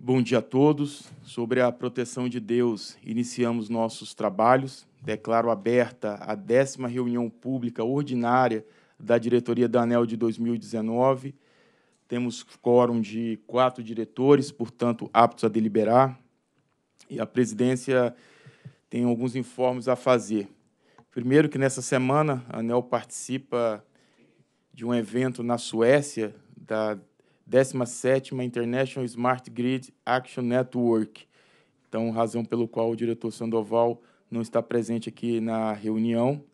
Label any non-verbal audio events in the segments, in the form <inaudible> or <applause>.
Bom dia a todos. Sobre a proteção de Deus, iniciamos nossos trabalhos. Declaro aberta a décima reunião pública ordinária da diretoria da ANEL de 2019. Temos quórum de quatro diretores, portanto, aptos a deliberar. E a presidência tem alguns informes a fazer. Primeiro, que nessa semana a ANEL participa de um evento na Suécia, da 17 International Smart Grid Action Network. Então, razão pelo qual o diretor Sandoval não está presente aqui na reunião.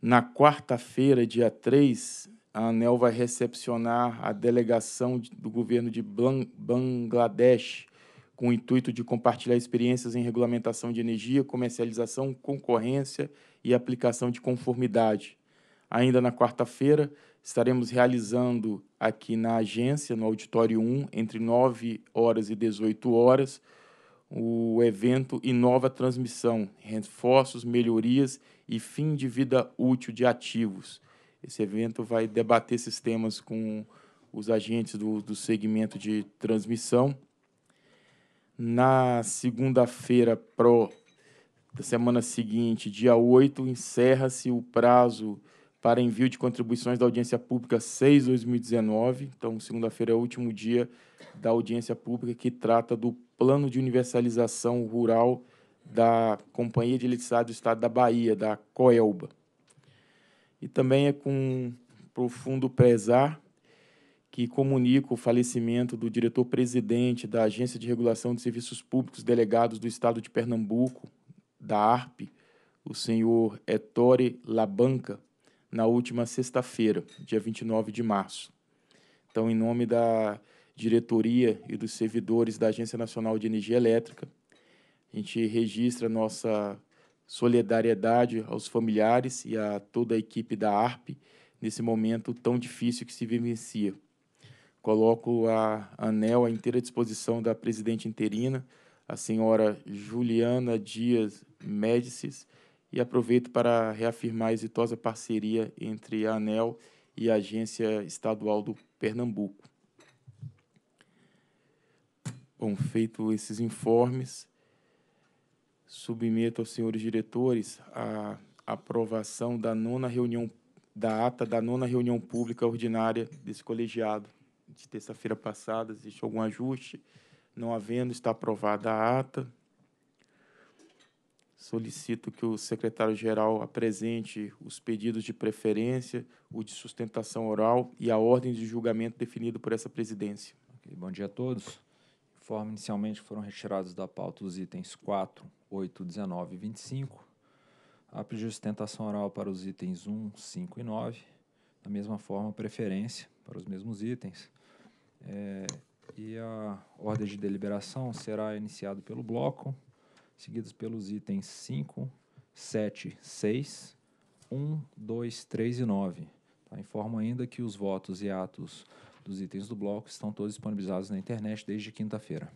Na quarta-feira, dia 3, a ANEL vai recepcionar a delegação do governo de Bangladesh com o intuito de compartilhar experiências em regulamentação de energia, comercialização, concorrência e aplicação de conformidade. Ainda na quarta-feira, estaremos realizando aqui na agência, no Auditório 1, entre 9 horas e 18 horas, o evento Inova Transmissão, Reforços, Melhorias e Fim de Vida Útil de Ativos. Esse evento vai debater esses temas com os agentes do, do segmento de transmissão. Na segunda-feira pro da semana seguinte, dia 8, encerra-se o prazo para envio de contribuições da audiência pública 6 2019. Então, segunda-feira é o último dia da audiência pública que trata do plano de universalização rural da Companhia de Eletricidade do Estado da Bahia, da Coelba. E também é com profundo pesar que comunico o falecimento do diretor-presidente da Agência de Regulação de Serviços Públicos Delegados do Estado de Pernambuco, da ARP, o senhor Ettore Labanca, na última sexta-feira, dia 29 de março. Então, em nome da diretoria e dos servidores da Agência Nacional de Energia Elétrica, a gente registra nossa solidariedade aos familiares e a toda a equipe da ARP nesse momento tão difícil que se vivencia. Coloco a ANEL à inteira disposição da presidente interina, a senhora Juliana Dias Médicis, e aproveito para reafirmar a exitosa parceria entre a ANEL e a Agência Estadual do Pernambuco. Bom, feito esses informes, submeto aos senhores diretores a aprovação da nona reunião da ata da nona reunião pública ordinária desse colegiado de terça-feira passada. Existe algum ajuste? Não havendo, está aprovada a ata. Solicito que o secretário-geral apresente os pedidos de preferência, o de sustentação oral e a ordem de julgamento definido por essa presidência. Okay, bom dia a todos. Informo inicialmente foram retirados da pauta os itens 4, 8, 19 e 25. A pedido de sustentação oral para os itens 1, 5 e 9. Da mesma forma, preferência para os mesmos itens. É, e a ordem de deliberação será iniciada pelo bloco seguidos pelos itens 5, 7, 6, 1, 2, 3 e 9. Tá? Informo ainda que os votos e atos dos itens do bloco estão todos disponibilizados na internet desde quinta-feira.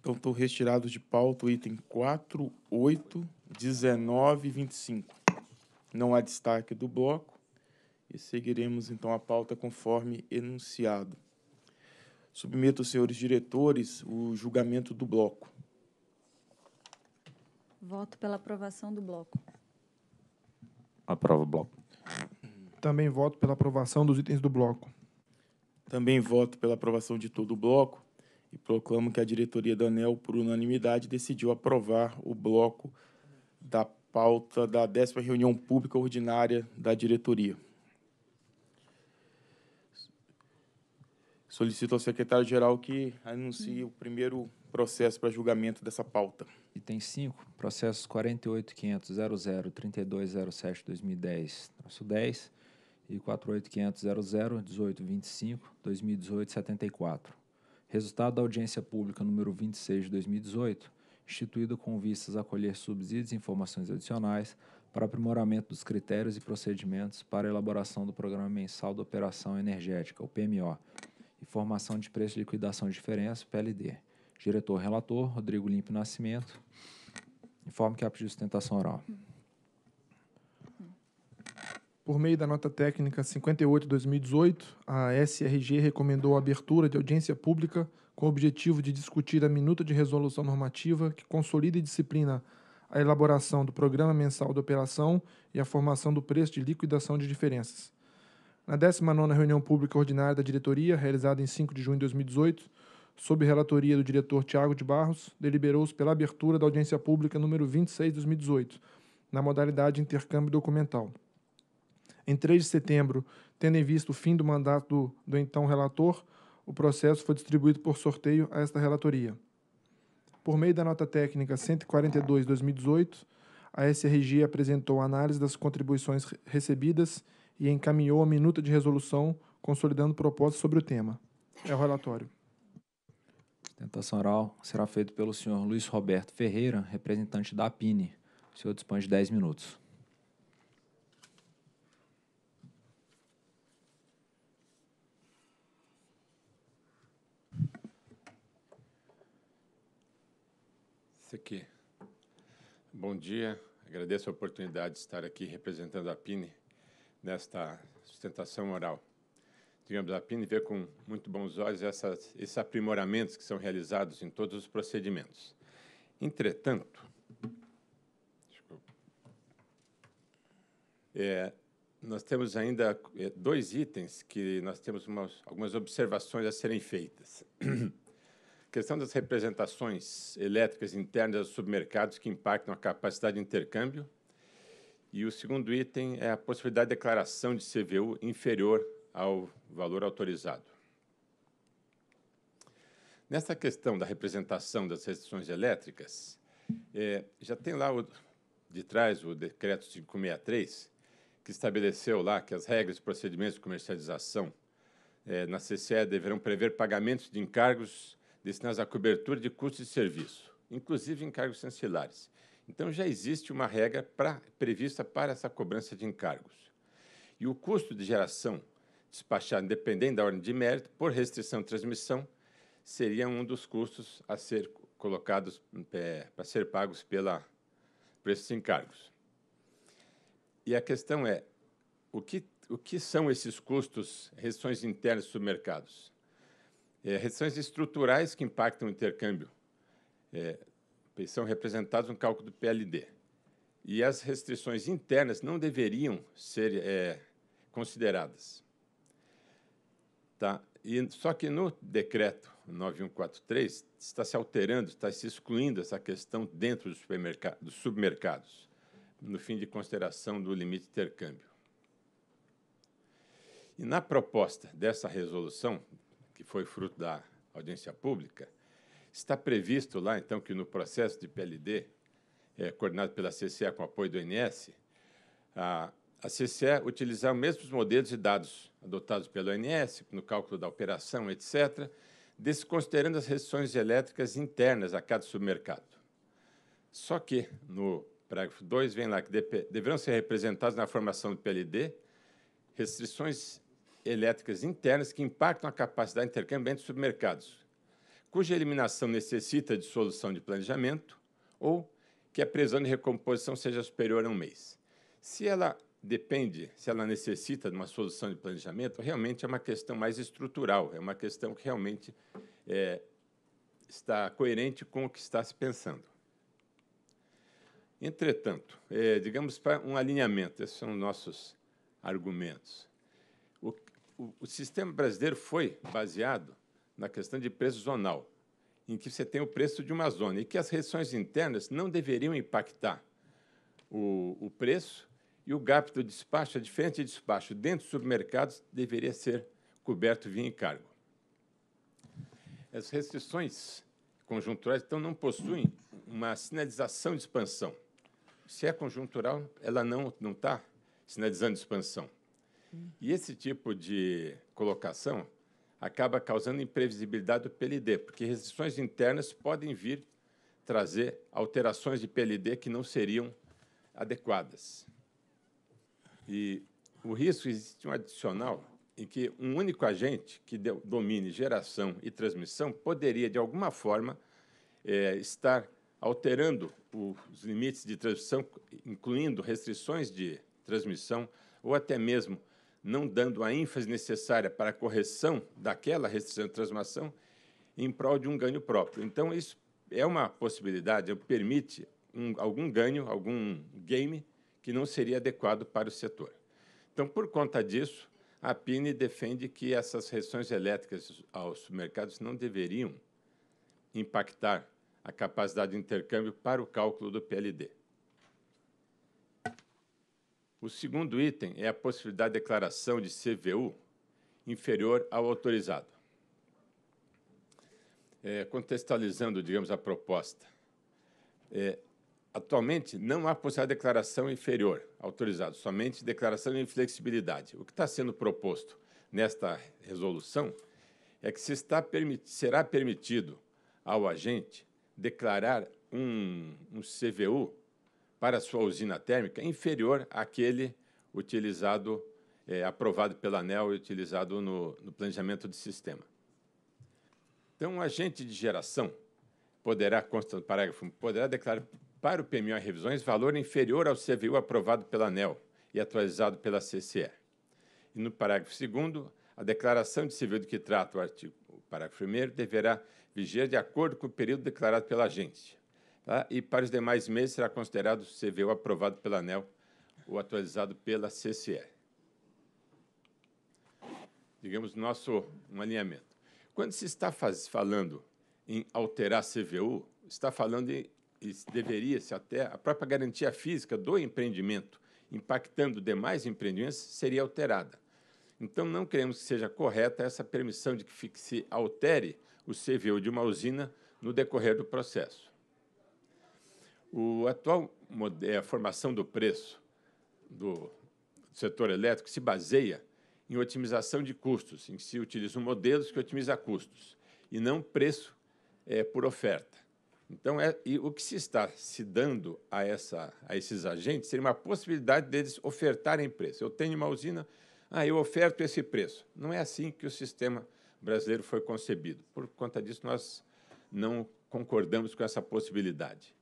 Então, estou retirado de pauta o item 4, 8, 19 e 25. Não há destaque do bloco e seguiremos então a pauta conforme enunciado. Submeto, senhores diretores, o julgamento do bloco. Voto pela aprovação do bloco. Aprova o bloco. Também voto pela aprovação dos itens do bloco. Também voto pela aprovação de todo o bloco e proclamo que a diretoria da ANEL, por unanimidade, decidiu aprovar o bloco da pauta da décima reunião pública ordinária da diretoria. Solicito ao secretário-geral que anuncie hum. o primeiro processo para julgamento dessa pauta. E tem cinco, processos 48.500.00.3207.2010, nosso 10, e 48.500.00.1825.2018.74. Resultado da audiência pública número 26 de 2018, instituído com vistas a colher subsídios e informações adicionais para aprimoramento dos critérios e procedimentos para elaboração do Programa Mensal da Operação Energética, o PMO, e formação de preço de liquidação de diferença, PLD. Diretor relator, Rodrigo Limpo Nascimento. Informe que há pedido de sustentação oral. Por meio da nota técnica 58/2018, a SRG recomendou a abertura de audiência pública com o objetivo de discutir a minuta de resolução normativa que consolida e disciplina a elaboração do programa mensal de operação e a formação do preço de liquidação de diferenças. Na 19 reunião pública ordinária da diretoria, realizada em 5 de junho de 2018, sob relatoria do diretor Tiago de Barros, deliberou-se pela abertura da audiência pública número 26 de 2018, na modalidade intercâmbio documental. Em 3 de setembro, tendo em vista o fim do mandato do, do então relator, o processo foi distribuído por sorteio a esta relatoria. Por meio da nota técnica 142/2018, a SRG apresentou análise das contribuições recebidas e encaminhou a minuta de resolução consolidando propostas sobre o tema. É o relatório. Tentação oral será feita pelo senhor Luiz Roberto Ferreira, representante da PINE. O senhor dispõe de 10 minutos. aqui. Bom dia. Agradeço a oportunidade de estar aqui representando a PINE nesta sustentação oral. Digamos, a PIN vê com muito bons olhos essas, esses aprimoramentos que são realizados em todos os procedimentos. Entretanto, é, nós temos ainda é, dois itens que nós temos umas, algumas observações a serem feitas. a <clears throat> questão das representações elétricas internas dos submercados que impactam a capacidade de intercâmbio e o segundo item é a possibilidade de declaração de CVU inferior ao valor autorizado. Nessa questão da representação das restrições elétricas, é, já tem lá o, de trás o decreto 563, que estabeleceu lá que as regras e procedimentos de comercialização é, na CCE deverão prever pagamentos de encargos destinados à cobertura de custos de serviço, inclusive encargos sensilares. Então já existe uma regra pra, prevista para essa cobrança de encargos. E o custo de geração despachado, dependendo da ordem de mérito, por restrição de transmissão, seria um dos custos a ser colocados é, para ser pagos pela, por esses encargos. E a questão é, o que, o que são esses custos, restrições internas dos supermercados? É, restrições estruturais que impactam o intercâmbio é, são representados no cálculo do PLD. E as restrições internas não deveriam ser é, consideradas. Tá? E, só que no decreto 9143 está se alterando, está se excluindo essa questão dentro dos, dos submercados, no fim de consideração do limite de intercâmbio. E na proposta dessa resolução, que foi fruto da audiência pública, Está previsto lá, então, que no processo de PLD, é, coordenado pela CCE com apoio do INS, a, a CCE utilizar os mesmos modelos de dados adotados pelo INS, no cálculo da operação, etc., desconsiderando as restrições elétricas internas a cada supermercado. Só que, no parágrafo 2, vem lá que deverão ser representados na formação do PLD restrições elétricas internas que impactam a capacidade de intercâmbio entre supermercados, cuja eliminação necessita de solução de planejamento ou que a prisão de recomposição seja superior a um mês. Se ela depende, se ela necessita de uma solução de planejamento, realmente é uma questão mais estrutural, é uma questão que realmente é, está coerente com o que está se pensando. Entretanto, é, digamos para um alinhamento, esses são nossos argumentos. O, o, o sistema brasileiro foi baseado na questão de preço zonal, em que você tem o preço de uma zona e que as restrições internas não deveriam impactar o, o preço e o gap do despacho, a diferença de despacho dentro dos supermercados deveria ser coberto via encargo. As restrições conjunturais, então, não possuem uma sinalização de expansão. Se é conjuntural, ela não não está sinalizando expansão. E esse tipo de colocação acaba causando imprevisibilidade do PLD, porque restrições internas podem vir trazer alterações de PLD que não seriam adequadas. E o risco existe um adicional em que um único agente que domine geração e transmissão poderia, de alguma forma, é, estar alterando os limites de transmissão, incluindo restrições de transmissão ou até mesmo não dando a ênfase necessária para a correção daquela restrição de transformação em prol de um ganho próprio. Então, isso é uma possibilidade, é permite um, algum ganho, algum game que não seria adequado para o setor. Então, por conta disso, a PINE defende que essas restrições elétricas aos mercados não deveriam impactar a capacidade de intercâmbio para o cálculo do PLD. O segundo item é a possibilidade de declaração de CVU inferior ao autorizado. É, contextualizando, digamos, a proposta, é, atualmente não há possibilidade de declaração inferior autorizado, somente declaração de inflexibilidade. O que está sendo proposto nesta resolução é que se está permit será permitido ao agente declarar um, um CVU para sua usina térmica inferior àquele utilizado, é, aprovado pela ANEL e utilizado no, no planejamento de sistema. Então, um agente de geração poderá, consta no parágrafo, poderá declarar para o PMO Revisões valor inferior ao CVU aprovado pela ANEL e atualizado pela CCE. E no parágrafo 2 a declaração de CVU de que trata o artigo o parágrafo 1 deverá vigiar de acordo com o período declarado pela agência. Tá? E para os demais meses será considerado o CVU aprovado pela ANEL ou atualizado pela CCE. Digamos, nosso um alinhamento. Quando se está faz, falando em alterar CVU, está falando em deveria-se até a própria garantia física do empreendimento, impactando demais empreendimentos, seria alterada. Então, não queremos que seja correta essa permissão de que se altere o CVU de uma usina no decorrer do processo. O atual é, a formação do preço do setor elétrico se baseia em otimização de custos, em que se utilizam modelos que otimizam custos e não preço é, por oferta. Então, é, o que se está se dando a, essa, a esses agentes seria uma possibilidade deles ofertarem preço. Eu tenho uma usina, ah, eu oferto esse preço. Não é assim que o sistema brasileiro foi concebido. Por conta disso, nós não concordamos com essa possibilidade.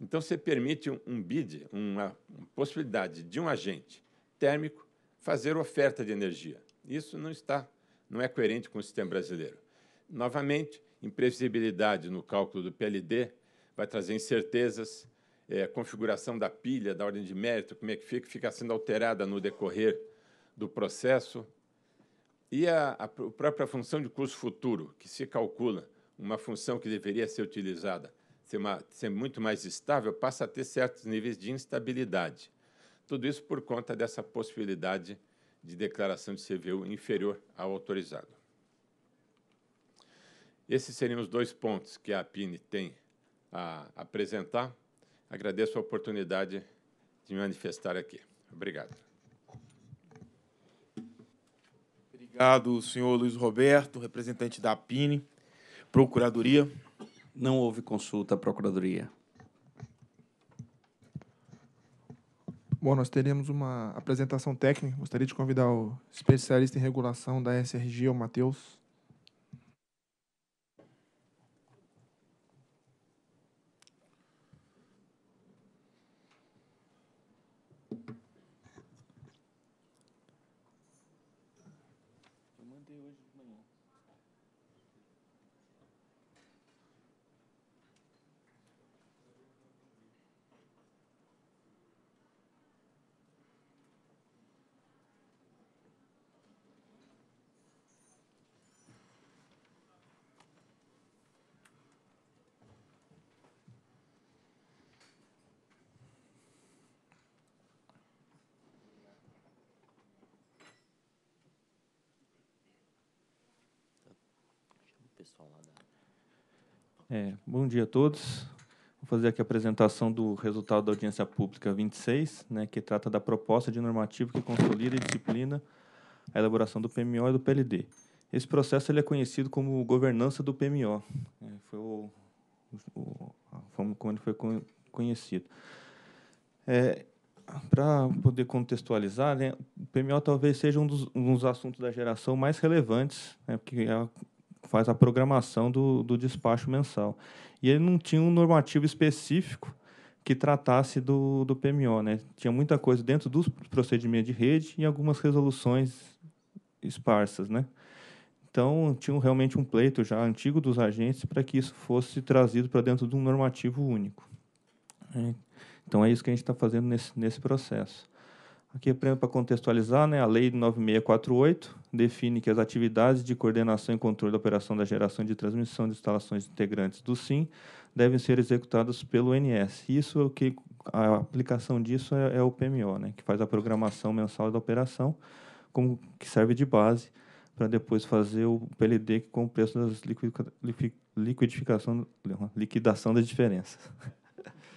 Então, você permite um, um bid, uma, uma possibilidade de um agente térmico fazer oferta de energia. Isso não está, não é coerente com o sistema brasileiro. Novamente, imprevisibilidade no cálculo do PLD vai trazer incertezas, é, configuração da pilha, da ordem de mérito, como é que fica, fica sendo alterada no decorrer do processo. E a, a própria função de custo futuro, que se calcula, uma função que deveria ser utilizada ser, uma, ser muito mais estável, passa a ter certos níveis de instabilidade. Tudo isso por conta dessa possibilidade de declaração de CVU inferior ao autorizado. Esses seriam os dois pontos que a PINE tem a apresentar. Agradeço a oportunidade de me manifestar aqui. Obrigado. Obrigado, senhor Luiz Roberto, representante da PINE Procuradoria. Não houve consulta à Procuradoria. Bom, nós teremos uma apresentação técnica. Gostaria de convidar o especialista em regulação da SRG, o Matheus. É, bom dia a todos. Vou fazer aqui a apresentação do resultado da audiência pública 26, né, que trata da proposta de normativo que consolida e disciplina a elaboração do PMO e do PLD. Esse processo ele é conhecido como governança do PMO. É, foi o, o, a forma como ele foi conhecido. É, Para poder contextualizar, né, o PMO talvez seja um dos, um dos assuntos da geração mais relevantes, né, porque é a faz a programação do, do despacho mensal. E ele não tinha um normativo específico que tratasse do, do PMO. Né? Tinha muita coisa dentro dos procedimentos de rede e algumas resoluções esparsas. Né? Então, tinha realmente um pleito já antigo dos agentes para que isso fosse trazido para dentro de um normativo único. Né? Então, é isso que a gente está fazendo nesse, nesse processo. Aqui, é para contextualizar, né, a Lei 9648 define que as atividades de coordenação e controle da operação da geração de transmissão de instalações integrantes do SIM devem ser executadas pelo NS. Isso é o que a aplicação disso é, é o PMO, né, que faz a programação mensal da operação, como que serve de base para depois fazer o PLD com o preço das liquidificação, liquidação das diferenças.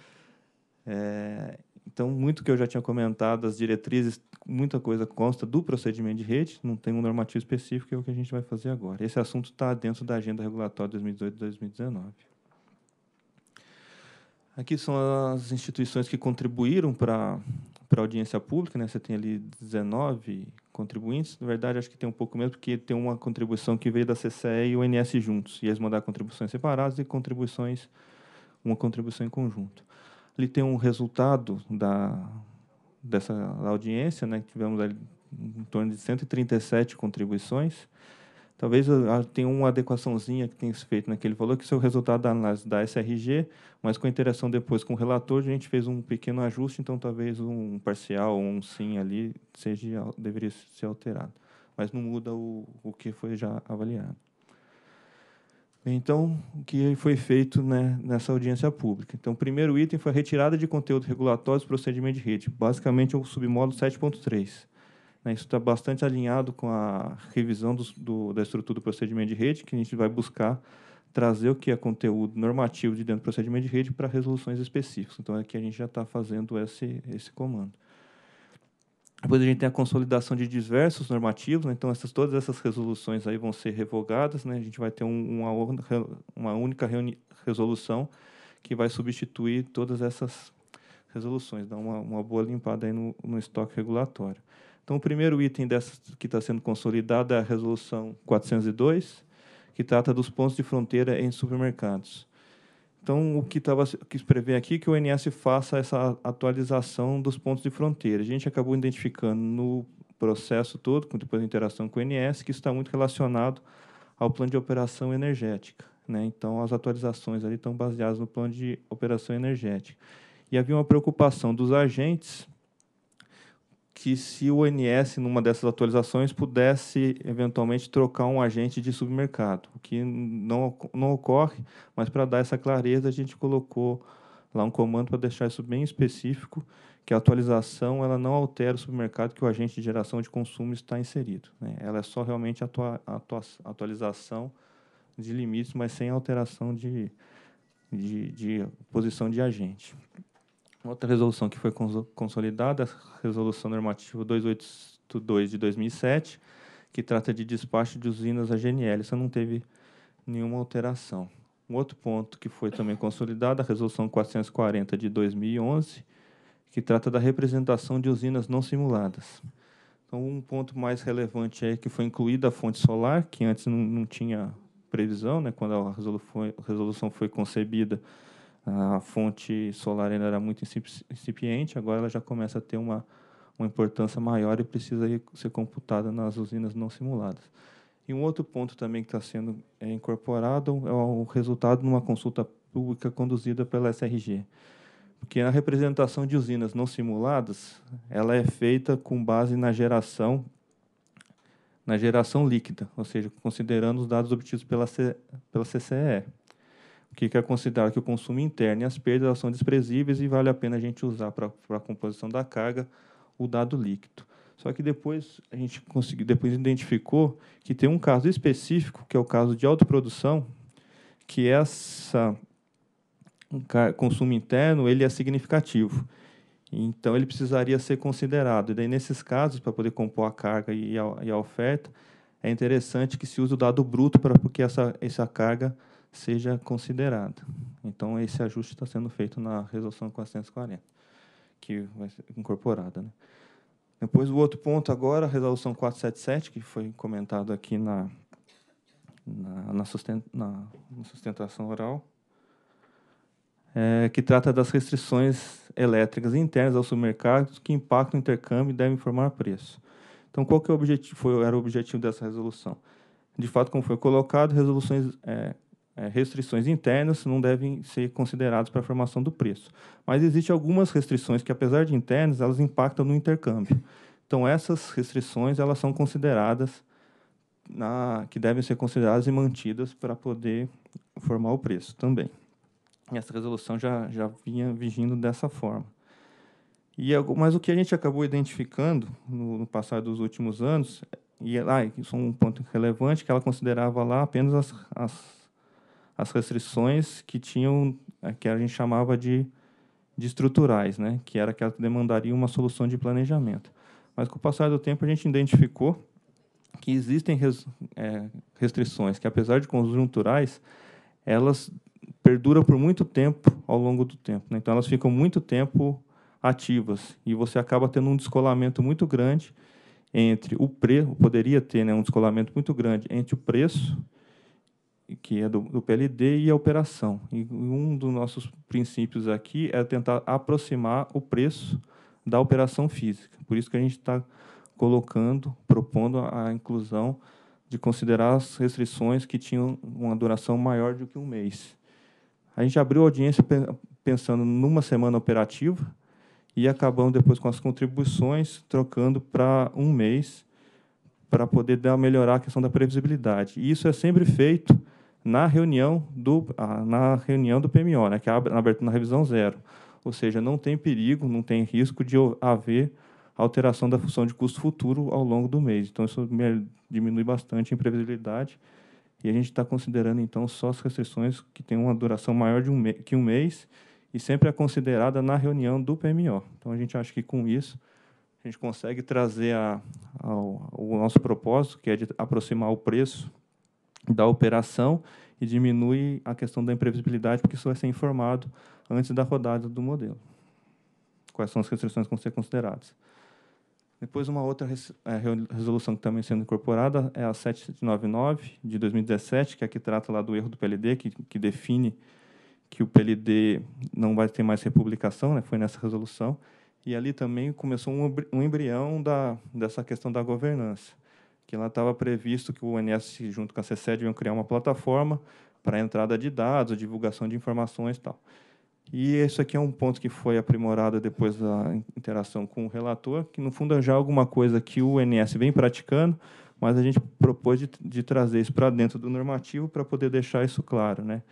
<laughs> é, então, muito que eu já tinha comentado, as diretrizes, muita coisa consta do procedimento de rede, não tem um normativo específico, que é o que a gente vai fazer agora. Esse assunto está dentro da agenda regulatória 2018-2019. Aqui são as instituições que contribuíram para a audiência pública, né? você tem ali 19 contribuintes, na verdade acho que tem um pouco menos, porque tem uma contribuição que veio da CCE e o NS juntos, e eles mandaram contribuições separadas e contribuições, uma contribuição em conjunto ele tem um resultado da, dessa audiência, né, que tivemos ali em torno de 137 contribuições. Talvez tenha uma adequaçãozinha que tem se feito naquele valor, que é o resultado da análise da SRG, mas com a interação depois com o relator, a gente fez um pequeno ajuste, então talvez um parcial, um sim ali, seja, deveria ser alterado. Mas não muda o, o que foi já avaliado. Então, o que foi feito né, nessa audiência pública? Então, o primeiro item foi a retirada de conteúdo regulatório do procedimento de rede, basicamente é o submódulo 7.3. Né, isso está bastante alinhado com a revisão do, do, da estrutura do procedimento de rede, que a gente vai buscar trazer o que é conteúdo normativo de dentro do procedimento de rede para resoluções específicas. Então, aqui a gente já está fazendo esse, esse comando. Depois a gente tem a consolidação de diversos normativos, né? então essas, todas essas resoluções aí vão ser revogadas, né? a gente vai ter um, uma, uma única resolução que vai substituir todas essas resoluções, dar uma, uma boa limpada aí no, no estoque regulatório. Então, o primeiro item dessa, que está sendo consolidado é a Resolução 402, que trata dos pontos de fronteira em supermercados. Então, o que estava que prever aqui é que o NS faça essa atualização dos pontos de fronteira. A gente acabou identificando no processo todo, depois da interação com o NS, que está muito relacionado ao plano de operação energética. Né? Então, as atualizações ali estão baseadas no plano de operação energética. E havia uma preocupação dos agentes que se o ONS, numa dessas atualizações, pudesse eventualmente trocar um agente de submercado, o que não, não ocorre, mas para dar essa clareza, a gente colocou lá um comando para deixar isso bem específico, que a atualização ela não altera o submercado que o agente de geração de consumo está inserido. Né? Ela é só realmente atua, atua, atualização de limites, mas sem alteração de, de, de posição de agente. Outra resolução que foi consolidada, a Resolução Normativa 282 de 2007, que trata de despacho de usinas a GNL. Isso não teve nenhuma alteração. Um outro ponto que foi também consolidado, a Resolução 440 de 2011, que trata da representação de usinas não simuladas. Então, um ponto mais relevante é que foi incluída a fonte solar, que antes não, não tinha previsão, né, quando a resolução foi concebida, a fonte solar ainda era muito incipiente, agora ela já começa a ter uma, uma importância maior e precisa ser computada nas usinas não simuladas. E um outro ponto também que está sendo é, incorporado é o resultado de uma consulta pública conduzida pela SRG. Porque a representação de usinas não simuladas, ela é feita com base na geração na geração líquida, ou seja, considerando os dados obtidos pela, C, pela CCE que, que é considerado que o consumo interno e as perdas são desprezíveis e vale a pena a gente usar para a composição da carga o dado líquido. Só que depois a gente conseguiu, depois identificou que tem um caso específico, que é o caso de autoprodução, que essa consumo interno ele é significativo. Então ele precisaria ser considerado. E daí nesses casos, para poder compor a carga e a, e a oferta, é interessante que se use o dado bruto para que essa, essa carga seja considerada. Então, esse ajuste está sendo feito na resolução 440, que vai ser incorporada. Né? Depois, o outro ponto agora, a resolução 477, que foi comentado aqui na, na, na, na, sustentação oral, é, que trata das restrições elétricas internas aos supermercados que impactam o intercâmbio e devem informar preço. Então, qual que é o objetivo, foi, era o objetivo dessa resolução? De fato, como foi colocado, resoluções é, é, restrições internas não devem ser consideradas para a formação do preço. Mas existem algumas restrições que, apesar de internas, elas impactam no intercâmbio. Então, essas restrições elas são consideradas, na, que devem ser consideradas e mantidas para poder formar o preço também. Essa resolução já, já vinha vigindo dessa forma. E, mas o que a gente acabou identificando no, no passar dos últimos anos, e ah, isso é um ponto relevante, que ela considerava lá apenas as, as as restrições que tinham, eh, que a gente chamava de, de estruturais, né? que era aquela que demandaria uma solução de planejamento. Mas com o passar do tempo a gente identificou que existem res, é, restrições que, apesar de conjunturais, elas perduram por muito tempo ao longo do tempo. Né? Então elas ficam muito tempo ativas e você acaba tendo um descolamento muito grande entre o preço, poderia ter né, um descolamento muito grande entre o preço que é do, do, PLD, e a operação. E um dos nossos princípios aqui é tentar aproximar o preço da operação física. Por isso que a gente está colocando, propondo a, a inclusão de considerar as restrições que tinham uma duração maior do que um mês. A gente abriu a audiência pensando numa semana operativa e acabamos depois com as contribuições trocando para um mês para poder dar melhorar a questão da previsibilidade. E isso é sempre feito na reunião do, ah, na reunião do PMO, né, que é na abertura na revisão zero. Ou seja, não tem perigo, não tem risco de haver alteração da função de custo futuro ao longo do mês. Então, isso diminui bastante a imprevisibilidade e a gente está considerando, então, só as restrições que têm uma duração maior de um que um mês e sempre é considerada na reunião do PMO. Então, a gente acha que com isso a gente consegue trazer a, a, o nosso propósito, que é de aproximar o preço da operação e diminui a questão da imprevisibilidade, porque isso vai ser informado antes da rodada do modelo. Quais são as restrições que vão ser consideradas. Depois, uma outra é, resolução que também sendo incorporada é a 799 de 2017, que é que trata lá do erro do PLD, que, que define que o PLD não vai ter mais republicação, né? foi nessa resolução. E ali também começou um, um embrião da, dessa questão da governança que lá estava previsto que o ONS, junto com a CCED, iam criar uma plataforma para entrada de dados, divulgação de informações e tal. E isso aqui é um ponto que foi aprimorado depois da interação com o relator, que no fundo é já é alguma coisa que o ONS vem praticando, mas a gente propôs de, de trazer isso para dentro do normativo para poder deixar isso claro, né?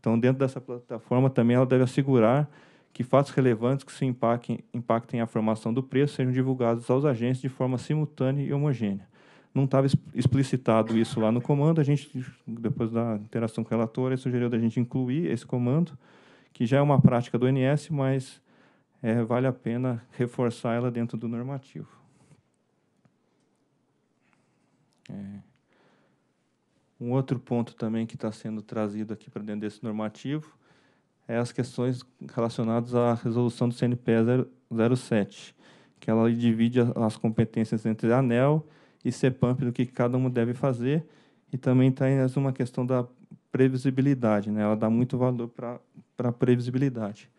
Então, dentro dessa plataforma também ela deve assegurar que fatos relevantes que se impactem, impactem a formação do preço sejam divulgados aos agentes de forma simultânea e homogênea. Não estava explicitado isso lá no comando. A gente, depois da interação com a relator, sugeriu da gente incluir esse comando, que já é uma prática do NS, mas é, vale a pena reforçar ela dentro do normativo. É. Um outro ponto também que está sendo trazido aqui para dentro desse normativo é as questões relacionadas à resolução do CNPE 07, que ela divide as competências entre a ANEL e CEPAMP do que cada um deve fazer. E também traz tá uma questão da previsibilidade, né? ela dá muito valor para a previsibilidade.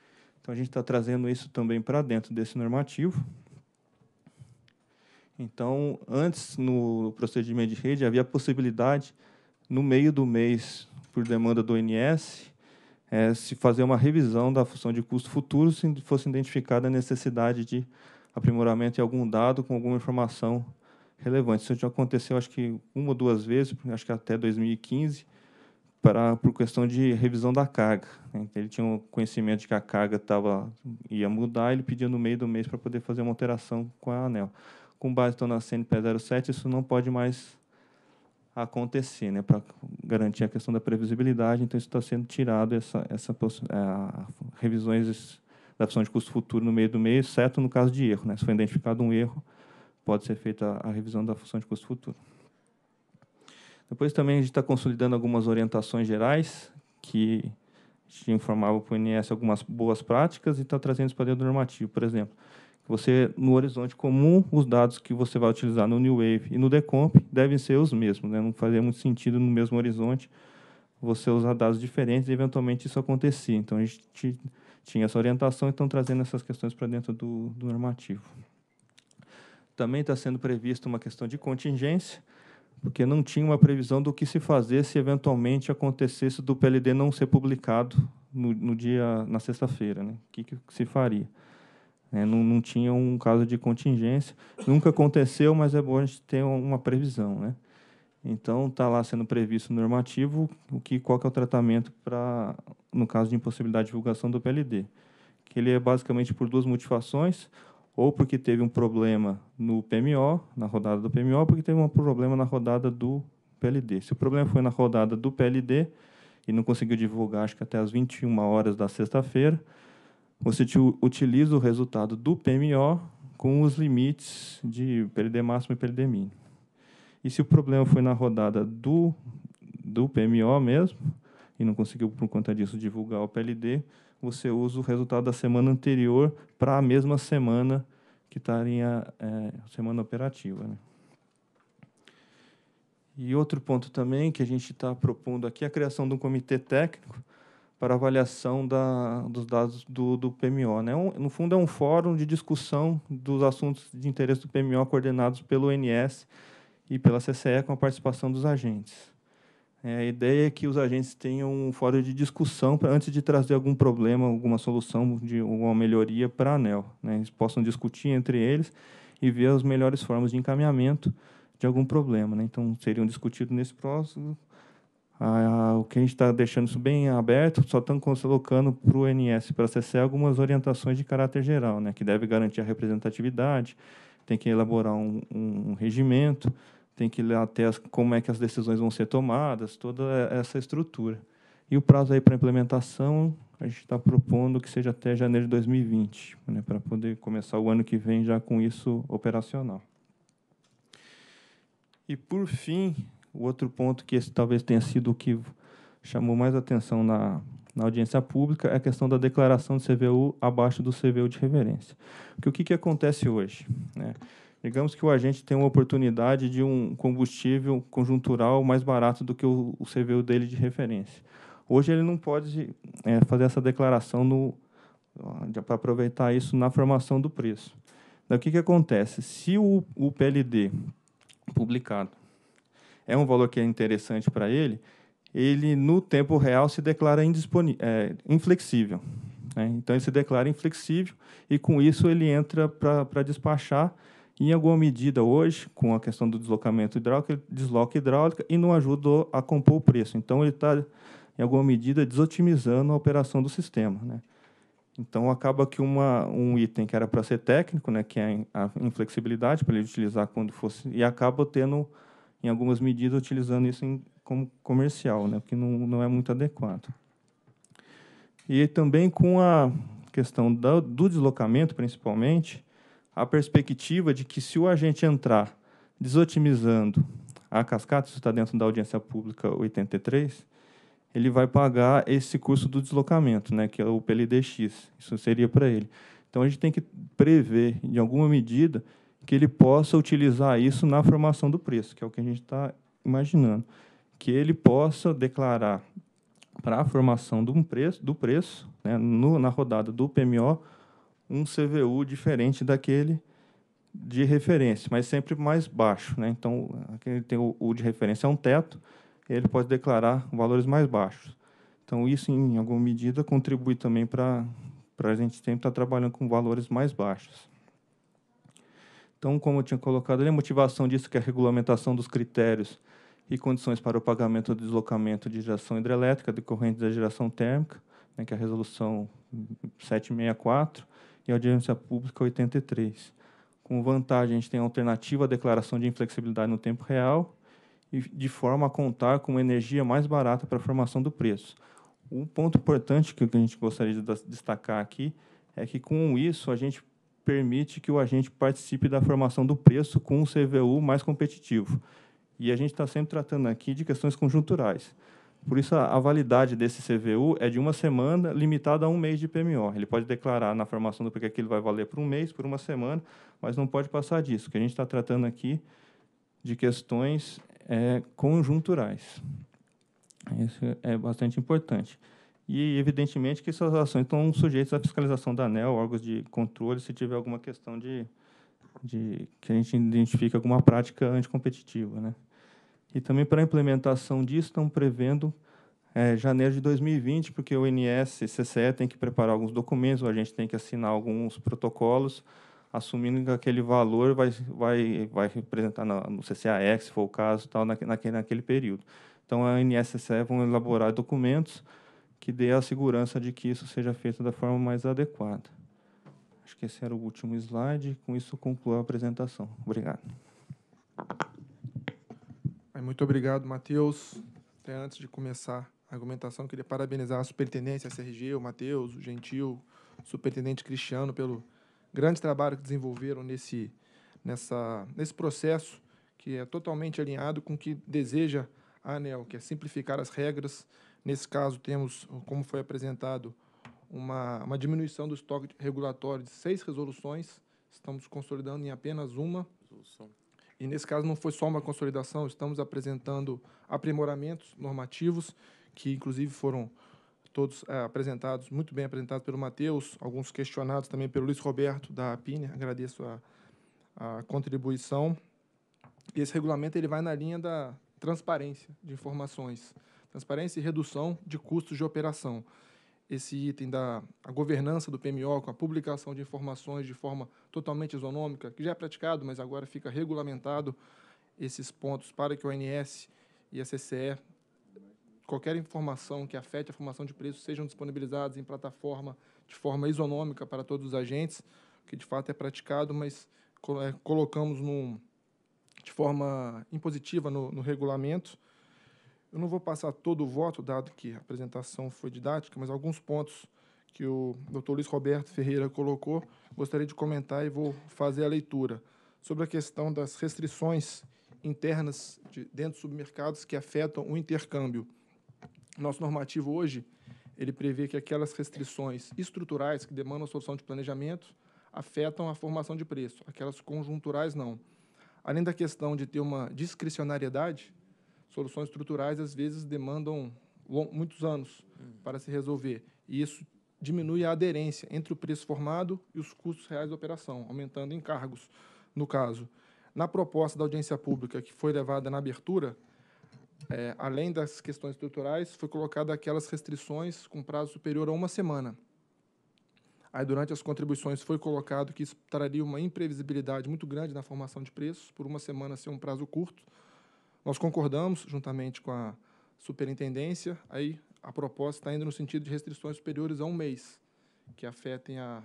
Então, a gente está trazendo isso também para dentro desse normativo. Então, antes, no procedimento de rede, havia a possibilidade, no meio do mês, por demanda do ONS, é, se fazer uma revisão da função de custo futuro se fosse identificada a necessidade de aprimoramento em algum dado com alguma informação relevante. Isso já aconteceu, acho que uma ou duas vezes, acho que até 2015, para por questão de revisão da carga. Né? Então, ele tinha um conhecimento de que a carga tava, ia mudar, ele pedia no meio do mês para poder fazer uma alteração com a ANEL. Com base então, na CNP07, isso não pode mais acontecer, né, para garantir a questão da previsibilidade. Então, isso está sendo tirado, essa, essa é, revisões da opção de custo futuro no meio do mês, exceto no caso de erro. Né? Se foi identificado um erro, pode ser feita a revisão da função de custo futuro. Depois também a gente está consolidando algumas orientações gerais que a gente informava para o INS algumas boas práticas e está trazendo isso para dentro do normativo, por exemplo. Você, no horizonte comum, os dados que você vai utilizar no New Wave e no Decomp devem ser os mesmos. Né? Não fazia muito sentido no mesmo horizonte você usar dados diferentes e, eventualmente, isso acontecia. Então, a gente tinha essa orientação e estão trazendo essas questões para dentro do, do normativo também está sendo prevista uma questão de contingência, porque não tinha uma previsão do que se fazer se eventualmente acontecesse do PLD não ser publicado no, no dia na sexta-feira, né? O que, que se faria? É, não, não tinha um caso de contingência, nunca aconteceu, mas é bom a gente ter uma previsão, né? Então está lá sendo previsto normativo o que qual que é o tratamento para no caso de impossibilidade de divulgação do PLD, que ele é basicamente por duas motivações ou porque teve um problema no PMO, na rodada do PMO, ou porque teve um problema na rodada do PLD. Se o problema foi na rodada do PLD e não conseguiu divulgar, acho que até as 21 horas da sexta-feira, você utiliza o resultado do PMO com os limites de PLD máximo e PLD mínimo. E se o problema foi na rodada do, do PMO mesmo, e não conseguiu, por conta disso, divulgar o PLD, você usa o resultado da semana anterior para a mesma semana que estaria tá é, semana operativa. Né? E outro ponto também que a gente está propondo aqui é a criação de um comitê técnico para avaliação da, dos dados do, do PMO. Né? Um, no fundo, é um fórum de discussão dos assuntos de interesse do PMO coordenados pelo NS e pela CCE com a participação dos agentes. É, a ideia é que os agentes tenham um fórum de discussão pra, antes de trazer algum problema, alguma solução, de alguma melhoria para a ANEL. Né? Eles possam discutir entre eles e ver as melhores formas de encaminhamento de algum problema. Né? Então, seriam discutidos nesse próximo. Ah, o que a gente está deixando isso bem aberto, só estamos colocando para o NS para a CC, algumas orientações de caráter geral, né? que deve garantir a representatividade, tem que elaborar um, um, um regimento, tem que ler até as, como é que as decisões vão ser tomadas, toda essa estrutura. E o prazo aí para implementação, a gente está propondo que seja até janeiro de 2020, né, para poder começar o ano que vem já com isso operacional. E, por fim, o outro ponto que esse talvez tenha sido o que chamou mais atenção na, na audiência pública é a questão da declaração de CVU abaixo do CVU de referência. Porque o que, que acontece hoje? Né? Digamos que o agente tem uma oportunidade de um combustível conjuntural mais barato do que o, o CVU dele de referência. Hoje ele não pode é, fazer essa declaração no para aproveitar isso na formação do preço. Daí o que, que acontece? Se o, o PLD publicado é um valor que é interessante para ele, ele no tempo real se declara é, inflexível. Né? Então ele se declara inflexível e com isso ele entra para despachar em alguma medida hoje, com a questão do deslocamento hidráulico, ele desloca hidráulica e não ajudou a compor o preço. Então, ele está, em alguma medida, desotimizando a operação do sistema. Né? Então, acaba que uma, um item que era para ser técnico, né, que é a inflexibilidade, para ele utilizar quando fosse, e acaba tendo, em algumas medidas, utilizando isso em, como comercial, né, porque não, não é muito adequado. E também com a questão da do deslocamento, principalmente, a perspectiva de que se o agente entrar desotimizando a cascata, isso está dentro da audiência pública 83, ele vai pagar esse custo do deslocamento, né, que é o PLDX, isso seria para ele. Então, a gente tem que prever, em alguma medida, que ele possa utilizar isso na formação do preço, que é o que a gente está imaginando. Que ele possa declarar para a formação do preço, do preço né, no, na rodada do PMO, um CVU diferente daquele de referência, mas sempre mais baixo. Né? Então, aquele tem o, de referência é um teto, ele pode declarar valores mais baixos. Então, isso, em alguma medida, contribui também para a gente sempre estar tá trabalhando com valores mais baixos. Então, como eu tinha colocado ali, a motivação disso que é a regulamentação dos critérios e condições para o pagamento do deslocamento de geração hidrelétrica decorrente da geração térmica, né, que é a resolução 764, e audiência pública 83. Com vantagem, a gente tem a alternativa à declaração de inflexibilidade no tempo real e de forma a contar com uma energia mais barata para a formação do preço. Um ponto importante que a gente gostaria de destacar aqui é que, com isso, a gente permite que o agente participe da formação do preço com um CVU mais competitivo. E a gente está sempre tratando aqui de questões conjunturais. Por isso, a, a validade desse CVU é de uma semana, limitada a um mês de PMO. Ele pode declarar na formação do que aquilo vai valer por um mês, por uma semana, mas não pode passar disso, que a gente está tratando aqui de questões é, conjunturais. Isso é bastante importante. E, evidentemente, que essas ações estão sujeitas à fiscalização da ANEL, órgãos de controle, se tiver alguma questão de, de que a gente identifique alguma prática anticompetitiva. Né? E também para a implementação disso, estão prevendo é, janeiro de 2020, porque o INS e CCE tem que preparar alguns documentos, a gente tem que assinar alguns protocolos, assumindo que aquele valor vai, vai, vai representar na, no CCAX, se for o caso, tal, naquele, naquele período. Então, a INS e CCE vão elaborar documentos que dê a segurança de que isso seja feito da forma mais adequada. Acho que esse era o último slide. Com isso, concluo a apresentação. Obrigado. Muito obrigado, Matheus. Até antes de começar a argumentação, queria parabenizar a superintendência, a CRG, o Matheus, o Gentil, o superintendente Cristiano, pelo grande trabalho que desenvolveram nesse, nessa, nesse processo, que é totalmente alinhado com o que deseja a ANEL, que é simplificar as regras. Nesse caso, temos, como foi apresentado, uma, uma diminuição do estoque regulatório de seis resoluções, estamos consolidando em apenas uma. Resolução. E nesse caso não foi só uma consolidação, estamos apresentando aprimoramentos normativos que inclusive foram todos é, apresentados, muito bem apresentados pelo Matheus, alguns questionados também pelo Luiz Roberto da APINE, agradeço a, a contribuição. E esse regulamento ele vai na linha da transparência de informações, transparência e redução de custos de operação esse item da governança do PMO com a publicação de informações de forma totalmente isonômica, que já é praticado, mas agora fica regulamentado esses pontos para que o ONS e a CCE, qualquer informação que afete a formação de preços, sejam disponibilizadas em plataforma de forma isonômica para todos os agentes, que de fato é praticado, mas é, colocamos de forma impositiva no, no regulamento eu não vou passar todo o voto, dado que a apresentação foi didática, mas alguns pontos que o Dr. Luiz Roberto Ferreira colocou, gostaria de comentar e vou fazer a leitura sobre a questão das restrições internas de, dentro dos submercados que afetam o intercâmbio. Nosso normativo hoje, ele prevê que aquelas restrições estruturais que demandam solução de planejamento afetam a formação de preço, aquelas conjunturais não. Além da questão de ter uma discricionariedade, soluções estruturais às vezes demandam muitos anos uhum. para se resolver. E isso diminui a aderência entre o preço formado e os custos reais da operação, aumentando encargos, no caso. Na proposta da audiência pública que foi levada na abertura, é, além das questões estruturais, foi colocada aquelas restrições com prazo superior a uma semana. Aí, durante as contribuições, foi colocado que isso traria uma imprevisibilidade muito grande na formação de preços, por uma semana ser um prazo curto, nós concordamos, juntamente com a superintendência, aí a proposta está indo no sentido de restrições superiores a um mês, que afetem a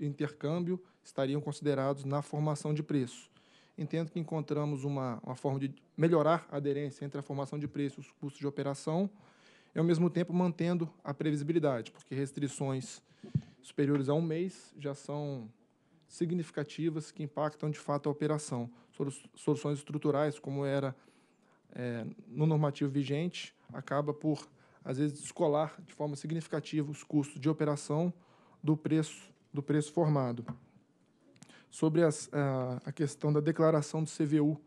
intercâmbio, estariam considerados na formação de preço. Entendo que encontramos uma, uma forma de melhorar a aderência entre a formação de preço e os custos de operação, e, ao mesmo tempo, mantendo a previsibilidade, porque restrições superiores a um mês já são significativas que impactam, de fato, a operação. Soluções estruturais, como era é, no normativo vigente, acaba por, às vezes, descolar de forma significativa os custos de operação do preço, do preço formado. Sobre as, a, a, questão da declaração do CVU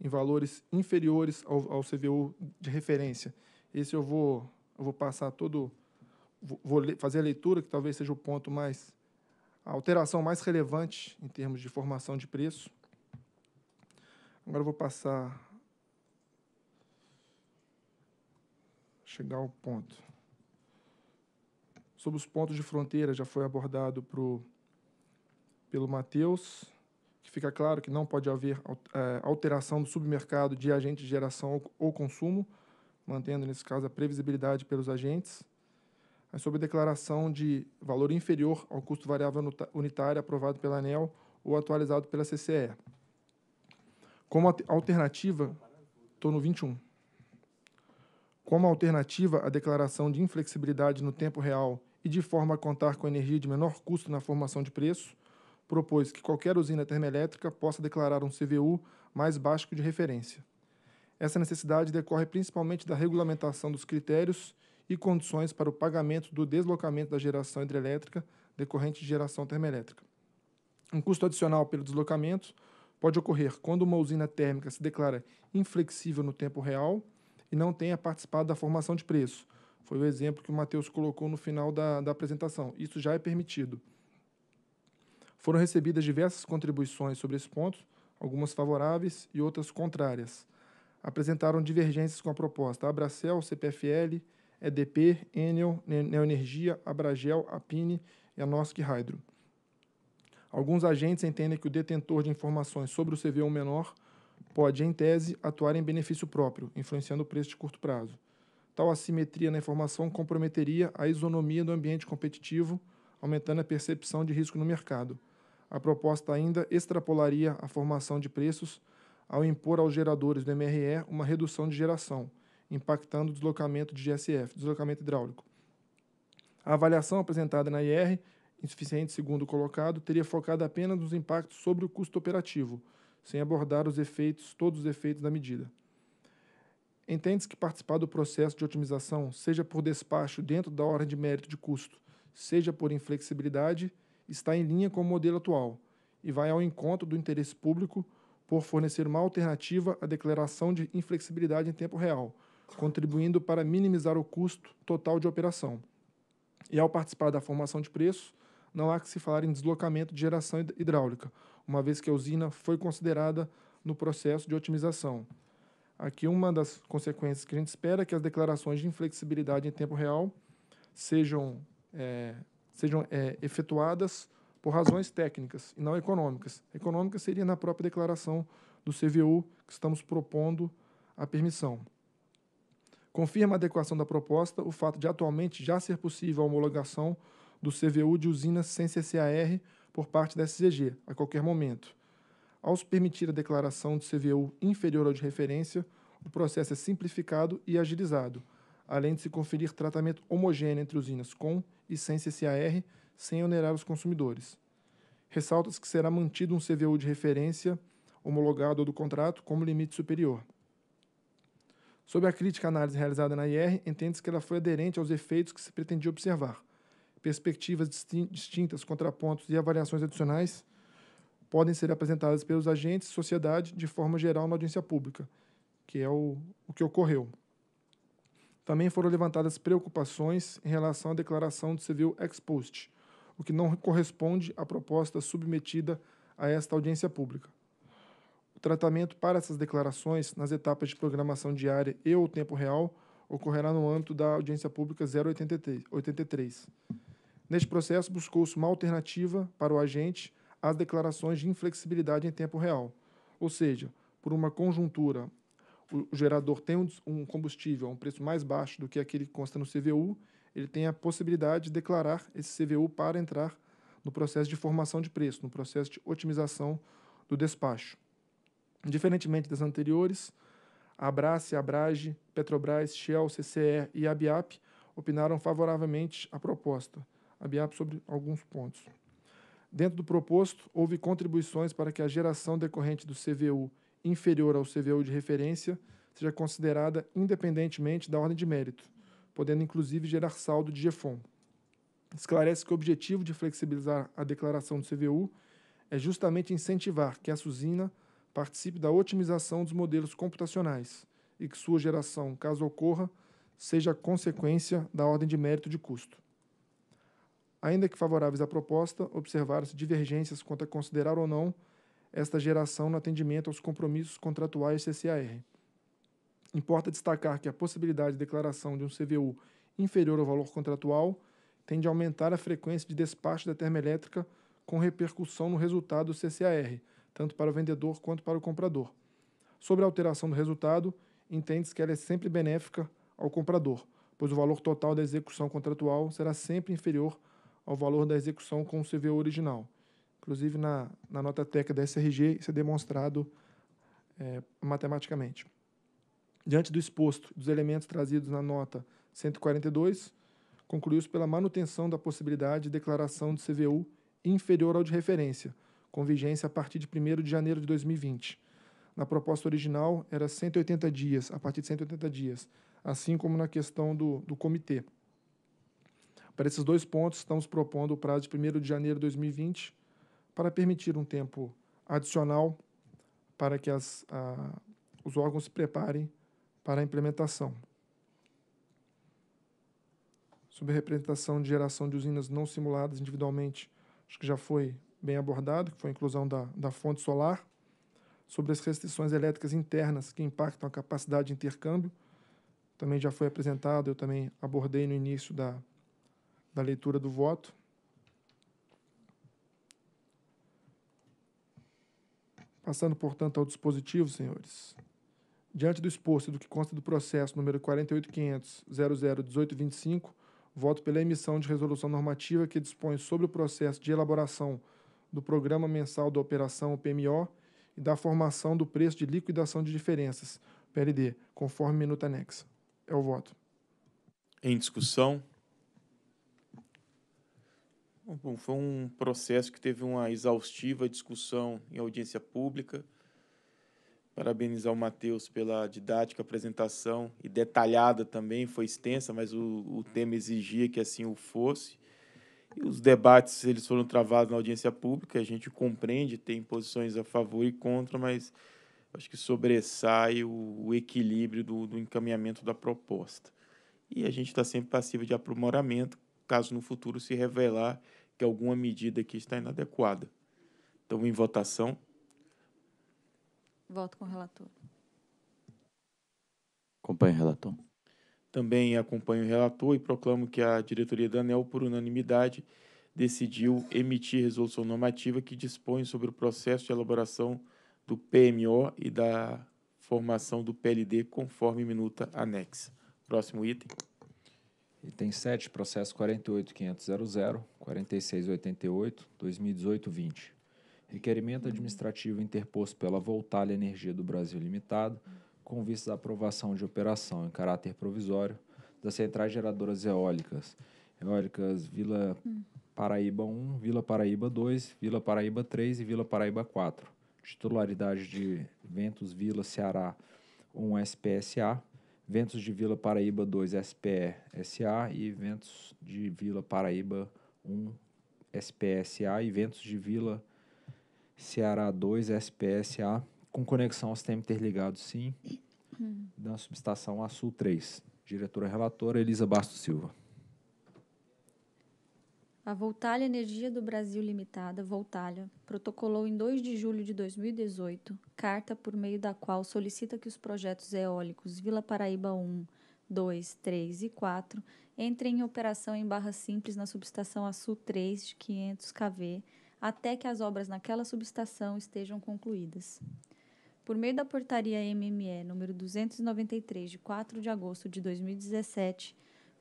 em valores inferiores ao, ao CVU de referência, esse eu vou, eu vou passar todo, vou, vou fazer a leitura, que talvez seja o ponto mais, a alteração mais relevante em termos de formação de preço. Agora eu vou passar chegar ao ponto. Sobre os pontos de fronteira, já foi abordado pro, pelo Matheus, que fica claro que não pode haver é, alteração do submercado de agente de geração ou consumo, mantendo, nesse caso, a previsibilidade pelos agentes. sobre a declaração de valor inferior ao custo variável unitário aprovado pela ANEL ou atualizado pela CCE. Como alternativa, estou no 21. Como alternativa à declaração de inflexibilidade no tempo real e de forma a contar com energia de menor custo na formação de preço, propôs que qualquer usina termoelétrica possa declarar um CVU mais baixo que de referência. Essa necessidade decorre principalmente da regulamentação dos critérios e condições para o pagamento do deslocamento da geração hidrelétrica decorrente de geração termoelétrica. Um custo adicional pelo deslocamento pode ocorrer quando uma usina térmica se declara inflexível no tempo real e não tenha participado da formação de preço. Foi o exemplo que o Matheus colocou no final da, da apresentação. Isso já é permitido. Foram recebidas diversas contribuições sobre esse ponto, algumas favoráveis e outras contrárias. Apresentaram divergências com a proposta. A Abracel, CPFL, EDP, Enel, Neoenergia, Abragel, Apine e a Nosc Hydro. Alguns agentes entendem que o detentor de informações sobre o CVU menor pode, em tese, atuar em benefício próprio, influenciando o preço de curto prazo. Tal assimetria na informação comprometeria a isonomia do ambiente competitivo, aumentando a percepção de risco no mercado. A proposta ainda extrapolaria a formação de preços ao impor aos geradores do MRE uma redução de geração, impactando o deslocamento de GSF, deslocamento hidráulico. A avaliação apresentada na IR, insuficiente segundo colocado, teria focado apenas nos impactos sobre o custo operativo, sem abordar os efeitos, todos os efeitos da medida. Entende-se que participar do processo de otimização, seja por despacho dentro da ordem de mérito de custo, seja por inflexibilidade, está em linha com o modelo atual e vai ao encontro do interesse público por fornecer uma alternativa à declaração de inflexibilidade em tempo real, contribuindo para minimizar o custo total de operação. E ao participar da formação de preços, não há que se falar em deslocamento de geração hidráulica, uma vez que a usina foi considerada no processo de otimização. Aqui, uma das consequências que a gente espera é que as declarações de inflexibilidade em tempo real sejam, é, sejam é, efetuadas por razões técnicas e não econômicas. Econômica seria na própria declaração do CVU que estamos propondo a permissão. Confirma a adequação da proposta o fato de atualmente já ser possível a homologação do CVU de usinas sem CCAR por parte da SCG, a qualquer momento. Ao se permitir a declaração de CVU inferior ao de referência, o processo é simplificado e agilizado, além de se conferir tratamento homogêneo entre usinas com e sem CCAR, sem onerar os consumidores. Ressalta-se que será mantido um CVU de referência homologado do contrato como limite superior. Sobre a crítica análise realizada na IR, entende-se que ela foi aderente aos efeitos que se pretendia observar perspectivas distintas, contrapontos e avaliações adicionais podem ser apresentadas pelos agentes e sociedade de forma geral na audiência pública, que é o, o que ocorreu. Também foram levantadas preocupações em relação à declaração do civil ex post, o que não corresponde à proposta submetida a esta audiência pública. O tratamento para essas declarações nas etapas de programação diária e ou tempo real ocorrerá no âmbito da audiência pública 083. Neste processo, buscou-se uma alternativa para o agente às declarações de inflexibilidade em tempo real, ou seja, por uma conjuntura, o gerador tem um combustível a um preço mais baixo do que aquele que consta no CVU, ele tem a possibilidade de declarar esse CVU para entrar no processo de formação de preço, no processo de otimização do despacho. Diferentemente das anteriores, a Abrace, Abrage, Petrobras, Shell, CCE e Abiap opinaram favoravelmente à proposta a BIAP sobre alguns pontos. Dentro do proposto, houve contribuições para que a geração decorrente do CVU inferior ao CVU de referência seja considerada independentemente da ordem de mérito, podendo inclusive gerar saldo de GFOM. Esclarece que o objetivo de flexibilizar a declaração do CVU é justamente incentivar que a Suzina participe da otimização dos modelos computacionais e que sua geração, caso ocorra, seja consequência da ordem de mérito de custo. Ainda que favoráveis à proposta, observaram-se divergências quanto a considerar ou não esta geração no atendimento aos compromissos contratuais CCAR. Importa destacar que a possibilidade de declaração de um CVU inferior ao valor contratual tende a aumentar a frequência de despacho da termoelétrica com repercussão no resultado do CCAR, tanto para o vendedor quanto para o comprador. Sobre a alteração do resultado, entende-se que ela é sempre benéfica ao comprador, pois o valor total da execução contratual será sempre inferior ao valor da execução com o CVO original. Inclusive, na, na nota técnica da SRG, isso é demonstrado é, matematicamente. Diante do exposto dos elementos trazidos na nota 142, concluiu-se pela manutenção da possibilidade de declaração de CVU inferior ao de referência, com vigência a partir de 1 de janeiro de 2020. Na proposta original, era 180 dias, a partir de 180 dias, assim como na questão do, do comitê. Para esses dois pontos, estamos propondo o prazo de 1 de janeiro de 2020 para permitir um tempo adicional para que as, a, os órgãos se preparem para a implementação. Sobre a representação de geração de usinas não simuladas individualmente, acho que já foi bem abordado, que foi a inclusão da, da fonte solar. Sobre as restrições elétricas internas que impactam a capacidade de intercâmbio, também já foi apresentado, eu também abordei no início da, da leitura do voto. Passando, portanto, ao dispositivo, senhores. Diante do exposto e do que consta do processo número 48.500.001825, voto pela emissão de resolução normativa que dispõe sobre o processo de elaboração do Programa Mensal da Operação PMO e da formação do preço de liquidação de diferenças, PLD, conforme minuta anexa. É o voto. Em discussão. Bom, foi um processo que teve uma exaustiva discussão em audiência pública. Parabenizar o Matheus pela didática apresentação e detalhada também, foi extensa, mas o, o tema exigia que assim o fosse. E os debates eles foram travados na audiência pública, a gente compreende, tem posições a favor e contra, mas acho que sobressai o, o equilíbrio do, do encaminhamento da proposta. E a gente está sempre passivo de aprimoramento, caso no futuro se revelar que alguma medida aqui está inadequada. Então, em votação. Voto com o relator. Acompanho o relator. Também acompanho o relator e proclamo que a diretoria da ANEL, por unanimidade, decidiu emitir resolução normativa que dispõe sobre o processo de elaboração do PMO e da formação do PLD, conforme minuta anexa. Próximo item. Item 7 processo 4850000, 2018-20. Requerimento administrativo interposto pela Voltalha Energia do Brasil Limitado, com vista à aprovação de operação em caráter provisório das centrais geradoras eólicas, eólicas Vila Paraíba 1, Vila Paraíba 2, Vila Paraíba 3 e Vila Paraíba 4. Titularidade de Ventos Vila Ceará 1 SPSA Ventos de Vila Paraíba 2 SPSA e Ventos de Vila Paraíba 1 SPSA e Ventos de Vila Ceará 2 SPSA com conexão ao sistema interligado sim <clears throat> da subestação Açul 3. Diretora relatora Elisa Bastos Silva. A Voltalha Energia do Brasil Limitada, Voltalha, protocolou em 2 de julho de 2018 carta por meio da qual solicita que os projetos eólicos Vila Paraíba 1, 2, 3 e 4 entrem em operação em barra simples na subestação Açu 3 de 500 kV até que as obras naquela subestação estejam concluídas. Por meio da portaria MME número 293 de 4 de agosto de 2017,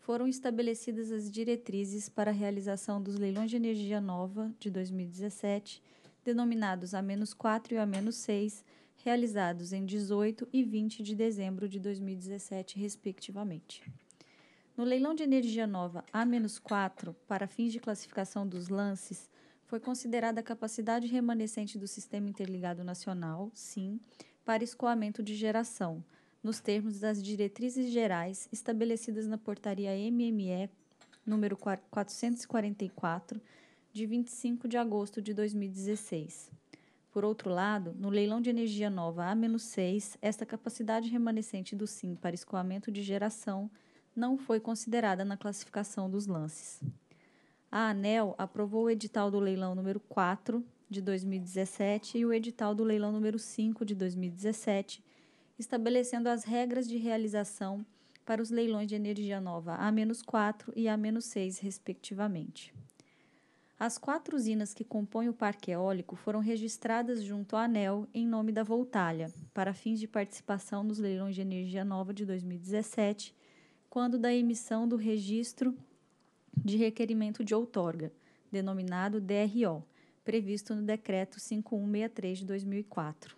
foram estabelecidas as diretrizes para a realização dos leilões de energia nova de 2017, denominados A-4 e A-6, realizados em 18 e 20 de dezembro de 2017, respectivamente. No leilão de energia nova A-4, para fins de classificação dos lances, foi considerada a capacidade remanescente do Sistema Interligado Nacional, SIM, para escoamento de geração, nos termos das diretrizes gerais estabelecidas na portaria MME número 444 de 25 de agosto de 2016. Por outro lado, no leilão de energia nova A-6, esta capacidade remanescente do SIM para escoamento de geração não foi considerada na classificação dos lances. A ANEL aprovou o edital do leilão número 4 de 2017 e o edital do leilão número 5 de 2017, estabelecendo as regras de realização para os leilões de energia nova A-4 e A-6, respectivamente. As quatro usinas que compõem o parque eólico foram registradas junto ao ANEL em nome da Voltalha, para fins de participação nos leilões de energia nova de 2017, quando da emissão do registro de requerimento de outorga, denominado DRO, previsto no Decreto 5163 de 2004.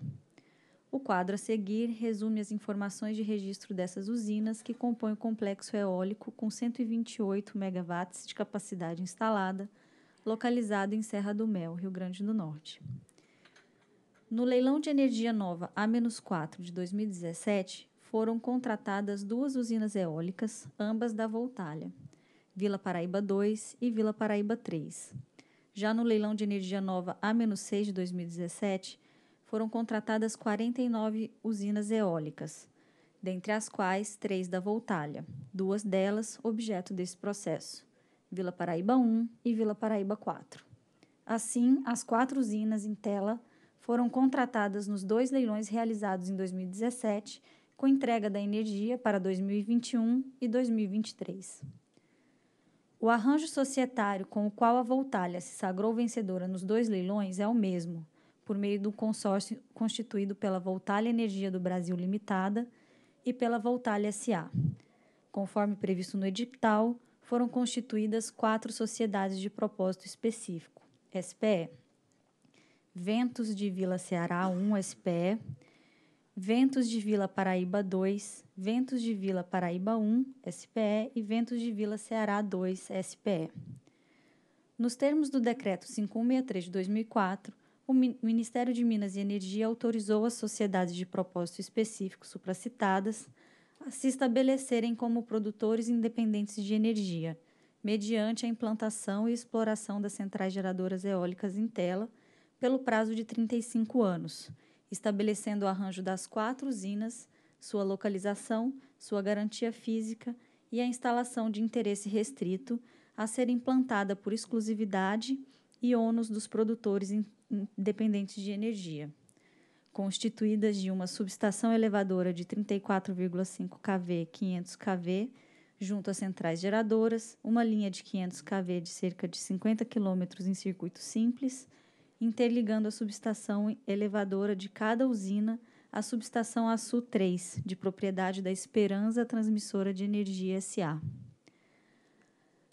O quadro a seguir resume as informações de registro dessas usinas que compõem o complexo eólico com 128 megawatts de capacidade instalada, localizado em Serra do Mel, Rio Grande do Norte. No leilão de energia nova A-4 de 2017, foram contratadas duas usinas eólicas, ambas da Voltalha, Vila Paraíba 2 e Vila Paraíba 3. Já no leilão de energia nova A-6 de 2017, foram contratadas 49 usinas eólicas, dentre as quais três da Voltalha, duas delas objeto desse processo, Vila Paraíba 1 e Vila Paraíba 4. Assim, as quatro usinas em tela foram contratadas nos dois leilões realizados em 2017, com entrega da energia para 2021 e 2023. O arranjo societário com o qual a Voltalha se sagrou vencedora nos dois leilões é o mesmo por meio do consórcio constituído pela Voltalha Energia do Brasil Limitada e pela Voltalha SA. Conforme previsto no edital, foram constituídas quatro sociedades de propósito específico: SPE, Ventos de Vila Ceará 1 SPE, Ventos de Vila Paraíba 2, Ventos de Vila Paraíba 1 SPE e Ventos de Vila Ceará 2 SPE. Nos termos do Decreto 5163 de 2004, o Ministério de Minas e Energia autorizou as sociedades de propósito específico supracitadas a se estabelecerem como produtores independentes de energia, mediante a implantação e exploração das centrais geradoras eólicas em tela, pelo prazo de 35 anos, estabelecendo o arranjo das quatro usinas, sua localização, sua garantia física e a instalação de interesse restrito a ser implantada por exclusividade e ônus dos produtores dependentes de energia, constituídas de uma subestação elevadora de 34,5 kV, 500 kV, junto às centrais geradoras, uma linha de 500 kV de cerca de 50 km em circuito simples, interligando a subestação elevadora de cada usina à subestação Açu 3, de propriedade da Esperança Transmissora de Energia SA.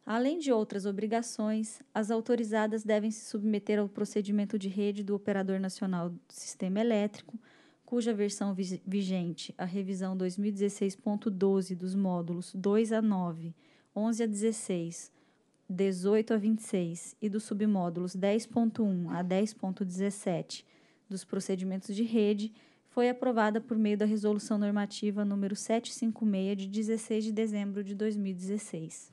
Além de outras obrigações, as autorizadas devem se submeter ao procedimento de rede do Operador Nacional do Sistema Elétrico, cuja versão vigente, a revisão 2016.12 dos módulos 2 a 9, 11 a 16, 18 a 26 e dos submódulos 10.1 a 10.17 dos procedimentos de rede, foi aprovada por meio da Resolução Normativa número 756 de 16 de dezembro de 2016.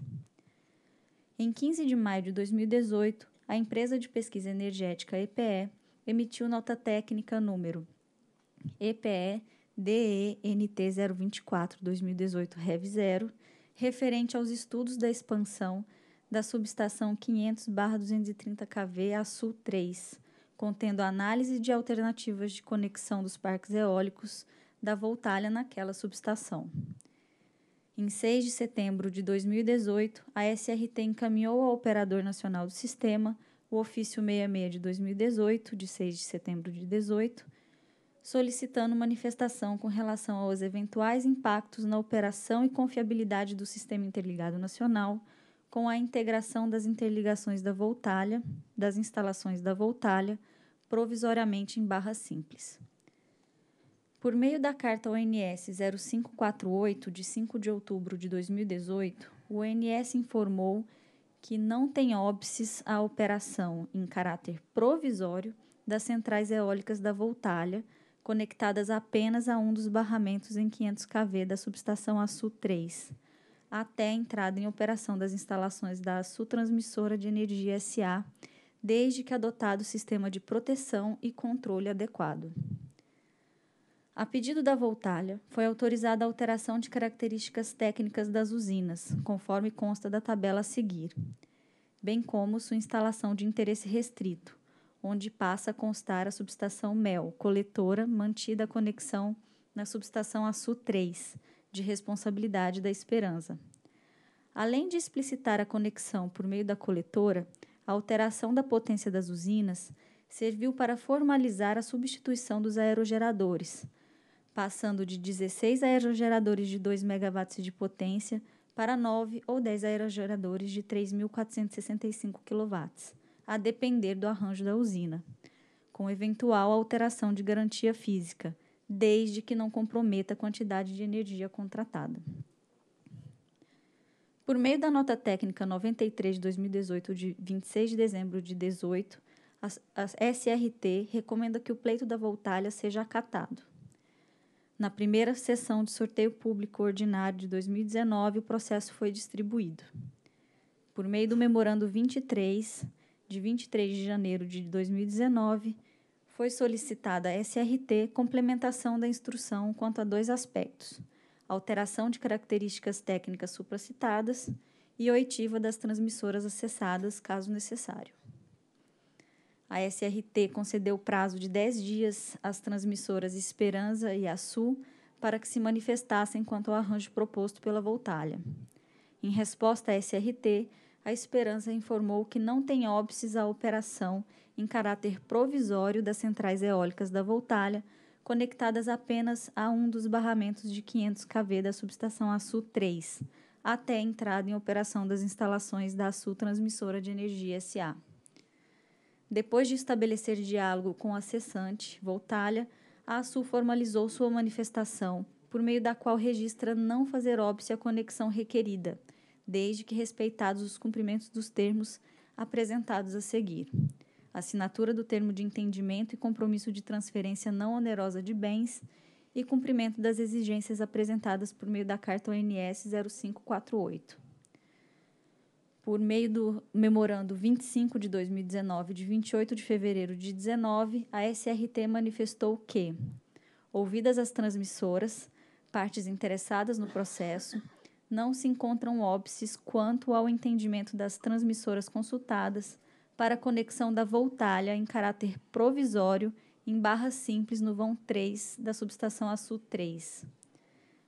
Em 15 de maio de 2018, a empresa de pesquisa energética EPE emitiu nota técnica número EPE DENT 024-2018 Rev 0, referente aos estudos da expansão da subestação 500/230 kV asu 3, contendo análise de alternativas de conexão dos parques eólicos da Voltalha naquela subestação. Em 6 de setembro de 2018, a SRT encaminhou ao Operador Nacional do Sistema o ofício 66 de 2018, de 6 de setembro de 18, solicitando manifestação com relação aos eventuais impactos na operação e confiabilidade do Sistema Interligado Nacional, com a integração das interligações da Voltalha, das instalações da Voltalha, provisoriamente em barra simples. Por meio da carta ONS 0548, de 5 de outubro de 2018, o ONS informou que não tem óbices à operação em caráter provisório das centrais eólicas da Voltalha, conectadas apenas a um dos barramentos em 500 kV da subestação Açu 3, até a entrada em operação das instalações da Açu Transmissora de Energia SA, desde que adotado o sistema de proteção e controle adequado. A pedido da Voltalha, foi autorizada a alteração de características técnicas das usinas, conforme consta da tabela a seguir, bem como sua instalação de interesse restrito, onde passa a constar a subestação MEL, coletora, mantida a conexão na subestação asu 3, de responsabilidade da Esperança. Além de explicitar a conexão por meio da coletora, a alteração da potência das usinas serviu para formalizar a substituição dos aerogeradores – passando de 16 aerogeradores de 2 MW de potência para 9 ou 10 aerogeradores de 3.465 kW, a depender do arranjo da usina, com eventual alteração de garantia física, desde que não comprometa a quantidade de energia contratada. Por meio da nota técnica 93 de 2018 de 26 de dezembro de 2018, a SRT recomenda que o pleito da Voltalha seja acatado. Na primeira sessão de sorteio público ordinário de 2019, o processo foi distribuído. Por meio do memorando 23, de 23 de janeiro de 2019, foi solicitada à SRT complementação da instrução quanto a dois aspectos: alteração de características técnicas supracitadas e oitiva das transmissoras acessadas, caso necessário. A SRT concedeu prazo de 10 dias às transmissoras Esperança e Açu para que se manifestassem quanto ao arranjo proposto pela Voltalha. Em resposta à SRT, a Esperança informou que não tem óbices à operação em caráter provisório das centrais eólicas da Voltalha, conectadas apenas a um dos barramentos de 500 kV da subestação Açu 3, até a entrada em operação das instalações da Açu Transmissora de Energia SA. Depois de estabelecer diálogo com a cessante, Voltalha, a ASU formalizou sua manifestação, por meio da qual registra não fazer óbice à conexão requerida, desde que respeitados os cumprimentos dos termos apresentados a seguir. Assinatura do termo de entendimento e compromisso de transferência não onerosa de bens e cumprimento das exigências apresentadas por meio da Carta ONS 0548 por meio do memorando 25 de 2019 de 28 de fevereiro de 19, a SRT manifestou que, ouvidas as transmissoras, partes interessadas no processo, não se encontram óbices quanto ao entendimento das transmissoras consultadas para a conexão da voltalha em caráter provisório em barra simples no vão 3 da subestação Açu 3.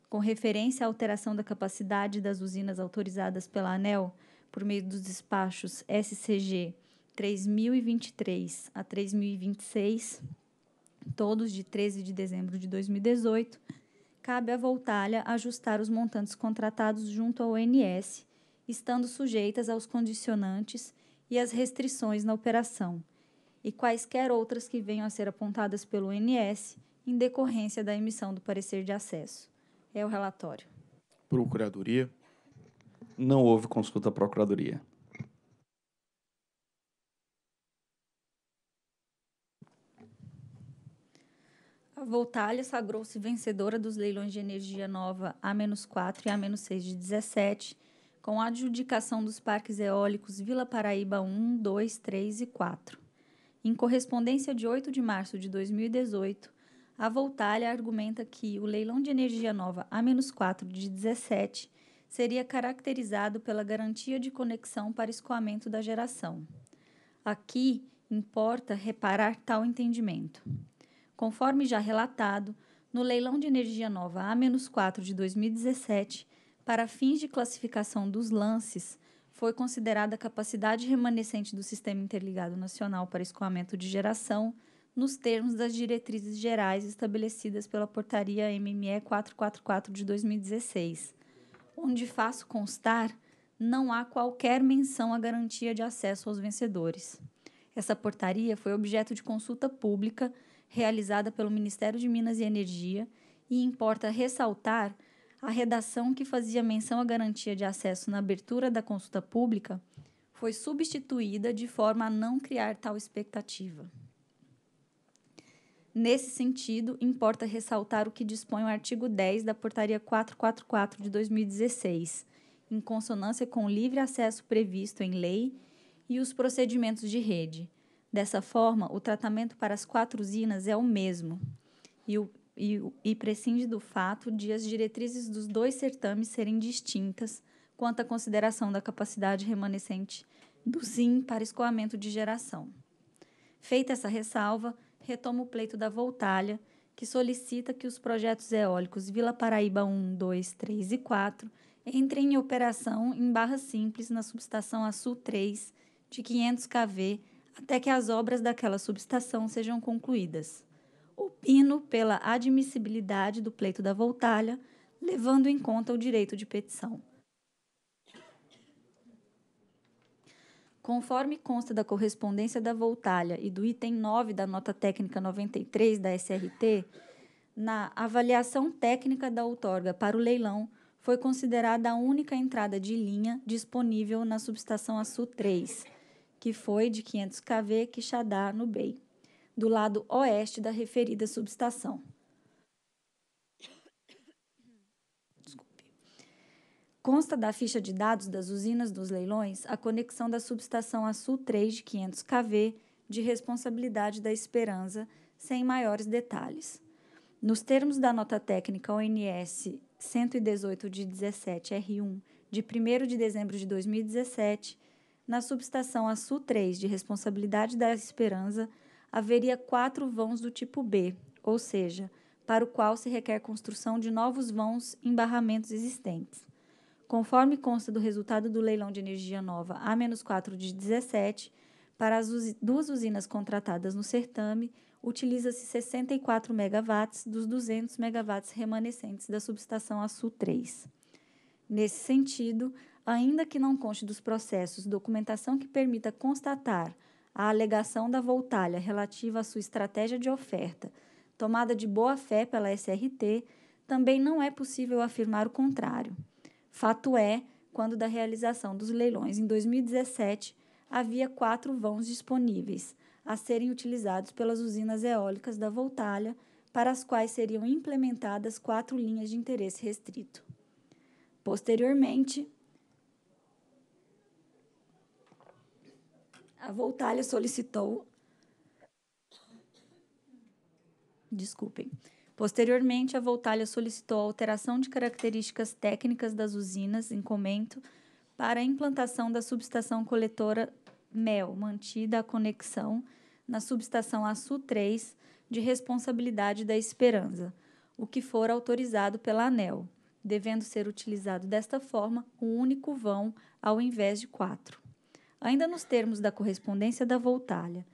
Com referência à alteração da capacidade das usinas autorizadas pela ANEL, por meio dos despachos SCG 3023 a 3026, todos de 13 de dezembro de 2018, cabe à Voltalha ajustar os montantes contratados junto ao ONS, estando sujeitas aos condicionantes e às restrições na operação, e quaisquer outras que venham a ser apontadas pelo ONS em decorrência da emissão do parecer de acesso. É o relatório. Procuradoria, não houve consulta à Procuradoria. A Voltalha sagrou-se vencedora dos leilões de energia nova A-4 e A-6 de 17, com a adjudicação dos parques eólicos Vila Paraíba 1, 2, 3 e 4. Em correspondência de 8 de março de 2018, a Voltalha argumenta que o leilão de energia nova A-4 de 17 seria caracterizado pela garantia de conexão para escoamento da geração. Aqui importa reparar tal entendimento. Conforme já relatado, no leilão de energia nova A-4 de 2017, para fins de classificação dos lances, foi considerada a capacidade remanescente do Sistema Interligado Nacional para Escoamento de Geração, nos termos das diretrizes gerais estabelecidas pela Portaria MME 444 de 2016, onde faço constar não há qualquer menção à garantia de acesso aos vencedores. Essa portaria foi objeto de consulta pública realizada pelo Ministério de Minas e Energia e importa ressaltar a redação que fazia menção à garantia de acesso na abertura da consulta pública foi substituída de forma a não criar tal expectativa. Nesse sentido, importa ressaltar o que dispõe o artigo 10 da Portaria 444 de 2016, em consonância com o livre acesso previsto em lei e os procedimentos de rede. Dessa forma, o tratamento para as quatro usinas é o mesmo e, o, e, e prescinde do fato de as diretrizes dos dois certames serem distintas quanto à consideração da capacidade remanescente do ZIM para escoamento de geração. Feita essa ressalva, retoma o pleito da Voltalha, que solicita que os projetos eólicos Vila Paraíba 1, 2, 3 e 4 entrem em operação em barra simples na subestação Açu 3, de 500 kV, até que as obras daquela subestação sejam concluídas. Opino pela admissibilidade do pleito da Voltalha, levando em conta o direito de petição. Conforme consta da correspondência da Voltalha e do item 9 da nota técnica 93 da SRT, na avaliação técnica da outorga para o leilão, foi considerada a única entrada de linha disponível na subestação Açu 3, que foi de 500 kV Quixadá, no Bei, do lado oeste da referida subestação. consta da ficha de dados das usinas dos leilões a conexão da subestação Açul 3 de 500 kV de responsabilidade da Esperança, sem maiores detalhes. Nos termos da nota técnica ONS 118 de 17 R1 de 1 de dezembro de 2017, na subestação Açul 3 de responsabilidade da Esperança, haveria quatro vãos do tipo B, ou seja, para o qual se requer construção de novos vãos em barramentos existentes conforme consta do resultado do leilão de energia nova A-4 de 17, para as duas usinas contratadas no certame, utiliza-se 64 megawatts dos 200 megawatts remanescentes da subestação Açu 3. Nesse sentido, ainda que não conste dos processos documentação que permita constatar a alegação da Voltalha relativa à sua estratégia de oferta, tomada de boa fé pela SRT, também não é possível afirmar o contrário. Fato é, quando da realização dos leilões em 2017, havia quatro vãos disponíveis a serem utilizados pelas usinas eólicas da Voltalha, para as quais seriam implementadas quatro linhas de interesse restrito. Posteriormente, a Voltalha solicitou. Desculpem. Posteriormente, a Voltalha solicitou a alteração de características técnicas das usinas em comento para a implantação da subestação coletora MEL, mantida a conexão na subestação Asu 3, de responsabilidade da Esperança, o que for autorizado pela ANEL, devendo ser utilizado desta forma um único vão ao invés de quatro. Ainda nos termos da correspondência da Voltalha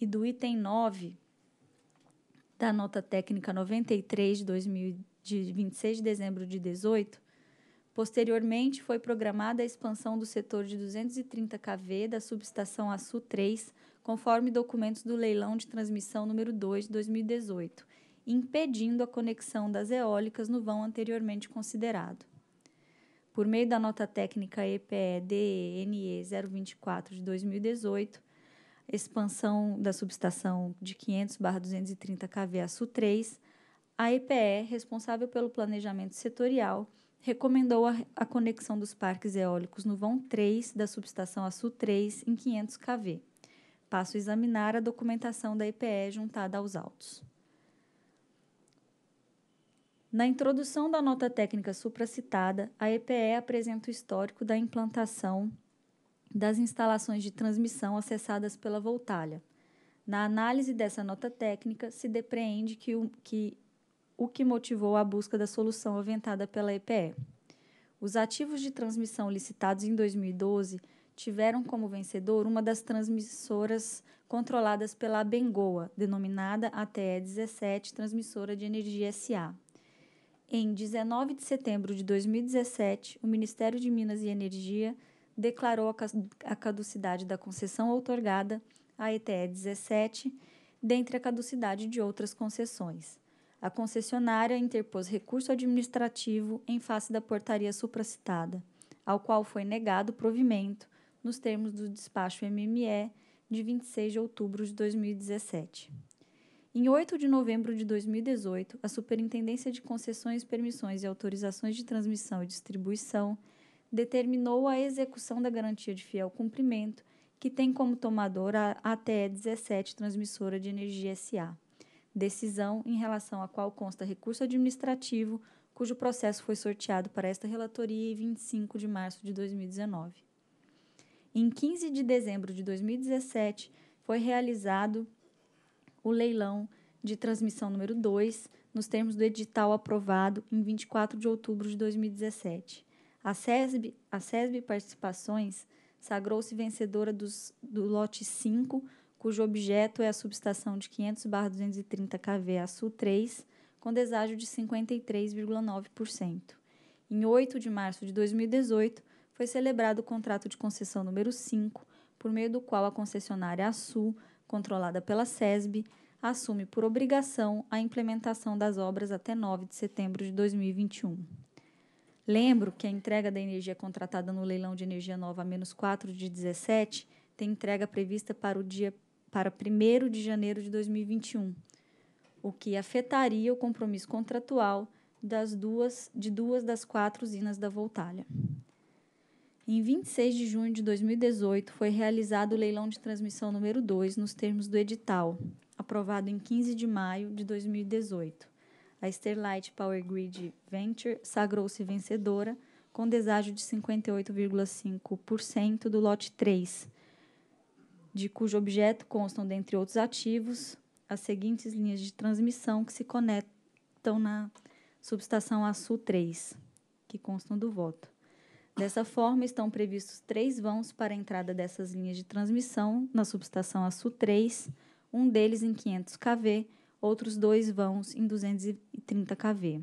e do item 9 da nota técnica 93 de, 2000, de 26 de dezembro de 18, posteriormente foi programada a expansão do setor de 230 kV da subestação Açu 3, conforme documentos do leilão de transmissão número 2 de 2018, impedindo a conexão das eólicas no vão anteriormente considerado. Por meio da nota técnica EPE DENE 024 de 2018, expansão da subestação de 500/230 kV a Sul-3, a EPE, responsável pelo planejamento setorial, recomendou a, a, conexão dos parques eólicos no vão 3 da subestação su 3 em 500 kV. Passo a examinar a documentação da EPE juntada aos autos. Na introdução da nota técnica supracitada, a EPE apresenta o histórico da implantação das instalações de transmissão acessadas pela Voltalha. Na análise dessa nota técnica, se depreende que o que, o que motivou a busca da solução aventada pela EPE. Os ativos de transmissão licitados em 2012 tiveram como vencedor uma das transmissoras controladas pela Abengoa, denominada ATE 17 Transmissora de Energia SA. Em 19 de setembro de 2017, o Ministério de Minas e Energia declarou a caducidade da concessão outorgada à ETE 17, dentre a caducidade de outras concessões. A concessionária interpôs recurso administrativo em face da portaria supracitada, ao qual foi negado provimento nos termos do despacho MME de 26 de outubro de 2017. Em 8 de novembro de 2018, a Superintendência de Concessões, Permissões e Autorizações de Transmissão e Distribuição determinou a execução da garantia de fiel cumprimento, que tem como tomador a ATE 17 Transmissora de Energia SA, decisão em relação à qual consta recurso administrativo, cujo processo foi sorteado para esta relatoria em 25 de março de 2019. Em 15 de dezembro de 2017, foi realizado o leilão de transmissão número 2, nos termos do edital aprovado em 24 de outubro de 2017. A SESB, a SESB Participações sagrou-se vencedora dos, do lote 5, cujo objeto é a subestação de 500-230 kV a Sul 3, com deságio de 53,9%. Em 8 de março de 2018, foi celebrado o contrato de concessão número 5, por meio do qual a concessionária Asul, controlada pela SESB, assume por obrigação a implementação das obras até 9 de setembro de 2021. Lembro que a entrega da energia contratada no leilão de energia nova a menos 4 de 17 tem entrega prevista para o dia para 1 de janeiro de 2021, o que afetaria o compromisso contratual das duas de duas das quatro usinas da Voltalha. Em 26 de junho de 2018 foi realizado o leilão de transmissão número 2 nos termos do edital, aprovado em 15 de maio de 2018. A Sterlite Power Grid Venture sagrou-se vencedora com deságio de 58,5% do lote 3, de cujo objeto constam, dentre outros ativos, as seguintes linhas de transmissão que se conectam na subestação Açu 3, que constam do voto. Dessa forma, estão previstos três vãos para a entrada dessas linhas de transmissão na subestação Açu 3, um deles em 500 kV, outros dois vãos em 230 kV.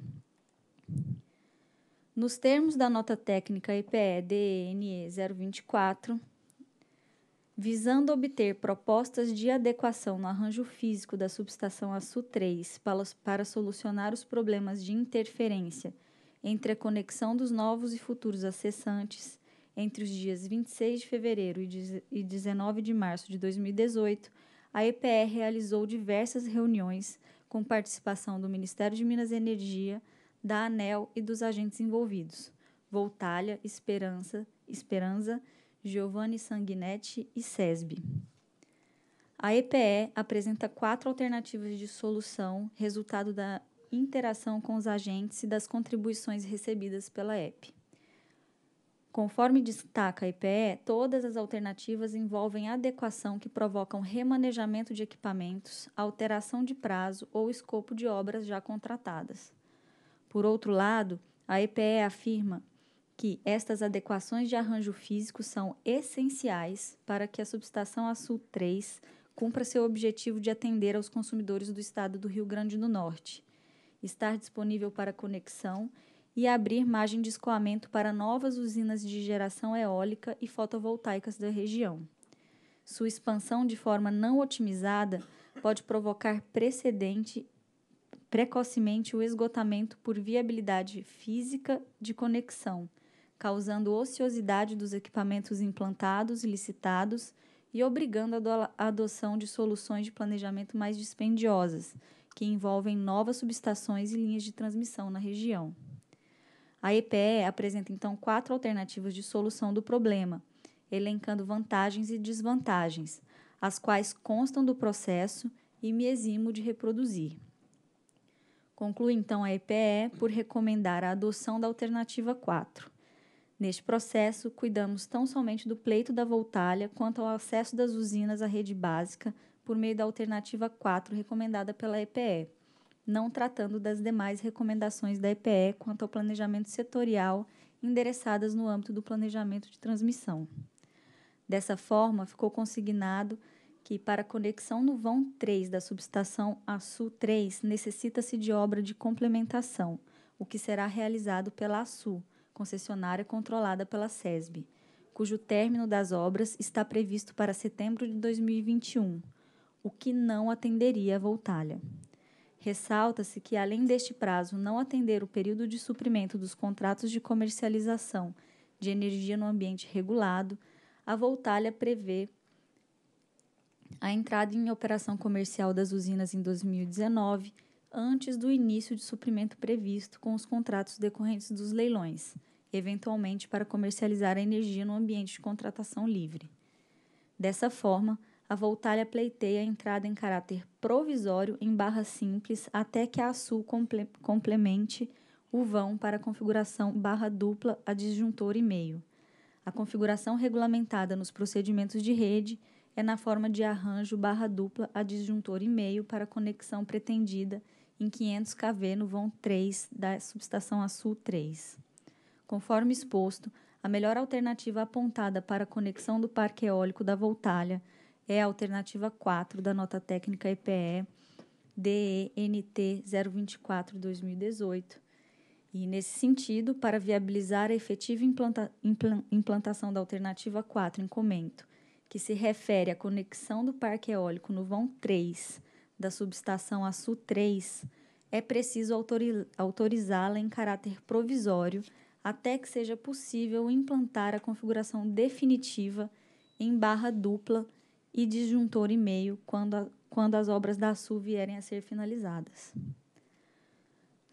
Nos termos da nota técnica IPE dene 024, visando obter propostas de adequação no arranjo físico da subestação ASU-3 para, para solucionar os problemas de interferência entre a conexão dos novos e futuros acessantes, entre os dias 26 de fevereiro e 19 de março de 2018, a EPR realizou diversas reuniões com participação do Ministério de Minas e Energia, da ANEL e dos agentes envolvidos: Voltalha, Esperança, Esperança, Giovanni Sanguinetti e SESB. A EPE apresenta quatro alternativas de solução, resultado da interação com os agentes e das contribuições recebidas pela EPE. Conforme destaca a IPE, todas as alternativas envolvem adequação que provocam remanejamento de equipamentos, alteração de prazo ou escopo de obras já contratadas. Por outro lado, a EPE afirma que estas adequações de arranjo físico são essenciais para que a subestação Açul 3 cumpra seu objetivo de atender aos consumidores do estado do Rio Grande do Norte, estar disponível para conexão e abrir margem de escoamento para novas usinas de geração eólica e fotovoltaicas da região. Sua expansão de forma não otimizada pode provocar precedente precocemente o esgotamento por viabilidade física de conexão, causando ociosidade dos equipamentos implantados e licitados e obrigando a adoção de soluções de planejamento mais dispendiosas, que envolvem novas subestações e linhas de transmissão na região. A EPE apresenta então quatro alternativas de solução do problema, elencando vantagens e desvantagens, as quais constam do processo e me eximo de reproduzir. Conclui então a EPE por recomendar a adoção da alternativa 4. Neste processo, cuidamos tão somente do pleito da voltalha quanto ao acesso das usinas à rede básica por meio da alternativa 4 recomendada pela EPE não tratando das demais recomendações da EPE quanto ao planejamento setorial endereçadas no âmbito do planejamento de transmissão. Dessa forma, ficou consignado que para conexão no vão 3 da subestação ASU 3 necessita-se de obra de complementação, o que será realizado pela ASU, concessionária controlada pela SESB, cujo término das obras está previsto para setembro de 2021, o que não atenderia a Voltalha. Ressalta-se que, além deste prazo não atender o período de suprimento dos contratos de comercialização de energia no ambiente regulado, a Voltalha prevê a entrada em operação comercial das usinas em 2019, antes do início de suprimento previsto com os contratos decorrentes dos leilões, eventualmente para comercializar a energia no ambiente de contratação livre. Dessa forma, a voltalha pleiteia a entrada em caráter provisório em barra simples até que a ASUL complemente o vão para a configuração barra dupla a disjuntor e meio. A configuração regulamentada nos procedimentos de rede é na forma de arranjo barra dupla a disjuntor e meio para a conexão pretendida em 500 kV no vão 3 da subestação Açul 3. Conforme exposto, a melhor alternativa apontada para a conexão do parque eólico da Voltalha é a alternativa 4 da nota técnica EPE DENT 024-2018. E, nesse sentido, para viabilizar a efetiva implanta, implantação da alternativa 4 em comento, que se refere à conexão do parque eólico no vão 3 da subestação Açu 3, é preciso autori autorizá-la em caráter provisório até que seja possível implantar a configuração definitiva em barra dupla e disjuntor e meio quando, a, quando as obras da Sul vierem a ser finalizadas.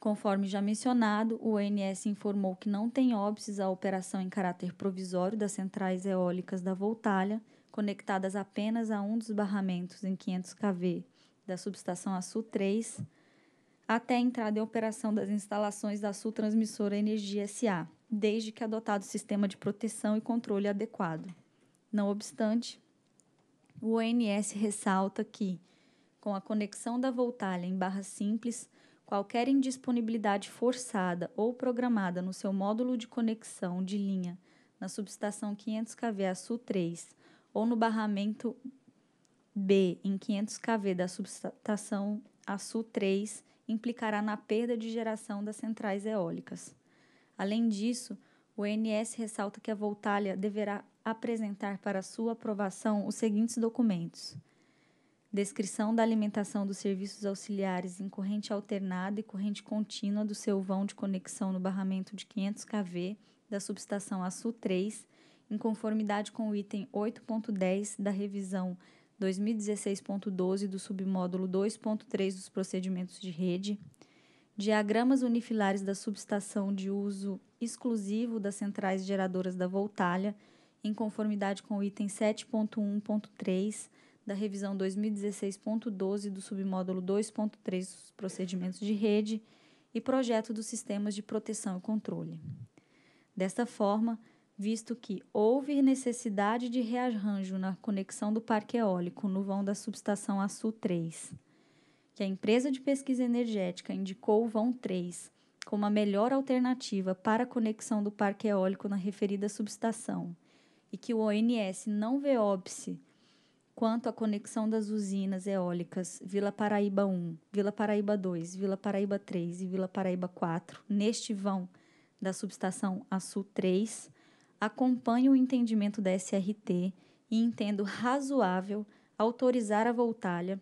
Conforme já mencionado, o ONS informou que não tem óbices à operação em caráter provisório das centrais eólicas da Voltalha, conectadas apenas a um dos barramentos em 500 kV da subestação Açu 3, até a entrada em operação das instalações da Sul Transmissora Energia SA, desde que adotado o sistema de proteção e controle adequado. Não obstante, o ONS ressalta que, com a conexão da voltalha em barra simples, qualquer indisponibilidade forçada ou programada no seu módulo de conexão de linha na subestação 500 kV a Sul 3 ou no barramento B em 500 kV da subestação a Sul 3 implicará na perda de geração das centrais eólicas. Além disso, o ONS ressalta que a voltalha deverá apresentar para sua aprovação os seguintes documentos: descrição da alimentação dos serviços auxiliares em corrente alternada e corrente contínua do seu vão de conexão no barramento de 500 kV da subestação asu 3, em conformidade com o item 8.10 da revisão 2016.12 do submódulo 2.3 dos procedimentos de rede, diagramas unifilares da subestação de uso exclusivo das centrais geradoras da Voltalha em conformidade com o item 7.1.3 da revisão 2016.12 do submódulo 2.3 dos procedimentos de rede e projeto dos sistemas de proteção e controle. Desta forma, visto que houve necessidade de rearranjo na conexão do parque eólico no vão da subestação Açu 3, que a empresa de pesquisa energética indicou o vão 3 como a melhor alternativa para a conexão do parque eólico na referida subestação e que o ONS não vê óbice quanto à conexão das usinas eólicas Vila Paraíba 1, Vila Paraíba 2, Vila Paraíba 3 e Vila Paraíba 4 neste vão da subestação Açu 3, acompanho o entendimento da SRT e entendo razoável autorizar a Voltalha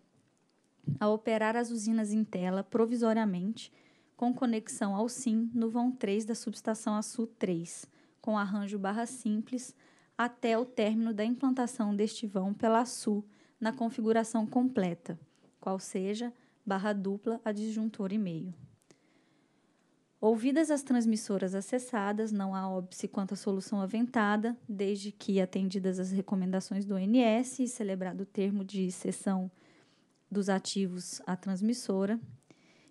a operar as usinas em tela provisoriamente com conexão ao SIM no vão 3 da subestação Açu 3, com arranjo barra simples até o término da implantação deste vão pela SU na configuração completa, qual seja barra dupla adjuntor e meio. Ouvidas as transmissoras acessadas, não há óbice quanto à solução aventada, desde que atendidas as recomendações do ONS e celebrado o termo de cessão dos ativos à transmissora,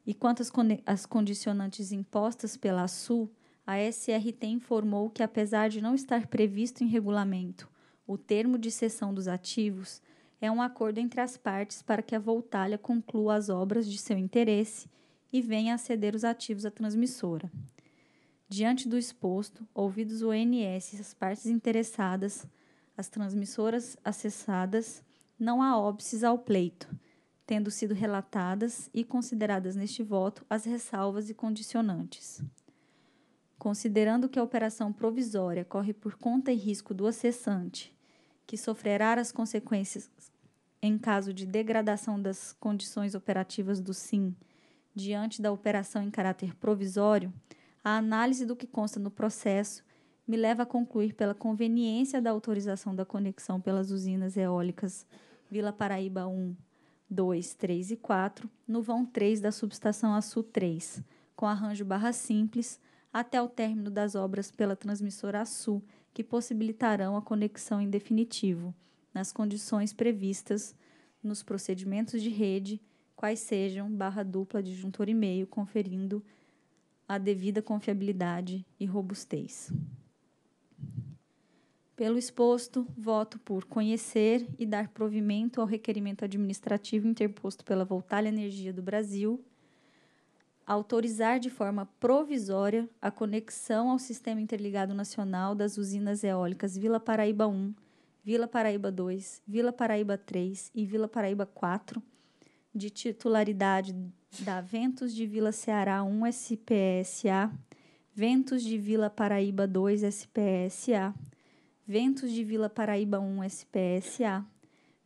e quanto às condicionantes impostas pela SU, a SRT informou que, apesar de não estar previsto em regulamento o termo de cessão dos ativos, é um acordo entre as partes para que a Voltalha conclua as obras de seu interesse e venha a ceder os ativos à transmissora. Diante do exposto, ouvidos o ONS e as partes interessadas, as transmissoras acessadas, não há óbices ao pleito, tendo sido relatadas e consideradas neste voto as ressalvas e condicionantes considerando que a operação provisória corre por conta e risco do acessante, que sofrerá as consequências em caso de degradação das condições operativas do SIM diante da operação em caráter provisório, a análise do que consta no processo me leva a concluir pela conveniência da autorização da conexão pelas usinas eólicas Vila Paraíba 1, 2, 3 e 4 no vão 3 da subestação Açu 3, com arranjo barra simples, até o término das obras pela transmissora Sul, que possibilitarão a conexão em definitivo, nas condições previstas nos procedimentos de rede, quais sejam barra dupla disjuntor e meio, conferindo a devida confiabilidade e robustez. Pelo exposto, voto por conhecer e dar provimento ao requerimento administrativo interposto pela Voltalha Energia do Brasil autorizar de forma provisória a conexão ao Sistema Interligado Nacional das usinas eólicas Vila Paraíba 1, Vila Paraíba 2, Vila Paraíba 3 e Vila Paraíba 4, de titularidade da Ventos de Vila Ceará 1 SPSA, Ventos de Vila Paraíba 2 SPSA, Ventos de Vila Paraíba 1 SPSA,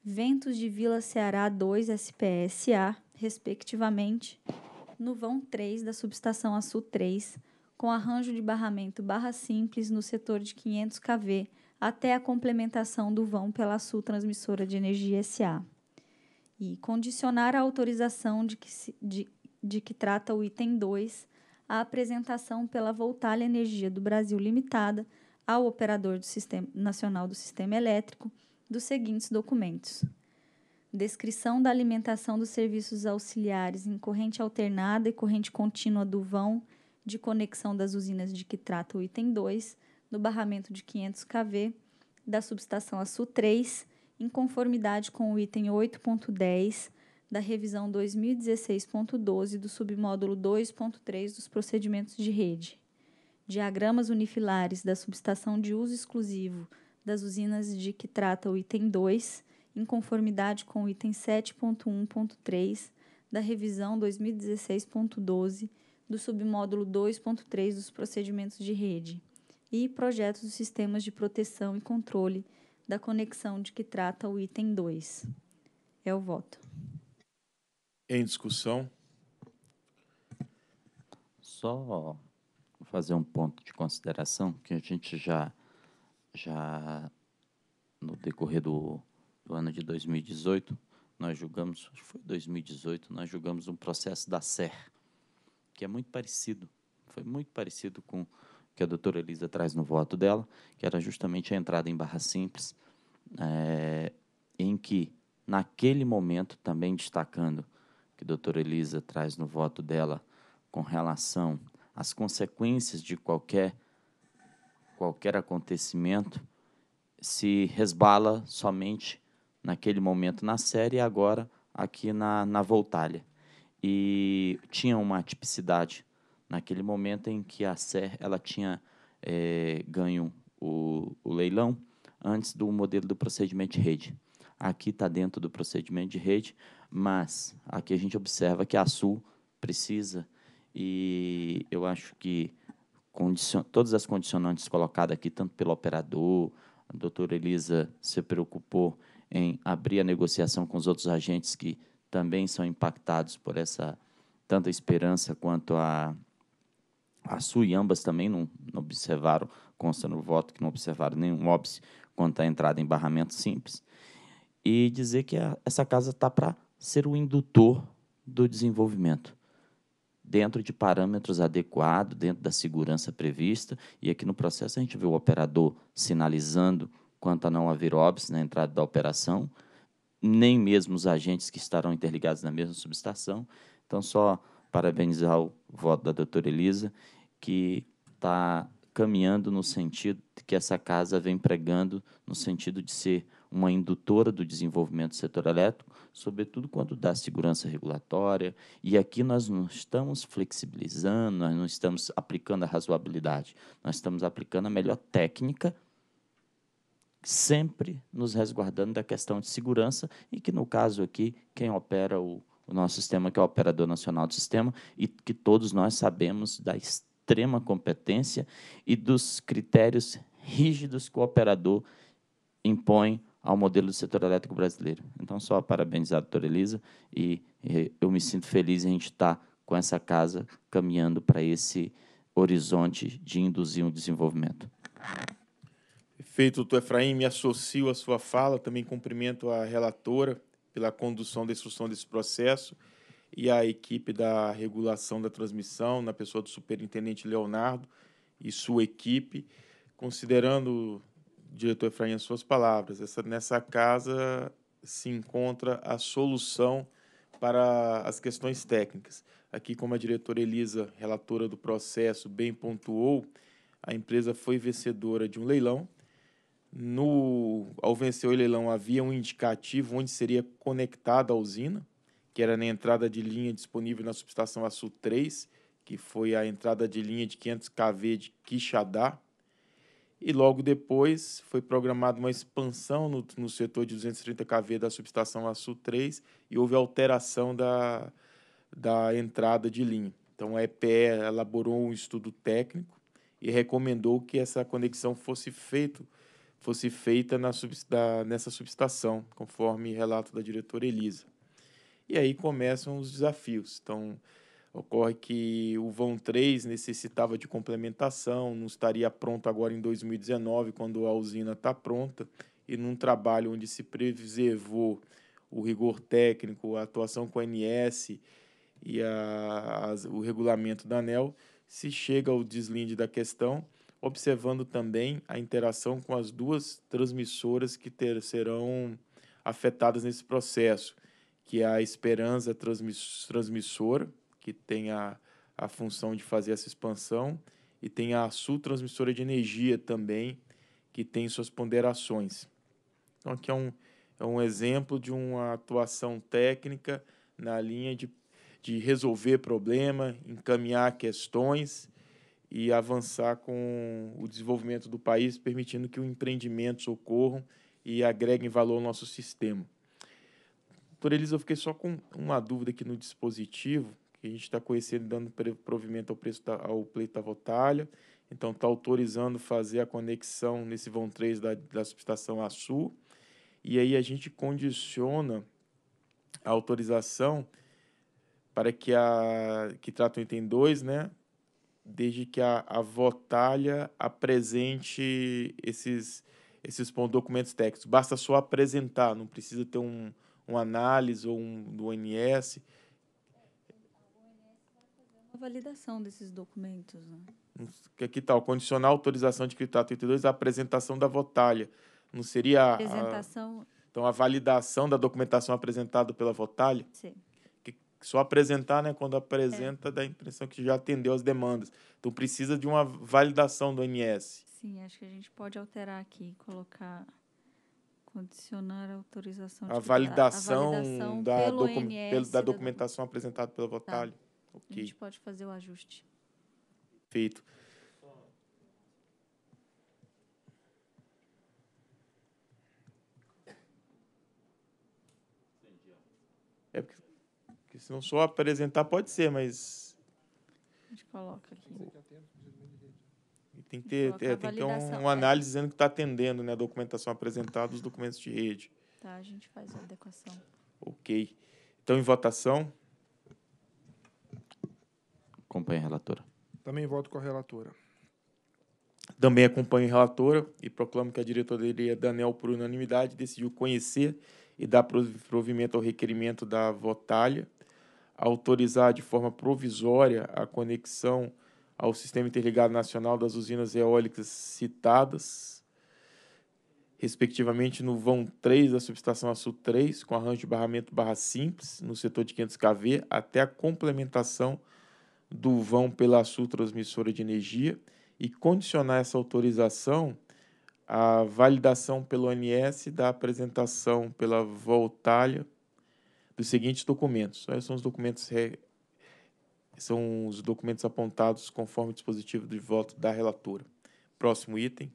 Ventos de Vila Ceará 2 SPSA, respectivamente, no vão 3 da subestação Açu 3, com arranjo de barramento barra simples no setor de 500 kV até a complementação do vão pela Açu Transmissora de Energia SA. E condicionar a autorização de que, se, de, de que trata o item 2 a apresentação pela Voltalha Energia do Brasil Limitada ao operador do Sistema Nacional do Sistema Elétrico dos seguintes documentos: Descrição da alimentação dos serviços auxiliares em corrente alternada e corrente contínua do vão de conexão das usinas de que trata o item 2, no barramento de 500 kV da subestação Açu 3, em conformidade com o item 8.10 da revisão 2016.12 do submódulo 2.3 dos procedimentos de rede. Diagramas unifilares da subestação de uso exclusivo das usinas de que trata o item 2 em conformidade com o item 7.1.3 da revisão 2016.12 do submódulo 2.3 dos procedimentos de rede e projetos dos sistemas de proteção e controle da conexão de que trata o item 2. É o voto. Em discussão? Só fazer um ponto de consideração que a gente já já no decorrer do, no ano de 2018, nós julgamos, acho que foi 2018, nós julgamos um processo da SER, que é muito parecido, foi muito parecido com o que a doutora Elisa traz no voto dela, que era justamente a entrada em barra simples, é, em que, naquele momento, também destacando que a doutora Elisa traz no voto dela com relação às consequências de qualquer, qualquer acontecimento, se resbala somente naquele momento na série e agora aqui na, na Voltalha. E tinha uma tipicidade naquele momento em que a Ser ela tinha é, ganho o, o leilão antes do modelo do procedimento de rede. Aqui está dentro do procedimento de rede, mas aqui a gente observa que a Sul precisa e eu acho que todas as condicionantes colocadas aqui, tanto pelo operador, a doutora Elisa se preocupou em abrir a negociação com os outros agentes que também são impactados por essa tanto a esperança quanto a a su e ambas também não, não observaram, consta no voto que não observaram nenhum óbice quanto à entrada em barramento simples, e dizer que a, essa casa está para ser o indutor do desenvolvimento, dentro de parâmetros adequados, dentro da segurança prevista, e aqui no processo a gente vê o operador sinalizando quanto a não haver óbice na entrada da operação, nem mesmo os agentes que estarão interligados na mesma subestação. Então, só parabenizar o voto da doutora Elisa, que está caminhando no sentido que essa casa vem pregando, no sentido de ser uma indutora do desenvolvimento do setor elétrico, sobretudo quando dá segurança regulatória. E aqui nós não estamos flexibilizando, nós não estamos aplicando a razoabilidade, nós estamos aplicando a melhor técnica sempre nos resguardando da questão de segurança e que, no caso aqui, quem opera o, o nosso sistema, que é o Operador Nacional do Sistema, e que todos nós sabemos da extrema competência e dos critérios rígidos que o operador impõe ao modelo do setor elétrico brasileiro. Então, só parabenizar a doutora Elisa e, e eu me sinto feliz em a gente estar tá com essa casa caminhando para esse horizonte de induzir um desenvolvimento. Feito, doutor Efraim, me associo à sua fala, também cumprimento a relatora pela condução da instrução desse processo e a equipe da regulação da transmissão, na pessoa do superintendente Leonardo e sua equipe, considerando, diretor Efraim, as suas palavras, essa, nessa casa se encontra a solução para as questões técnicas. Aqui, como a diretora Elisa, relatora do processo, bem pontuou, a empresa foi vencedora de um leilão no, ao vencer o leilão, havia um indicativo onde seria conectada a usina, que era na entrada de linha disponível na subestação Açu 3, que foi a entrada de linha de 500 kV de Quixadá. E logo depois foi programada uma expansão no, no setor de 230 kV da subestação Açu 3 e houve alteração da, da entrada de linha. Então a EPE elaborou um estudo técnico e recomendou que essa conexão fosse feita fosse feita na nessa subestação, conforme relato da diretora Elisa. E aí começam os desafios. Então, ocorre que o vão 3 necessitava de complementação, não estaria pronto agora em 2019, quando a usina está pronta, e num trabalho onde se preservou o rigor técnico, a atuação com a NS e a, a, o regulamento da ANEL, se chega ao deslinde da questão observando também a interação com as duas transmissoras que ter, serão afetadas nesse processo, que é a Esperança transmiss, Transmissora, que tem a, a função de fazer essa expansão, e tem a Sul Transmissora de Energia também, que tem suas ponderações. Então, aqui é um, é um exemplo de uma atuação técnica na linha de, de resolver problema, encaminhar questões e avançar com o desenvolvimento do país, permitindo que os empreendimentos ocorram e agreguem valor ao nosso sistema. Por Elisa, eu fiquei só com uma dúvida aqui no dispositivo, que a gente está conhecendo dando provimento ao, preço da, ao pleito da Votalha, então está autorizando fazer a conexão nesse vão 3 da, da subestação a e aí a gente condiciona a autorização para que a que o item 2, né, desde que a, a votalha apresente esses, esses documentos técnicos. Basta só apresentar, não precisa ter um, um análise ou um do ONS. A validação desses documentos. Né? Que tal? Tá, Condicionar a autorização de criptato 32 à apresentação da votalha. Não seria a, a, então, a validação da documentação apresentada pela votalha? Sim só apresentar, né? Quando é. apresenta, é. dá a impressão que já atendeu as demandas. Então precisa de uma validação do MS. Sim, acho que a gente pode alterar aqui, colocar condicionar a autorização a validação, a validação da, docu pelo, da, documentação apresentada pelo Votalho. Tá. Okay. A gente pode fazer o ajuste. Feito. É porque porque se não só apresentar, pode ser, mas. A gente coloca aqui. E tem que ter, é, tem que ter um, uma é. análise dizendo que está atendendo né, a documentação apresentada, os documentos de rede. Tá, a gente faz a adequação. Ok. Então, em votação. Acompanhe a relatora. Também voto com a relatora. Também acompanho a relatora e proclamo que a diretoria Daniel, por unanimidade, decidiu conhecer e dar provimento ao requerimento da votalha autorizar de forma provisória a conexão ao Sistema Interligado Nacional das usinas eólicas citadas, respectivamente no vão 3 da subestação Açu 3, com arranjo de barramento barra simples, no setor de 500 kV, até a complementação do vão pela Açu Transmissora de Energia, e condicionar essa autorização à validação pelo ANS da apresentação pela Voltalha dos seguintes documentos. São os documentos re... são os documentos apontados conforme o dispositivo de voto da relatora. Próximo item.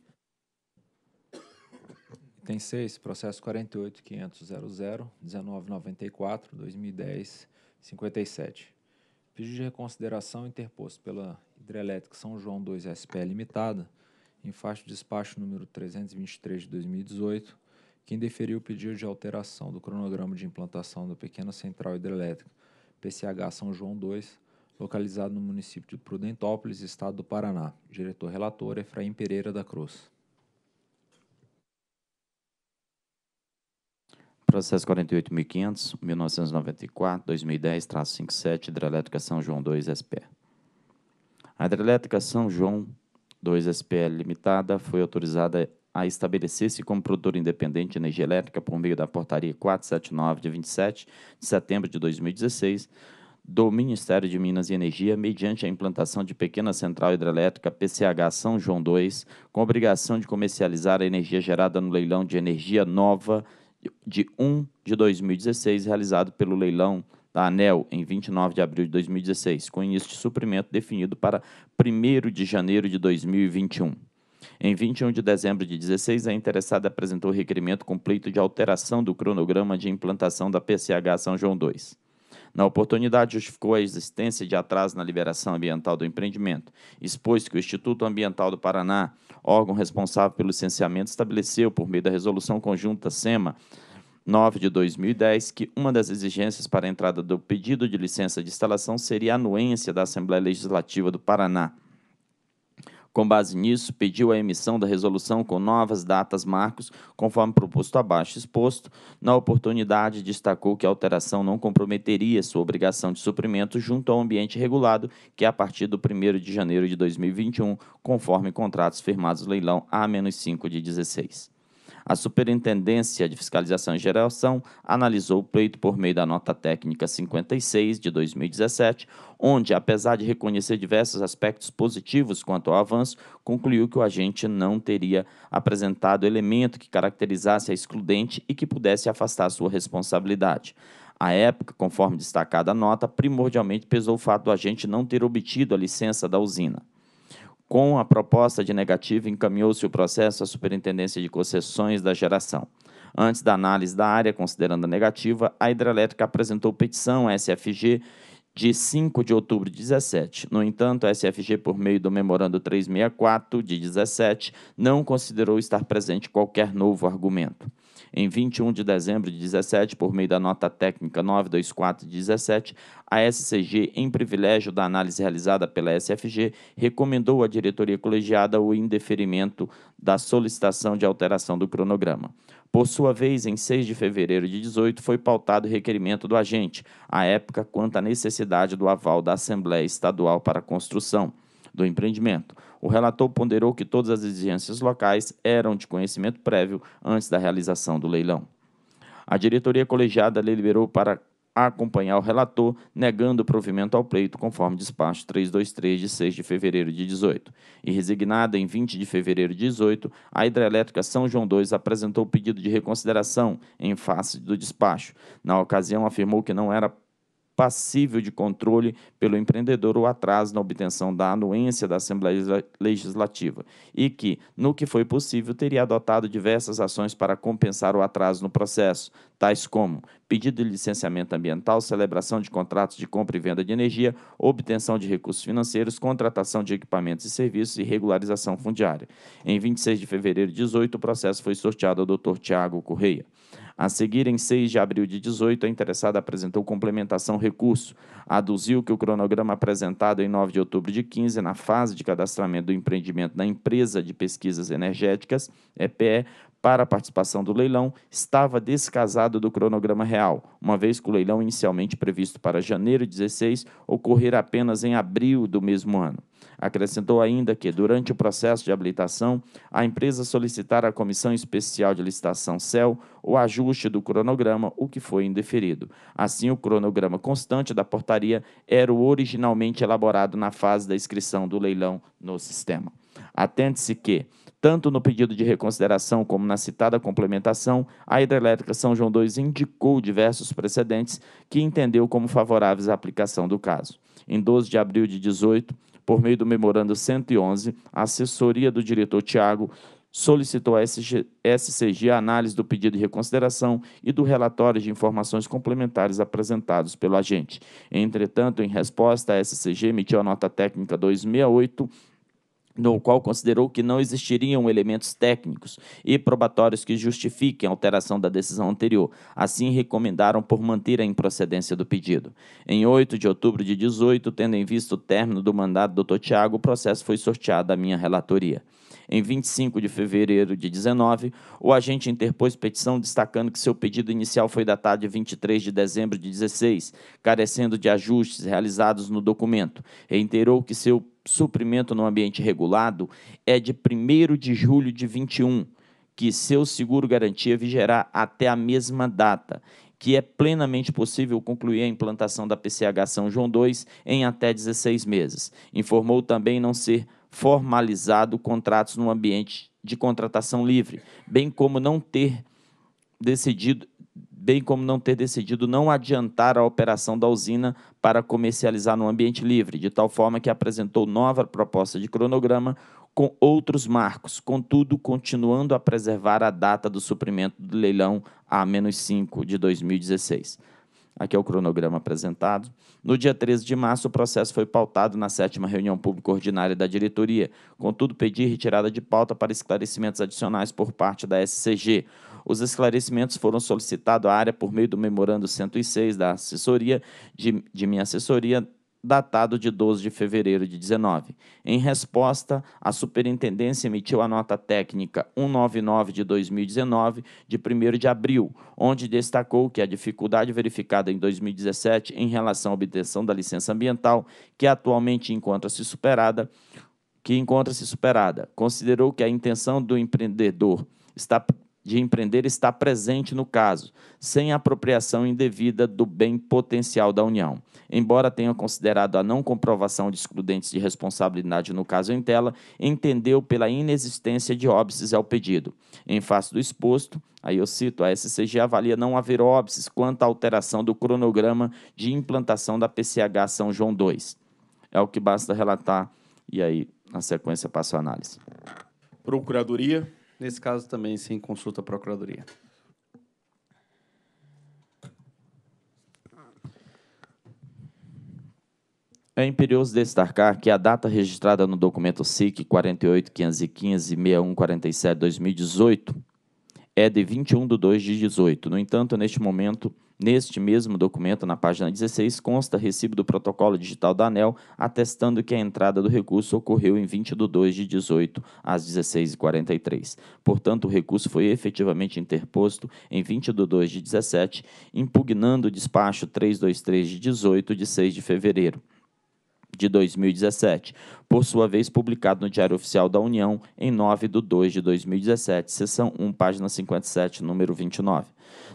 Item 6, processo 48.500.00.1994.2010.57. Pedido de reconsideração interposto pela Hidrelétrica São João 2 spl Limitada, em faixa de despacho número 323 de 2018, quem deferiu o pedido de alteração do cronograma de implantação da pequena central hidrelétrica PCH São João II, localizado no município de Prudentópolis, estado do Paraná. Diretor relator Efraim Pereira da Cruz. Processo 48.500, 1994, 2010, traço 57, Hidrelétrica São João 2 SP. A Hidrelétrica São João 2 SP Limitada foi autorizada a estabelecer-se como produtor independente de energia elétrica por meio da Portaria 479, de 27 de setembro de 2016, do Ministério de Minas e Energia, mediante a implantação de pequena central hidrelétrica PCH São João II, com obrigação de comercializar a energia gerada no leilão de energia nova de 1 de 2016, realizado pelo leilão da ANEL em 29 de abril de 2016, com início de suprimento definido para 1 de janeiro de 2021. Em 21 de dezembro de 16, a interessada apresentou requerimento completo de alteração do cronograma de implantação da PCH São João II. Na oportunidade, justificou a existência de atraso na liberação ambiental do empreendimento, expôs que o Instituto Ambiental do Paraná, órgão responsável pelo licenciamento, estabeleceu, por meio da Resolução Conjunta SEMA 9 de 2010, que uma das exigências para a entrada do pedido de licença de instalação seria a anuência da Assembleia Legislativa do Paraná. Com base nisso, pediu a emissão da resolução com novas datas marcos, conforme proposto abaixo exposto. Na oportunidade, destacou que a alteração não comprometeria sua obrigação de suprimento junto ao ambiente regulado, que é a partir do 1 de janeiro de 2021, conforme contratos firmados leilão A-5 de 16. A Superintendência de Fiscalização e Geração analisou o pleito por meio da nota técnica 56 de 2017, onde, apesar de reconhecer diversos aspectos positivos quanto ao avanço, concluiu que o agente não teria apresentado elemento que caracterizasse a excludente e que pudesse afastar sua responsabilidade. A época, conforme destacada a nota, primordialmente pesou o fato do agente não ter obtido a licença da usina. Com a proposta de negativa, encaminhou-se o processo à Superintendência de Concessões da Geração. Antes da análise da área, considerando a negativa, a hidrelétrica apresentou petição à SFG de 5 de outubro de 17. No entanto, a SFG, por meio do Memorando 364 de 17, não considerou estar presente qualquer novo argumento. Em 21 de dezembro de 17, por meio da nota técnica 924 17, a SCG, em privilégio da análise realizada pela SFG, recomendou à diretoria colegiada o indeferimento da solicitação de alteração do cronograma. Por sua vez, em 6 de fevereiro de 18, foi pautado o requerimento do agente, à época, quanto à necessidade do aval da Assembleia Estadual para a construção do empreendimento. O relator ponderou que todas as exigências locais eram de conhecimento prévio antes da realização do leilão. A diretoria colegiada deliberou para acompanhar o relator, negando o provimento ao pleito, conforme despacho 323 de 6 de fevereiro de 18. E resignada em 20 de fevereiro de 18, a Hidrelétrica São João II apresentou o pedido de reconsideração em face do despacho. Na ocasião, afirmou que não era passível de controle pelo empreendedor o atraso na obtenção da anuência da Assembleia Legislativa e que, no que foi possível, teria adotado diversas ações para compensar o atraso no processo, tais como pedido de licenciamento ambiental, celebração de contratos de compra e venda de energia, obtenção de recursos financeiros, contratação de equipamentos e serviços e regularização fundiária. Em 26 de fevereiro de 18, o processo foi sorteado ao Dr. Tiago Correia. A seguir, em 6 de abril de 18, a interessada apresentou complementação recurso. Aduziu que o cronograma apresentado em 9 de outubro de 15, na fase de cadastramento do empreendimento da Empresa de Pesquisas Energéticas, EPE, para a participação do leilão estava descasado do cronograma real, uma vez que o leilão inicialmente previsto para janeiro 16 ocorrer apenas em abril do mesmo ano. Acrescentou ainda que, durante o processo de habilitação, a empresa solicitara à Comissão Especial de Licitação CEL o ajuste do cronograma, o que foi indeferido. Assim, o cronograma constante da portaria era o originalmente elaborado na fase da inscrição do leilão no sistema. Atente-se que, tanto no pedido de reconsideração como na citada complementação, a Hidrelétrica São João II indicou diversos precedentes que entendeu como favoráveis à aplicação do caso. Em 12 de abril de 18, por meio do memorando 111, a assessoria do diretor Tiago solicitou à SCG a análise do pedido de reconsideração e do relatório de informações complementares apresentados pelo agente. Entretanto, em resposta, a SCG emitiu a nota técnica 268 no qual considerou que não existiriam elementos técnicos e probatórios que justifiquem a alteração da decisão anterior. Assim, recomendaram por manter a improcedência do pedido. Em 8 de outubro de 18, tendo em vista o término do mandato do Dr. Tiago, o processo foi sorteado à minha relatoria. Em 25 de fevereiro de 19, o agente interpôs petição destacando que seu pedido inicial foi datado de 23 de dezembro de 16, carecendo de ajustes realizados no documento. Reiterou que seu suprimento no ambiente regulado é de 1 de julho de 21, que seu seguro garantia vigerá até a mesma data, que é plenamente possível concluir a implantação da PCH São João II em até 16 meses. Informou também não ser formalizado contratos no ambiente de contratação livre, bem como não ter decidido bem como não ter decidido não adiantar a operação da usina para comercializar no ambiente livre, de tal forma que apresentou nova proposta de cronograma com outros marcos, contudo, continuando a preservar a data do suprimento do leilão A-5 de 2016. Aqui é o cronograma apresentado. No dia 13 de março, o processo foi pautado na sétima reunião pública ordinária da diretoria. Contudo, pedi retirada de pauta para esclarecimentos adicionais por parte da SCG. Os esclarecimentos foram solicitados à área por meio do memorando 106 da assessoria de, de minha assessoria datado de 12 de fevereiro de 19. Em resposta, a superintendência emitiu a nota técnica 199 de 2019, de 1 de abril, onde destacou que a dificuldade verificada em 2017 em relação à obtenção da licença ambiental, que atualmente encontra-se superada, que encontra-se superada, considerou que a intenção do empreendedor está de empreender está presente no caso, sem apropriação indevida do bem potencial da União. Embora tenha considerado a não comprovação de excludentes de responsabilidade no caso em tela, entendeu pela inexistência de óbices ao pedido. Em face do exposto, aí eu cito, a SCG avalia não haver óbices quanto à alteração do cronograma de implantação da PCH São João II. É o que basta relatar, e aí, na sequência, passo a análise. Procuradoria. Nesse caso também sem consulta à Procuradoria. É imperioso destacar que a data registrada no documento SIC 48515-6147-2018 é de 21 de 2 de 18. No entanto, neste momento, neste mesmo documento, na página 16, consta recibo do protocolo digital da ANEL, atestando que a entrada do recurso ocorreu em 20 de 2 de 18 às 16h43. Portanto, o recurso foi efetivamente interposto em 20 de 2 de 17, impugnando o despacho 323 de 18 de 6 de fevereiro de 2017, por sua vez publicado no Diário Oficial da União em 9 de 2 de 2017, seção 1, página 57, número 29.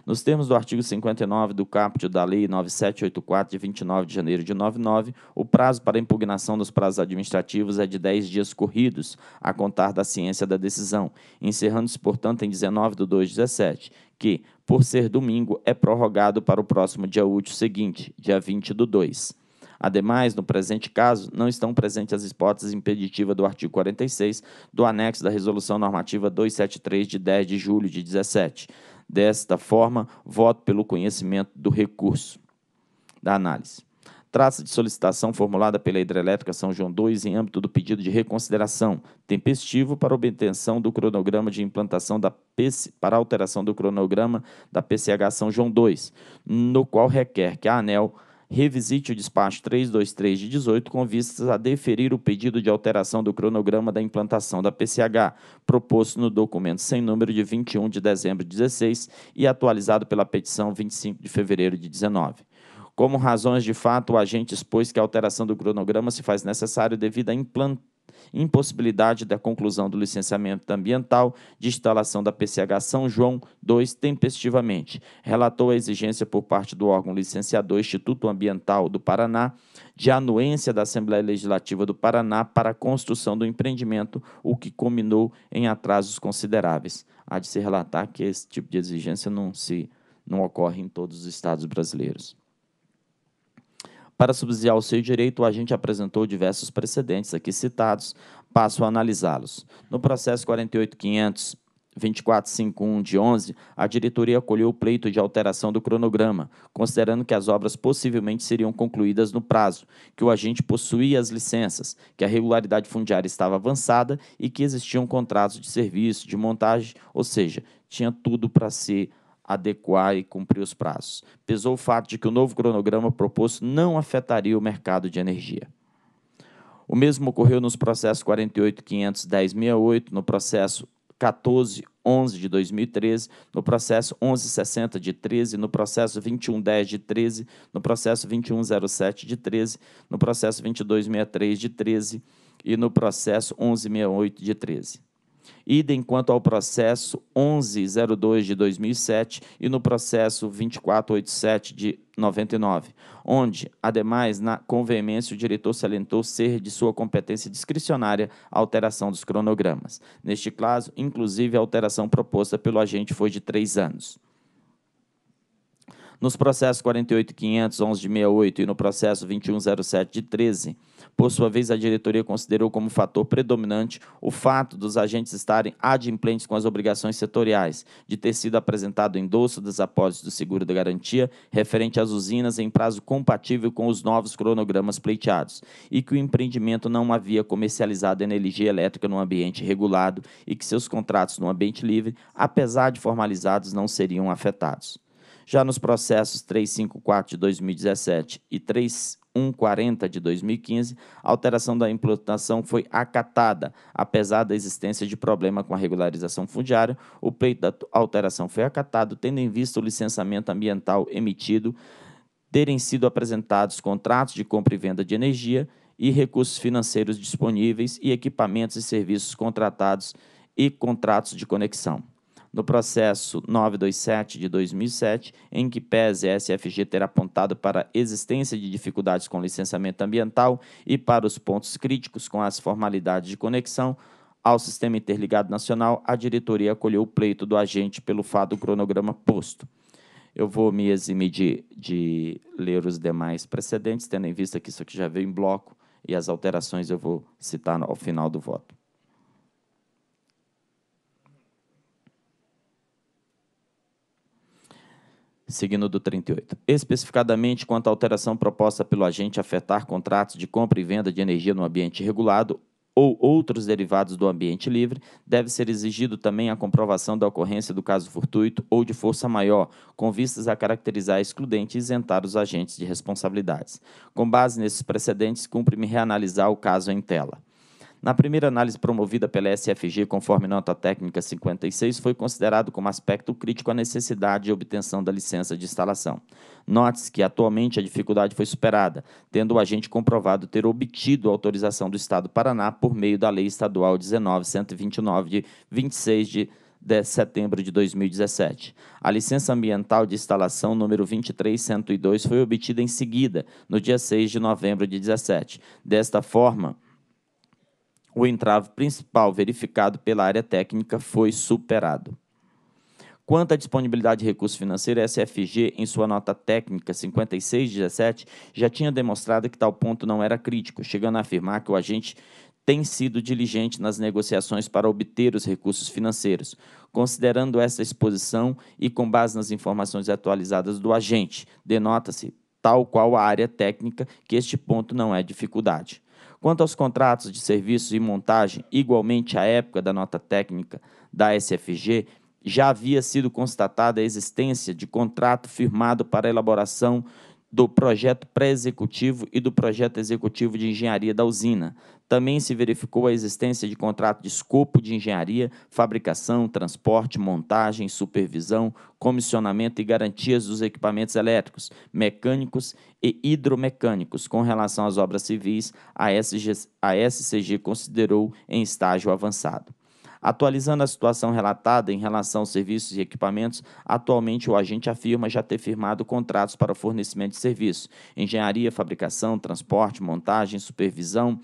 Nos termos do artigo 59 do caput da Lei 9784, de 29 de janeiro de 99, o prazo para impugnação dos prazos administrativos é de 10 dias corridos, a contar da ciência da decisão, encerrando-se, portanto, em 19 de 2 de 17, que, por ser domingo, é prorrogado para o próximo dia útil seguinte, dia 20 do 2. Ademais, no presente caso, não estão presentes as hipóteses impeditivas do artigo 46 do anexo da Resolução Normativa 273 de 10 de julho de 17. Desta forma, voto pelo conhecimento do recurso da análise. Traça de solicitação formulada pela Hidrelétrica São João II em âmbito do pedido de reconsideração tempestivo para obtenção do cronograma de implantação da PC, para alteração do cronograma da PCH São João II, no qual requer que a ANEL revisite o despacho 323 de 18 com vistas a deferir o pedido de alteração do cronograma da implantação da PCH, proposto no documento sem número de 21 de dezembro de 16 e atualizado pela petição 25 de fevereiro de 19. Como razões de fato, o agente expôs que a alteração do cronograma se faz necessário devido à implantação impossibilidade da conclusão do licenciamento ambiental de instalação da PCH São João 2 tempestivamente. Relatou a exigência por parte do órgão licenciador Instituto Ambiental do Paraná de anuência da Assembleia Legislativa do Paraná para a construção do empreendimento, o que culminou em atrasos consideráveis. Há de se relatar que esse tipo de exigência não se não ocorre em todos os estados brasileiros. Para subsidiar o seu direito, o agente apresentou diversos precedentes aqui citados. Passo a analisá-los. No processo 48500 2451 de 11, a diretoria acolheu o pleito de alteração do cronograma, considerando que as obras possivelmente seriam concluídas no prazo, que o agente possuía as licenças, que a regularidade fundiária estava avançada e que existiam contratos de serviço, de montagem, ou seja, tinha tudo para ser adequar e cumprir os prazos. Pesou o fato de que o novo cronograma proposto não afetaria o mercado de energia. O mesmo ocorreu nos processos 48.510.68, no processo 14.11 de 2013, no processo 11.60 de 13, no processo 21.10 de 13, no processo 21.07 de 13, no processo 22.63 de 13 e no processo 11.68 de 13 idem quanto ao processo 1102 de 2007 e no processo 2487 de 99, onde, ademais, na conveniência, o diretor salientou ser de sua competência discricionária a alteração dos cronogramas. Neste caso, inclusive, a alteração proposta pelo agente foi de três anos. Nos processos 48.511 de 68 e no processo 2107 de 13, por sua vez, a diretoria considerou como fator predominante o fato dos agentes estarem adimplentes com as obrigações setoriais, de ter sido apresentado endosso dos apósitos do seguro da garantia referente às usinas em prazo compatível com os novos cronogramas pleiteados, e que o empreendimento não havia comercializado energia elétrica no ambiente regulado e que seus contratos no ambiente livre, apesar de formalizados, não seriam afetados. Já nos processos 354 de 2017 e 3140 de 2015, a alteração da implantação foi acatada. Apesar da existência de problema com a regularização fundiária, o pleito da alteração foi acatado, tendo em vista o licenciamento ambiental emitido, terem sido apresentados contratos de compra e venda de energia e recursos financeiros disponíveis e equipamentos e serviços contratados e contratos de conexão no processo 927 de 2007, em que pese a SFG ter apontado para a existência de dificuldades com licenciamento ambiental e para os pontos críticos com as formalidades de conexão ao Sistema Interligado Nacional, a diretoria acolheu o pleito do agente pelo fato do cronograma posto. Eu vou me eximir de, de ler os demais precedentes, tendo em vista que isso aqui já veio em bloco e as alterações eu vou citar ao final do voto. seguindo do 38. Especificadamente quanto à alteração proposta pelo agente afetar contratos de compra e venda de energia no ambiente regulado ou outros derivados do ambiente livre, deve ser exigido também a comprovação da ocorrência do caso fortuito ou de força maior, com vistas a caracterizar excludente e isentar os agentes de responsabilidades. Com base nesses precedentes, cumpre-me reanalisar o caso em tela. Na primeira análise promovida pela SFG, conforme nota técnica 56, foi considerado como aspecto crítico a necessidade de obtenção da licença de instalação. Note-se que atualmente a dificuldade foi superada, tendo o agente comprovado ter obtido a autorização do Estado do Paraná por meio da Lei Estadual 19129 de 26 de de setembro de 2017. A licença ambiental de instalação número 23102 foi obtida em seguida, no dia 6 de novembro de 17. Desta forma, o entrave principal verificado pela área técnica foi superado. Quanto à disponibilidade de recursos financeiros, a SFG, em sua nota técnica 5617, já tinha demonstrado que tal ponto não era crítico, chegando a afirmar que o agente tem sido diligente nas negociações para obter os recursos financeiros. Considerando essa exposição e com base nas informações atualizadas do agente, denota-se, tal qual a área técnica, que este ponto não é dificuldade. Quanto aos contratos de serviços e montagem, igualmente à época da nota técnica da SFG, já havia sido constatada a existência de contrato firmado para elaboração do projeto pré-executivo e do projeto executivo de engenharia da usina, também se verificou a existência de contrato de escopo de engenharia, fabricação, transporte, montagem, supervisão, comissionamento e garantias dos equipamentos elétricos, mecânicos e hidromecânicos. Com relação às obras civis, a, SG, a SCG considerou em estágio avançado. Atualizando a situação relatada em relação aos serviços e equipamentos, atualmente o agente afirma já ter firmado contratos para o fornecimento de serviços, engenharia, fabricação, transporte, montagem, supervisão,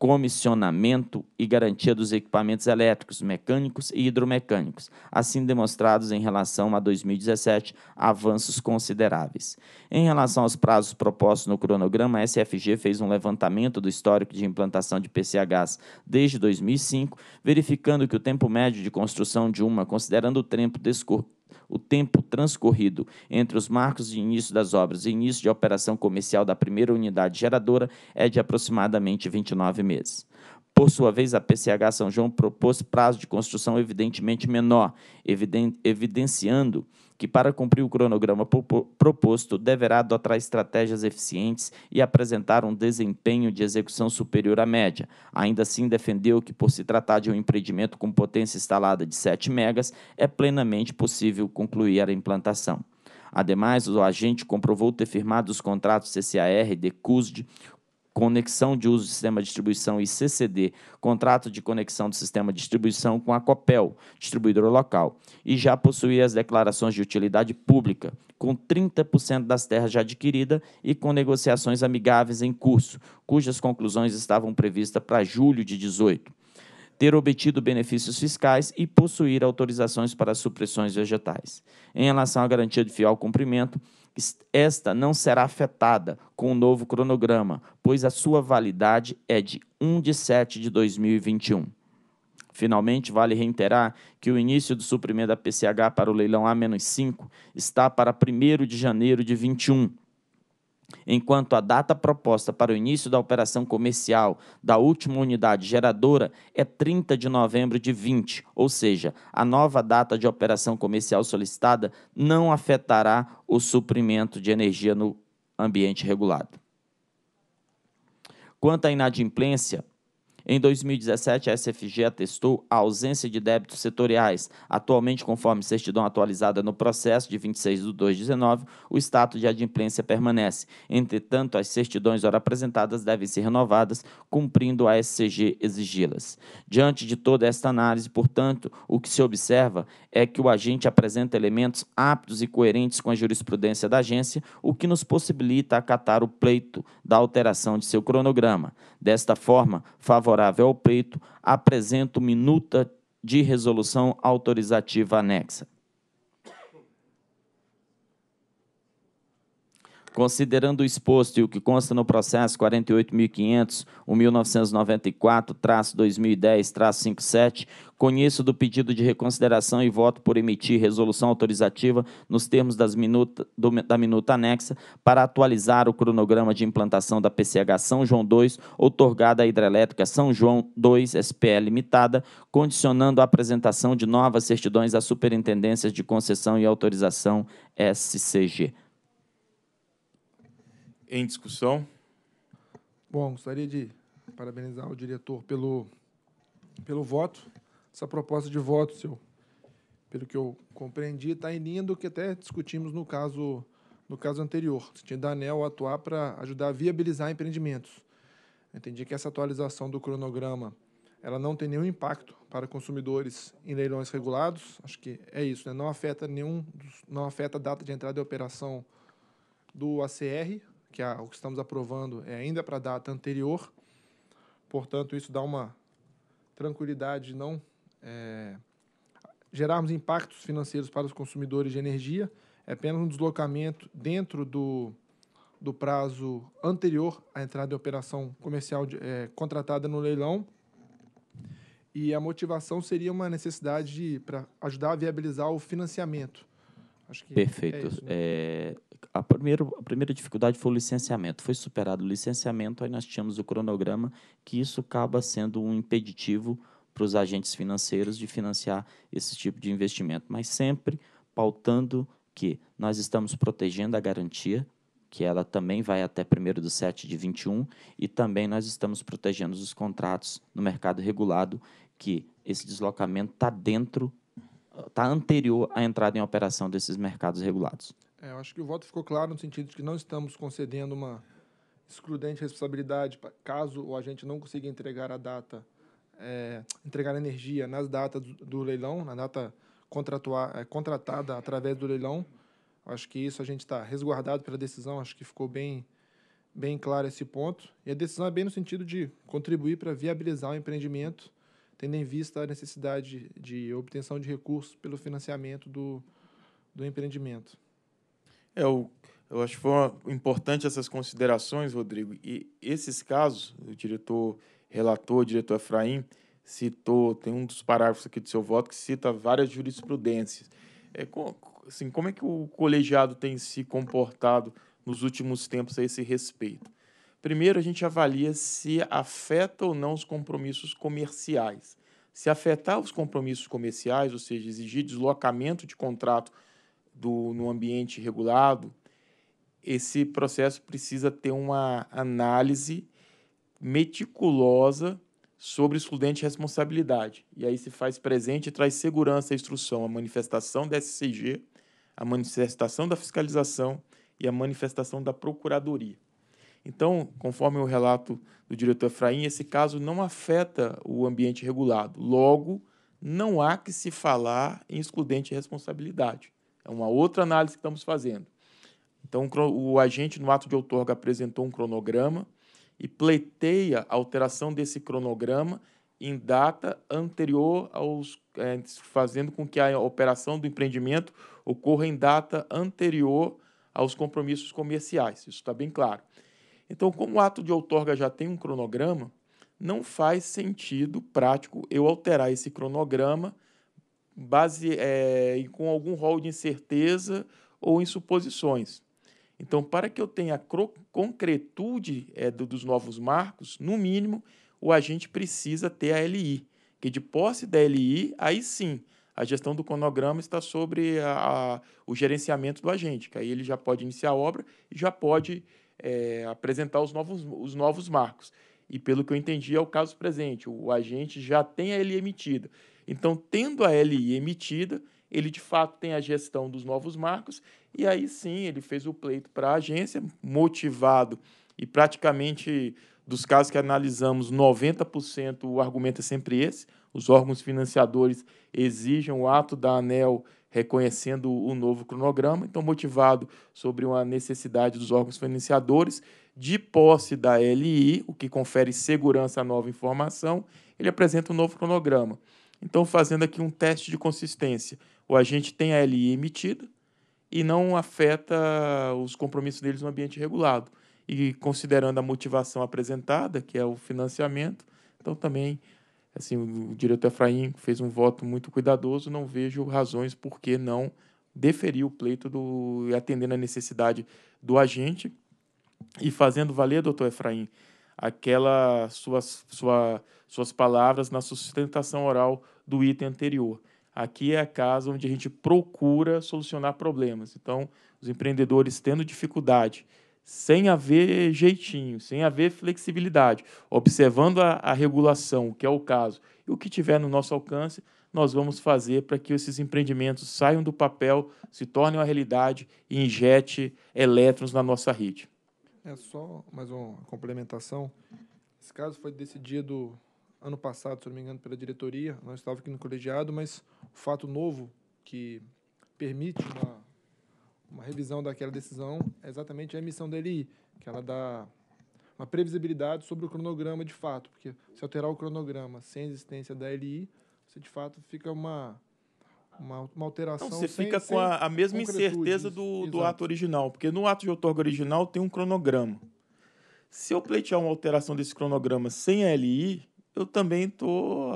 comissionamento e garantia dos equipamentos elétricos, mecânicos e hidromecânicos, assim demonstrados em relação a 2017 avanços consideráveis. Em relação aos prazos propostos no cronograma, a SFG fez um levantamento do histórico de implantação de PCHs desde 2005, verificando que o tempo médio de construção de uma, considerando o tempo descortinado, o tempo transcorrido entre os marcos de início das obras e início de operação comercial da primeira unidade geradora é de aproximadamente 29 meses. Por sua vez, a PCH São João propôs prazo de construção evidentemente menor, evidenciando que, para cumprir o cronograma proposto, deverá adotar estratégias eficientes e apresentar um desempenho de execução superior à média. Ainda assim, defendeu que, por se tratar de um empreendimento com potência instalada de 7 megas, é plenamente possível concluir a implantação. Ademais, o agente comprovou ter firmado os contratos CCAR e DECUSD conexão de uso do sistema de distribuição e CCD, contrato de conexão do sistema de distribuição com a COPEL, distribuidora local, e já possuía as declarações de utilidade pública, com 30% das terras já adquiridas e com negociações amigáveis em curso, cujas conclusões estavam previstas para julho de 18. Ter obtido benefícios fiscais e possuir autorizações para supressões vegetais. Em relação à garantia de fiel cumprimento, esta não será afetada com o novo cronograma, pois a sua validade é de 1 de 7 de 2021. Finalmente, vale reiterar que o início do suprimento da PCH para o leilão A-5 está para 1 de janeiro de 2021 enquanto a data proposta para o início da operação comercial da última unidade geradora é 30 de novembro de 20, ou seja, a nova data de operação comercial solicitada não afetará o suprimento de energia no ambiente regulado. Quanto à inadimplência, em 2017, a SFG atestou a ausência de débitos setoriais. Atualmente, conforme certidão atualizada no processo de 26 de 2019, o status de adimplência permanece. Entretanto, as certidões ora apresentadas devem ser renovadas, cumprindo a SCG exigi-las. Diante de toda esta análise, portanto, o que se observa é que o agente apresenta elementos aptos e coerentes com a jurisprudência da agência, o que nos possibilita acatar o pleito da alteração de seu cronograma. Desta forma, favorável favorável ao pleito, apresento minuta de resolução autorizativa anexa. Considerando o exposto e o que consta no processo 48.500, 1994-2010-57, conheço do pedido de reconsideração e voto por emitir resolução autorizativa nos termos minuta, do, da minuta anexa para atualizar o cronograma de implantação da PCH São João II, otorgada à Hidrelétrica São João II SPE Limitada, condicionando a apresentação de novas certidões às superintendências de concessão e autorização SCG em discussão. Bom, gostaria de parabenizar o diretor pelo, pelo voto. Essa proposta de voto, seu, pelo que eu compreendi, está em linha do que até discutimos no caso, no caso anterior, sentido da ANEL atuar para ajudar a viabilizar empreendimentos. Eu entendi que essa atualização do cronograma ela não tem nenhum impacto para consumidores em leilões regulados. Acho que é isso, né? não afeta nenhum, não afeta a data de entrada e operação do ACR, que a, o que estamos aprovando é ainda para a data anterior. Portanto, isso dá uma tranquilidade de não é, gerarmos impactos financeiros para os consumidores de energia. É apenas um deslocamento dentro do, do prazo anterior à entrada em operação comercial de, é, contratada no leilão. E a motivação seria uma necessidade para ajudar a viabilizar o financiamento. Perfeito. É isso, né? É, a, primeiro, a primeira dificuldade foi o licenciamento. Foi superado o licenciamento, aí nós tínhamos o cronograma, que isso acaba sendo um impeditivo para os agentes financeiros de financiar esse tipo de investimento, mas sempre pautando que nós estamos protegendo a garantia, que ela também vai até 1 de 7 de 21, e também nós estamos protegendo os contratos no mercado regulado, que esse deslocamento está dentro, está anterior à entrada em operação desses mercados regulados. É, eu acho que o voto ficou claro no sentido de que não estamos concedendo uma excludente responsabilidade caso o agente não consiga entregar a data, é, entregar energia nas datas do, do leilão, na data contratuar, é, contratada através do leilão. Acho que isso a gente está resguardado pela decisão, acho que ficou bem, bem claro esse ponto. E a decisão é bem no sentido de contribuir para viabilizar o empreendimento, tendo em vista a necessidade de obtenção de recursos pelo financiamento do, do empreendimento. É, eu, eu acho que foram importantes essas considerações, Rodrigo. E esses casos, o diretor relator, o diretor Efraim, citou, tem um dos parágrafos aqui do seu voto que cita várias jurisprudências. É, assim, como é que o colegiado tem se comportado nos últimos tempos a esse respeito? Primeiro, a gente avalia se afeta ou não os compromissos comerciais. Se afetar os compromissos comerciais, ou seja, exigir deslocamento de contrato do, no ambiente regulado, esse processo precisa ter uma análise meticulosa sobre excludente responsabilidade. E aí se faz presente e traz segurança à instrução, a manifestação da SCG, a manifestação da fiscalização e a manifestação da procuradoria. Então, conforme o relato do diretor Efraim, esse caso não afeta o ambiente regulado. Logo, não há que se falar em excludente responsabilidade. É uma outra análise que estamos fazendo. Então, o agente, no ato de outorga, apresentou um cronograma e pleiteia a alteração desse cronograma em data anterior aos. É, fazendo com que a operação do empreendimento ocorra em data anterior aos compromissos comerciais. Isso está bem claro. Então, como o ato de outorga já tem um cronograma, não faz sentido prático eu alterar esse cronograma base é, com algum rol de incerteza ou em suposições. Então, para que eu tenha concretude é, do, dos novos marcos, no mínimo, o agente precisa ter a LI, que de posse da LI, aí sim, a gestão do cronograma está sobre a, a, o gerenciamento do agente, que aí ele já pode iniciar a obra e já pode é, apresentar os novos, os novos marcos. E pelo que eu entendi, é o caso presente. O agente já tem a LI emitida. Então, tendo a LI emitida, ele de fato tem a gestão dos novos marcos, e aí sim ele fez o pleito para a agência, motivado e praticamente dos casos que analisamos, 90% o argumento é sempre esse: os órgãos financiadores exigem o ato da ANEL reconhecendo o novo cronograma, então motivado sobre uma necessidade dos órgãos financiadores de posse da LI, o que confere segurança à nova informação, ele apresenta o um novo cronograma. Então, fazendo aqui um teste de consistência, o agente tem a LI emitida e não afeta os compromissos deles no ambiente regulado. E considerando a motivação apresentada, que é o financiamento, então também assim, o diretor Efraim fez um voto muito cuidadoso, não vejo razões por que não deferir o pleito do atendendo a necessidade do agente e fazendo valer, doutor Efraim, aquela suas, sua, suas palavras na sustentação oral do item anterior. Aqui é a casa onde a gente procura solucionar problemas. Então, os empreendedores tendo dificuldade, sem haver jeitinho, sem haver flexibilidade, observando a, a regulação, que é o caso, e o que tiver no nosso alcance, nós vamos fazer para que esses empreendimentos saiam do papel, se tornem uma realidade e injete elétrons na nossa rede. É só mais uma complementação. Esse caso foi decidido ano passado, se não me engano, pela diretoria. Nós estávamos aqui no colegiado, mas o fato novo que permite uma, uma revisão daquela decisão é exatamente a emissão da LI, que ela dá uma previsibilidade sobre o cronograma de fato, porque se alterar o cronograma sem existência da LI, você de fato fica uma uma, uma alteração. Não, você sem, fica com a, a mesma incerteza do, do ato original, porque no ato de outorga original tem um cronograma. Se eu pleitear uma alteração desse cronograma sem LI, eu também estou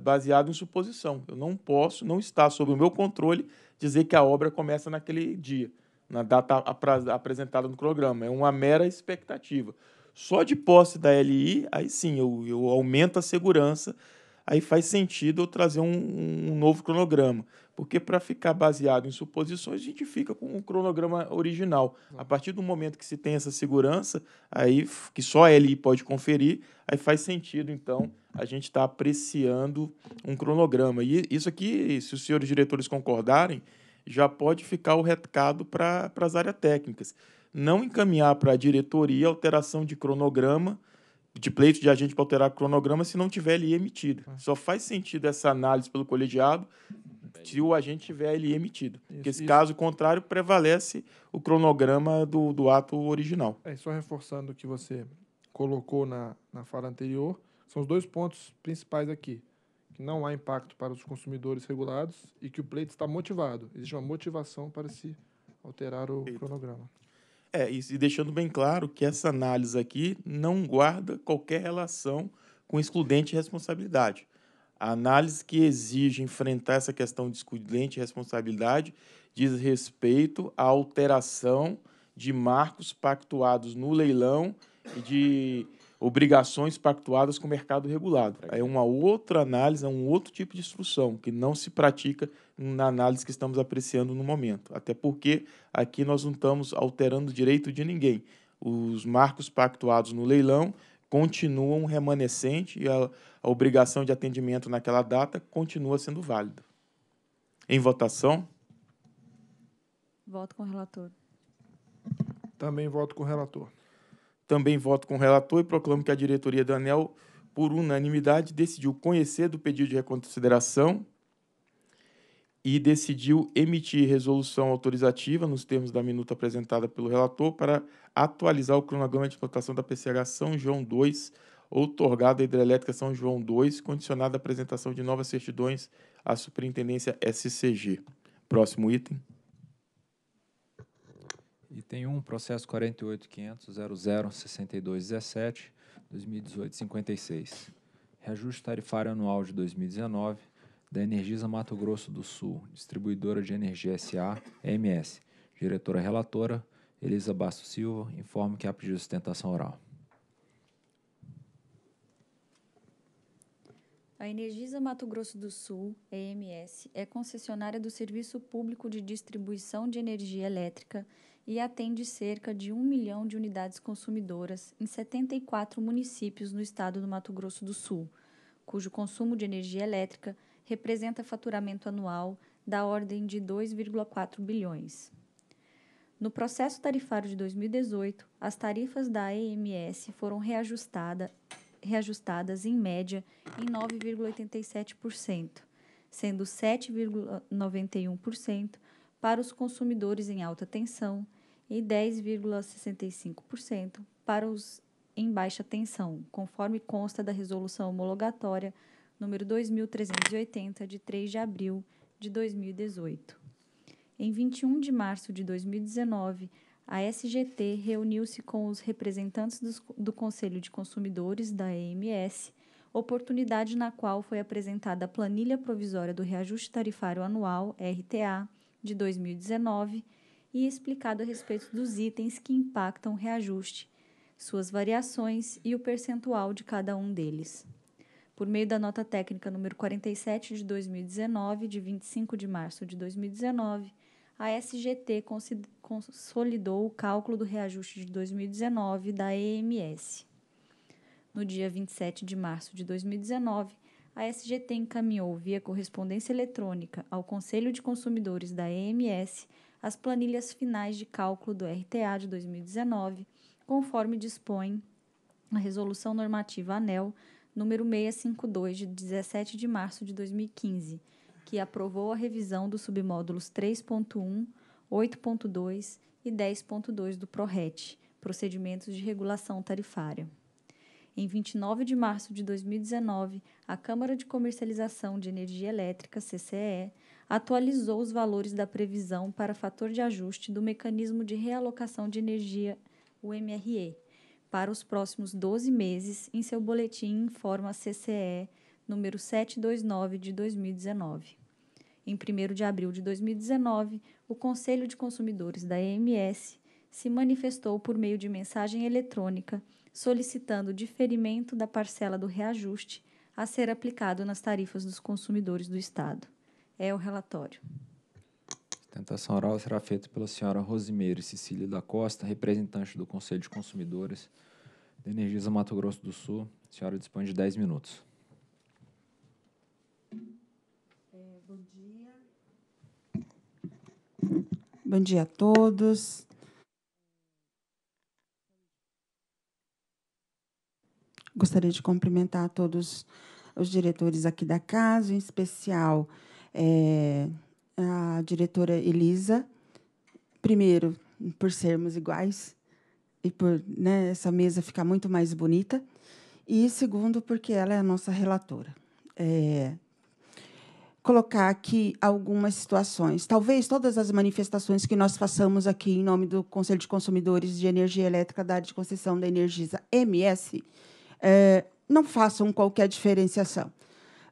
baseado em suposição. Eu não posso, não está sob o meu controle dizer que a obra começa naquele dia, na data apresentada no cronograma É uma mera expectativa. Só de posse da LI, aí sim, eu, eu aumento a segurança aí faz sentido eu trazer um, um novo cronograma. Porque para ficar baseado em suposições, a gente fica com o cronograma original. A partir do momento que se tem essa segurança, aí que só a pode conferir, aí faz sentido, então, a gente estar tá apreciando um cronograma. E isso aqui, se os senhores diretores concordarem, já pode ficar o recado para as áreas técnicas. Não encaminhar para a diretoria alteração de cronograma de pleito de agente para alterar cronograma se não tiver ali emitido. Ah. Só faz sentido essa análise pelo colegiado se o agente tiver ali emitido. Isso, Porque, isso. caso contrário, prevalece o cronograma do, do ato original. É, só reforçando o que você colocou na, na fala anterior, são os dois pontos principais aqui. Que não há impacto para os consumidores regulados e que o pleito está motivado. Existe uma motivação para se alterar o Eita. cronograma. É, e deixando bem claro que essa análise aqui não guarda qualquer relação com excludente responsabilidade. A análise que exige enfrentar essa questão de excludente responsabilidade diz respeito à alteração de marcos pactuados no leilão e de obrigações pactuadas com o mercado regulado. É uma outra análise, é um outro tipo de instrução que não se pratica na análise que estamos apreciando no momento. Até porque aqui nós não estamos alterando o direito de ninguém. Os marcos pactuados no leilão continuam remanescente e a, a obrigação de atendimento naquela data continua sendo válida. Em votação. Voto com o relator. Também voto com o relator. Também voto com o relator e proclamo que a diretoria da ANEL, por unanimidade, decidiu conhecer do pedido de reconsideração e decidiu emitir resolução autorizativa, nos termos da minuta apresentada pelo relator, para atualizar o cronograma de explotação da PCH São João II, outorgada à Hidrelétrica São João II, condicionada à apresentação de novas certidões à Superintendência SCG. Próximo item. E tem um processo 48.500.00.62.17.2018.56. Reajuste tarifário anual de 2019 da Energisa Mato Grosso do Sul, distribuidora de energia SA, MS. Diretora relatora, Elisa Basto Silva, informa que há pedido de sustentação oral. A Energisa Mato Grosso do Sul, EMS, é concessionária do Serviço Público de Distribuição de Energia Elétrica e atende cerca de 1 milhão de unidades consumidoras em 74 municípios no estado do Mato Grosso do Sul, cujo consumo de energia elétrica representa faturamento anual da ordem de 2,4 bilhões. No processo tarifário de 2018, as tarifas da EMS foram reajustada, reajustadas em média em 9,87%, sendo 7,91% para os consumidores em alta tensão e 10,65% para os em baixa tensão, conforme consta da resolução homologatória número 2380 de 3 de abril de 2018. Em 21 de março de 2019, a SGT reuniu-se com os representantes do, do Conselho de Consumidores da EMS, oportunidade na qual foi apresentada a planilha provisória do reajuste tarifário anual RTA de 2019 e explicado a respeito dos itens que impactam o reajuste, suas variações e o percentual de cada um deles. Por meio da nota técnica número 47 de 2019, de 25 de março de 2019, a SGT consolidou o cálculo do reajuste de 2019 da EMS. No dia 27 de março de 2019, a SGT encaminhou via correspondência eletrônica ao Conselho de Consumidores da EMS as planilhas finais de cálculo do RTA de 2019, conforme dispõe a Resolução Normativa ANEL número 652 de 17 de março de 2015, que aprovou a revisão dos submódulos 3.1, 8.2 e 10.2 do PRORET, Procedimentos de Regulação Tarifária. Em 29 de março de 2019, a Câmara de Comercialização de Energia Elétrica, CCE, atualizou os valores da previsão para fator de ajuste do mecanismo de realocação de energia, o MRE, para os próximos 12 meses em seu boletim Informa CCE número 729 de 2019. Em 1 de abril de 2019, o Conselho de Consumidores da EMS se manifestou por meio de mensagem eletrônica solicitando o diferimento da parcela do reajuste a ser aplicado nas tarifas dos consumidores do Estado é o relatório. A oral será feita pela senhora Rosimeire Cecília da Costa, representante do Conselho de Consumidores da Energisa Mato Grosso do Sul. A senhora dispõe de 10 minutos. É, bom dia. Bom dia a todos. Gostaria de cumprimentar todos os diretores aqui da casa, em especial é, a diretora Elisa, primeiro, por sermos iguais e por né, essa mesa ficar muito mais bonita, e segundo, porque ela é a nossa relatora. É, colocar aqui algumas situações. Talvez todas as manifestações que nós façamos aqui em nome do Conselho de Consumidores de Energia Elétrica da área de concessão da Energisa MS é, não façam qualquer diferenciação.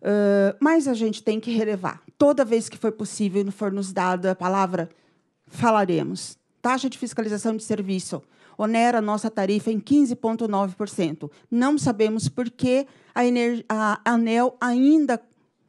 Ah, mas a gente tem que relevar. Toda vez que for possível e não for nos dada a palavra, falaremos. Taxa tá, de fiscalização de serviço onera a nossa tarifa em 15,9%. Não sabemos por que a, a ANEL ainda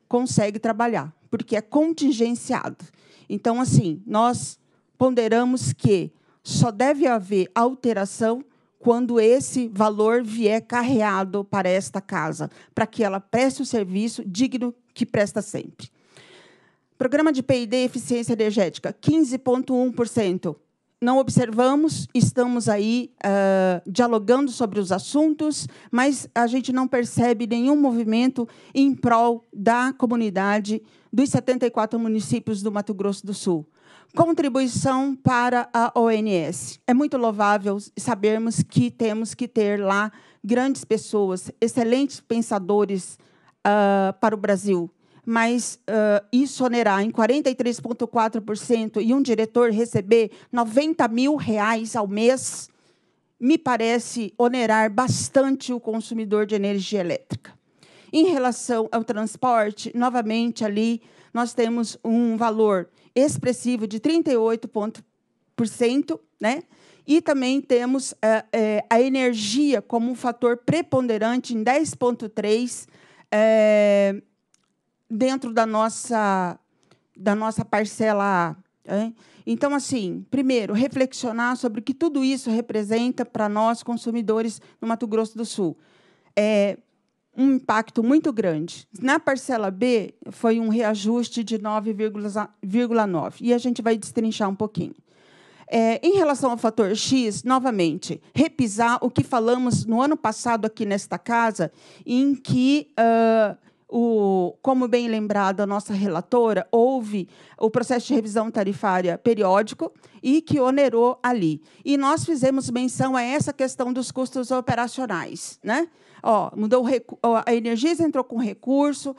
consegue trabalhar, porque é contingenciado. Então, assim, nós ponderamos que só deve haver alteração quando esse valor vier carreado para esta casa, para que ela preste o serviço digno que presta sempre. Programa de Pid Eficiência Energética, 15,1%. Não observamos, estamos aí uh, dialogando sobre os assuntos, mas a gente não percebe nenhum movimento em prol da comunidade dos 74 municípios do Mato Grosso do Sul. Contribuição para a ONS. É muito louvável sabermos que temos que ter lá grandes pessoas, excelentes pensadores uh, para o Brasil, mas uh, isso onerar em 43,4% e um diretor receber 90 mil reais ao mês, me parece onerar bastante o consumidor de energia elétrica. Em relação ao transporte, novamente ali nós temos um valor expressivo de 38%, né? E também temos é, é, a energia como um fator preponderante em 10,3% é, dentro da nossa, da nossa parcela A. Né? Então, assim, primeiro, reflexionar sobre o que tudo isso representa para nós, consumidores no Mato Grosso do Sul. É, um impacto muito grande. Na parcela B, foi um reajuste de 9,9, e a gente vai destrinchar um pouquinho. É, em relação ao fator X, novamente, repisar o que falamos no ano passado aqui nesta casa, em que, uh, o, como bem lembrado a nossa relatora, houve o processo de revisão tarifária periódico, e que onerou ali. E nós fizemos menção a essa questão dos custos operacionais. Né? Ó, mudou a Energisa entrou com recurso, uh,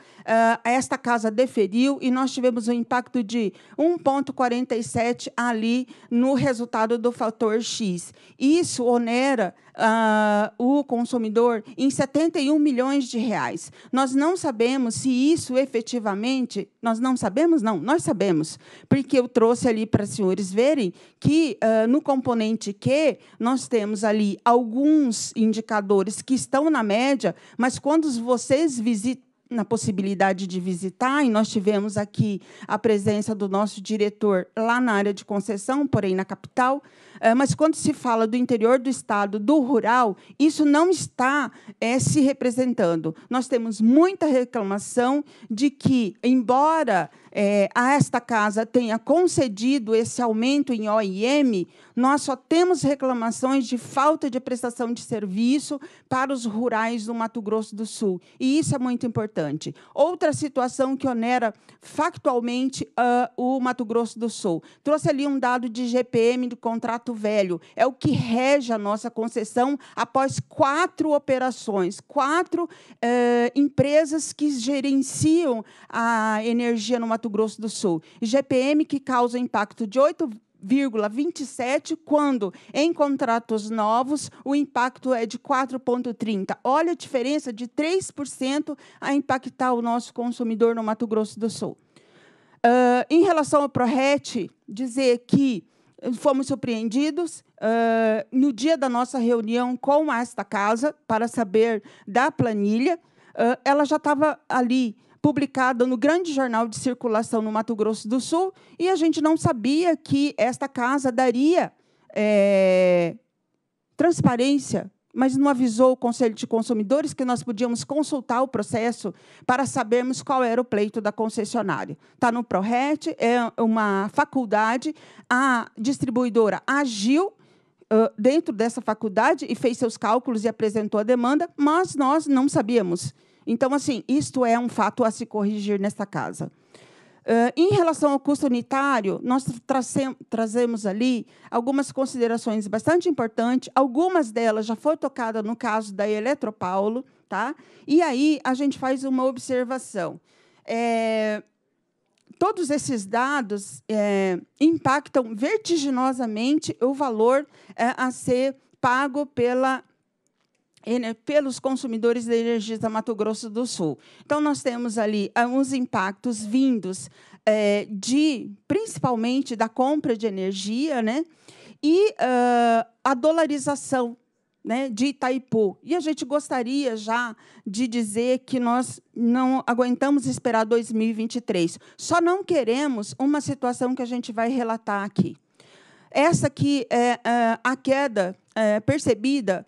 esta casa deferiu e nós tivemos um impacto de 1,47 ali no resultado do fator X. Isso onera uh, o consumidor em 71 milhões de reais. Nós não sabemos se isso efetivamente. Nós não sabemos, não, nós sabemos, porque eu trouxe ali para os senhores verem que uh, no componente Q nós temos ali alguns indicadores que estão na média, mas quando vocês visitam na possibilidade de visitar, e nós tivemos aqui a presença do nosso diretor lá na área de concessão, porém na capital, eh, mas quando se fala do interior do estado, do rural, isso não está é, se representando. Nós temos muita reclamação de que, embora é, a esta casa tenha concedido esse aumento em OIM, nós só temos reclamações de falta de prestação de serviço para os rurais do Mato Grosso do Sul. E isso é muito importante. Outra situação que onera factualmente uh, o Mato Grosso do Sul. Trouxe ali um dado de GPM do contrato Velho. É o que rege a nossa concessão após quatro operações, quatro eh, empresas que gerenciam a energia no Mato Grosso do Sul. GPM, que causa impacto de 8 quando em contratos novos o impacto é de 4,30. Olha a diferença de 3% a impactar o nosso consumidor no Mato Grosso do Sul. Uh, em relação ao ProRet, dizer que fomos surpreendidos uh, no dia da nossa reunião com esta casa para saber da planilha. Uh, ela já estava ali publicada no grande jornal de circulação no Mato Grosso do Sul e a gente não sabia que esta casa daria é, transparência mas não avisou o Conselho de Consumidores que nós podíamos consultar o processo para sabermos qual era o pleito da concessionária. Está no ProRet, é uma faculdade, a distribuidora agiu dentro dessa faculdade e fez seus cálculos e apresentou a demanda, mas nós não sabíamos. Então, assim, isto é um fato a se corrigir nesta casa. Uh, em relação ao custo unitário, nós trazemos ali algumas considerações bastante importantes. Algumas delas já foram tocadas no caso da Eletropaulo, tá? E aí a gente faz uma observação. É, todos esses dados é, impactam vertiginosamente o valor é, a ser pago pela né, pelos consumidores de energia da Mato Grosso do Sul. Então, nós temos ali alguns ah, impactos vindos é, de, principalmente, da compra de energia né, e uh, a dolarização né, de Itaipu. E a gente gostaria já de dizer que nós não aguentamos esperar 2023. Só não queremos uma situação que a gente vai relatar aqui. Essa que é ah, a queda eh, percebida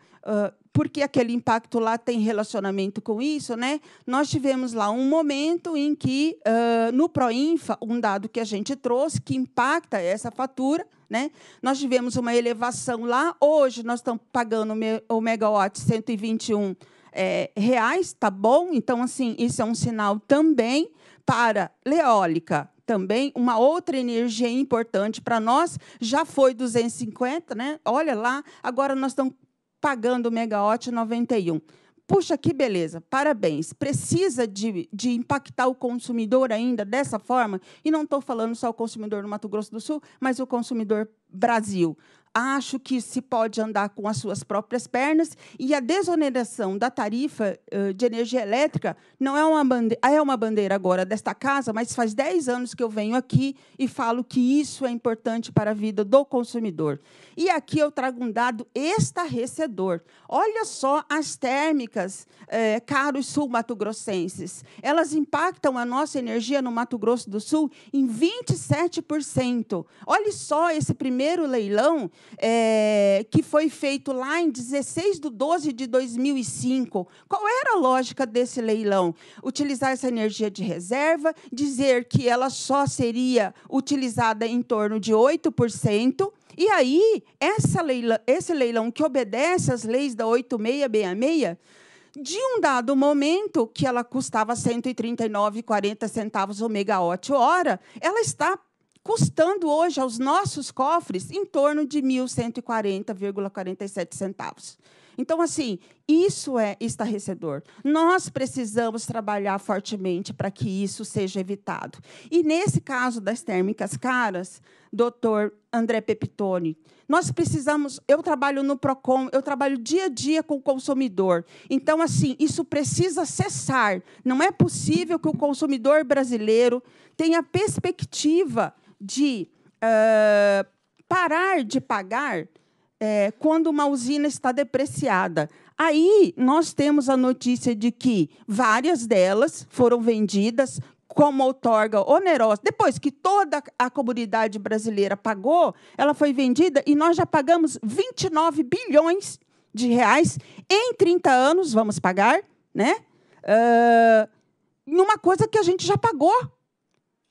porque aquele impacto lá tem relacionamento com isso, né? Nós tivemos lá um momento em que, uh, no Proinfa, um dado que a gente trouxe que impacta essa fatura, né? Nós tivemos uma elevação lá. Hoje nós estamos pagando o megawatt 121 é, reais, tá bom? Então, assim, isso é um sinal também para eólica, também uma outra energia importante para nós. Já foi 250, né? Olha lá, agora nós estamos pagando o megawatt 91. Puxa, que beleza, parabéns. Precisa de, de impactar o consumidor ainda dessa forma? E não estou falando só o consumidor no Mato Grosso do Sul, mas o consumidor Brasil. Acho que se pode andar com as suas próprias pernas e a desoneração da tarifa de energia elétrica não é uma bandeira, é uma bandeira agora desta casa, mas faz 10 anos que eu venho aqui e falo que isso é importante para a vida do consumidor. E aqui eu trago um dado estarrecedor. Olha só as térmicas, é, caros sul-mato-grossenses. Elas impactam a nossa energia no Mato Grosso do Sul em 27%. Olha só esse primeiro leilão é, que foi feito lá em 16 de 12 de 2005. Qual era a lógica desse leilão? Utilizar essa energia de reserva, dizer que ela só seria utilizada em torno de 8%. E aí, leila, esse leilão que obedece às leis da 8666, de um dado momento, que ela custava 139,40 centavos o megawatt-hora, ela está custando hoje aos nossos cofres em torno de 1.140,47 centavos. Então, assim, isso é estarrecedor. Nós precisamos trabalhar fortemente para que isso seja evitado. E nesse caso das térmicas caras, doutor André Pepitone, nós precisamos. Eu trabalho no PROCON, eu trabalho dia a dia com o consumidor. Então, assim, isso precisa cessar. Não é possível que o consumidor brasileiro tenha perspectiva de uh, parar de pagar é, quando uma usina está depreciada. Aí nós temos a notícia de que várias delas foram vendidas como outorga onerosa. Depois que toda a comunidade brasileira pagou, ela foi vendida e nós já pagamos 29 bilhões de reais em 30 anos, vamos pagar, né? Uh, numa coisa que a gente já pagou.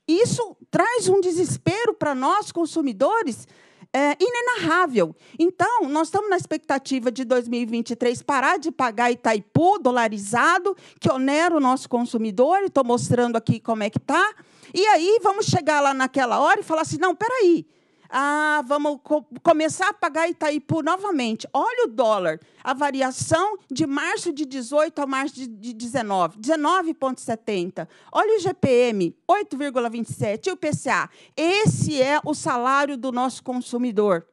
Isso traz um desespero para nós consumidores é, inenarrável. Então, nós estamos na expectativa de 2023 parar de pagar Itaipu dolarizado, que onera o nosso consumidor, e estou mostrando aqui como é que está. E aí vamos chegar lá naquela hora e falar assim: não, peraí, aí ah, vamos co começar a pagar Itaipu novamente. Olha o dólar, a variação de março de 18 a março de, 19, 19,70. Olha o GPM, 8,27 e o PCA. Esse é o salário do nosso consumidor.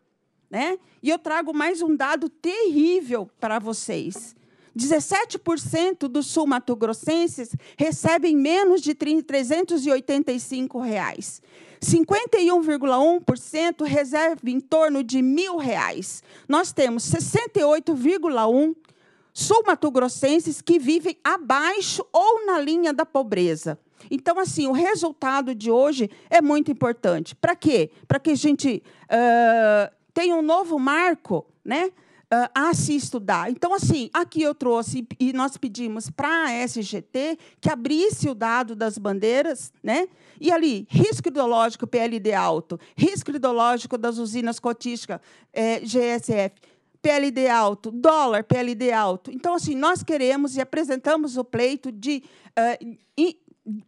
Né? E eu trago mais um dado terrível para vocês. 17% dos sul-mato-grossenses recebem menos de R$ 385. Reais. 51,1% recebe em torno de R$ 1.000. Nós temos 68,1% sul-mato-grossenses que vivem abaixo ou na linha da pobreza. Então, assim, o resultado de hoje é muito importante. Para quê? Para que a gente uh, tenha um novo marco, né? uh, a se estudar. Então, assim, aqui eu trouxe e nós pedimos para a SGT que abrisse o dado das bandeiras, né? E ali, risco hidrológico PLD alto, risco hidrológico das usinas cotísticas é, GSF. PLD alto, dólar PLD alto. Então, assim, nós queremos e apresentamos o pleito de uh,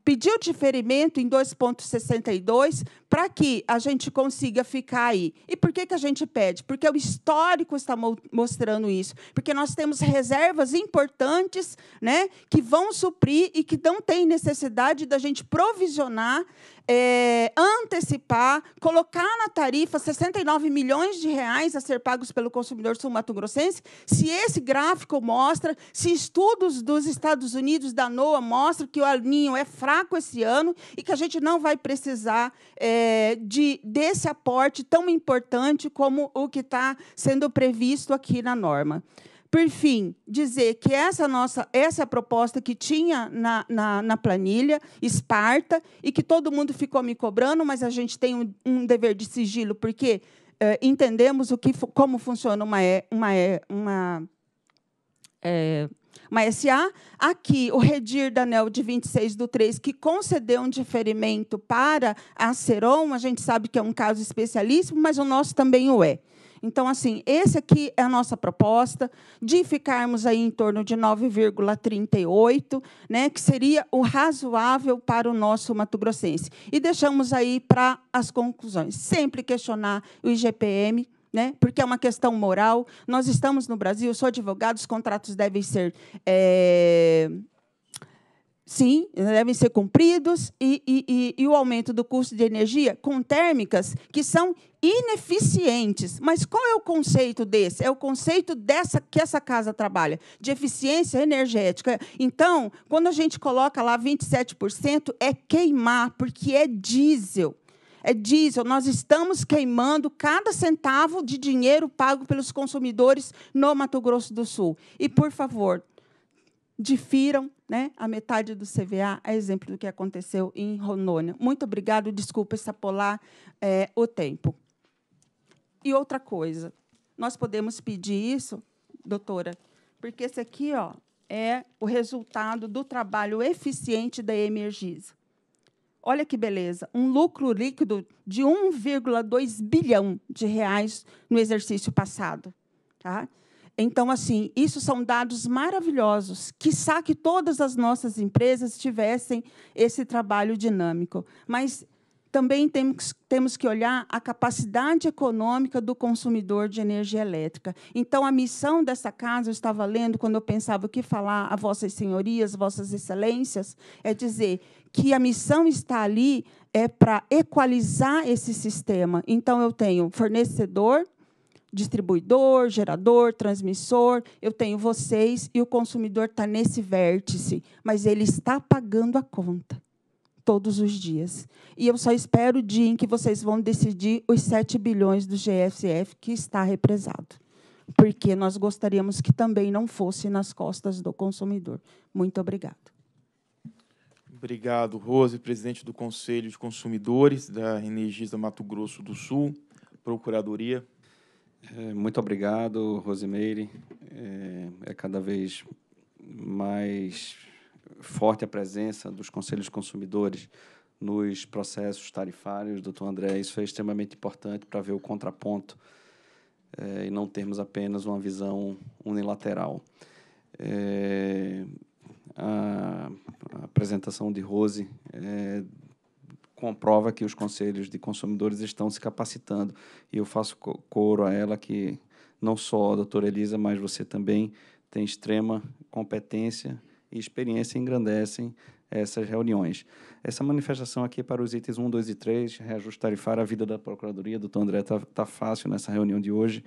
pediu ferimento em 2,62 para que a gente consiga ficar aí. E por que, que a gente pede? Porque o histórico está mo mostrando isso. Porque nós temos reservas importantes né, que vão suprir e que não tem necessidade da gente provisionar é, antecipar, colocar na tarifa 69 milhões de reais a ser pagos pelo consumidor sul-mato-grossense, se esse gráfico mostra, se estudos dos Estados Unidos da NOAA mostram que o alinho é fraco esse ano e que a gente não vai precisar é, de, desse aporte tão importante como o que está sendo previsto aqui na norma. Por fim, dizer que essa nossa essa proposta que tinha na, na, na planilha, esparta, e que todo mundo ficou me cobrando, mas a gente tem um, um dever de sigilo, porque é, entendemos o que, como funciona uma, uma, uma, é, uma SA. Aqui, o redir da de 26 do 3, que concedeu um diferimento para a Seron, a gente sabe que é um caso especialíssimo, mas o nosso também o é. Então, assim, esse aqui é a nossa proposta de ficarmos aí em torno de 9,38, né, que seria o razoável para o nosso Mato Grossense. E deixamos aí para as conclusões. Sempre questionar o IGPM, né? porque é uma questão moral. Nós estamos no Brasil, sou advogado, os contratos devem ser é, sim, devem ser cumpridos, e, e, e, e, o aumento do custo de energia com térmicas que são ineficientes. Mas qual é o conceito desse? É o conceito dessa que essa casa trabalha, de eficiência energética. Então, quando a gente coloca lá 27%, é queimar, porque é diesel é diesel. Nós estamos queimando cada centavo de dinheiro pago pelos consumidores no Mato Grosso do Sul. E, por favor, difiram né, a metade do CVA, é exemplo do que aconteceu em Rondônia. Muito obrigado, desculpa extrapolar é, eh, o tempo. E outra coisa, nós podemos pedir isso, doutora, porque esse aqui ó, é o resultado do trabalho eficiente da Emergisa. Olha que beleza, um lucro líquido de 1,2 bilhão de reais no exercício passado. Tá? Então, assim, isso são dados maravilhosos. que que todas as nossas empresas tivessem esse trabalho dinâmico. Mas também temos, temos que olhar a capacidade econômica do consumidor de energia elétrica. Então, a missão dessa casa, eu estava lendo, quando eu pensava o que falar a vossas senhorias, vossas excelências, é dizer que a missão está ali é para equalizar esse sistema. Então, eu tenho fornecedor, distribuidor, gerador, transmissor, eu tenho vocês e o consumidor está nesse vértice, mas ele está pagando a conta todos os dias. E eu só espero o dia em que vocês vão decidir os 7 bilhões do GFF que está represado, porque nós gostaríamos que também não fosse nas costas do consumidor. Muito obrigado. Obrigado, Rose, presidente do Conselho de Consumidores da Energisa Mato Grosso do Sul, Procuradoria é, muito obrigado, Rosemeire. É, é, cada vez mais forte a presença dos conselhos consumidores nos processos tarifários, doutor André. Isso é extremamente importante para ver o contraponto é, e não termos apenas uma visão unilateral. É, a, a, apresentação de Rose é, comprova que os conselhos de consumidores estão se capacitando. E eu faço coro a ela que não só a doutora Elisa, mas você também tem extrema competência e experiência engrandecem essas reuniões. Essa manifestação aqui é para os itens 1, 2 e 3, reajuste tarifário, a vida da Procuradoria, doutor André, está tá fácil nessa reunião de hoje.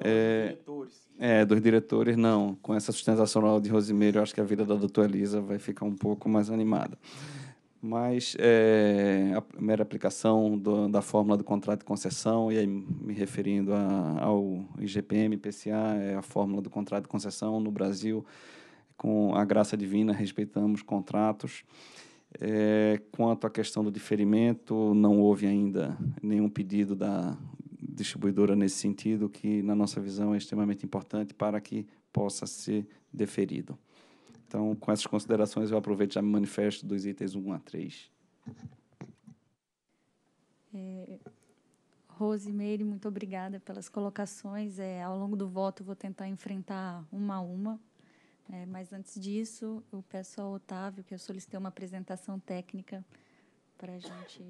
Não, é, dos diretores. É, dos diretores, não. Com essa sustentação oral de Rosimeiro, eu acho que a vida da doutora Elisa vai ficar um pouco mais animada mas é, a mera aplicação do, da fórmula do contrato de concessão, e aí me referindo a, ao IGPM, PCA, é a fórmula do contrato de concessão no Brasil, com a graça divina, respeitamos contratos. É, quanto à questão do diferimento, não houve ainda nenhum pedido da distribuidora nesse sentido, que, na nossa visão, é extremamente importante para que possa ser deferido. Então, com essas considerações, eu aproveito e já me manifesto dos itens 1 a 3. É, Meire, muito obrigada pelas colocações. É, ao longo do voto, vou tentar enfrentar uma a uma. É, mas antes disso, eu peço ao Otávio que eu solicitei uma apresentação técnica para a gente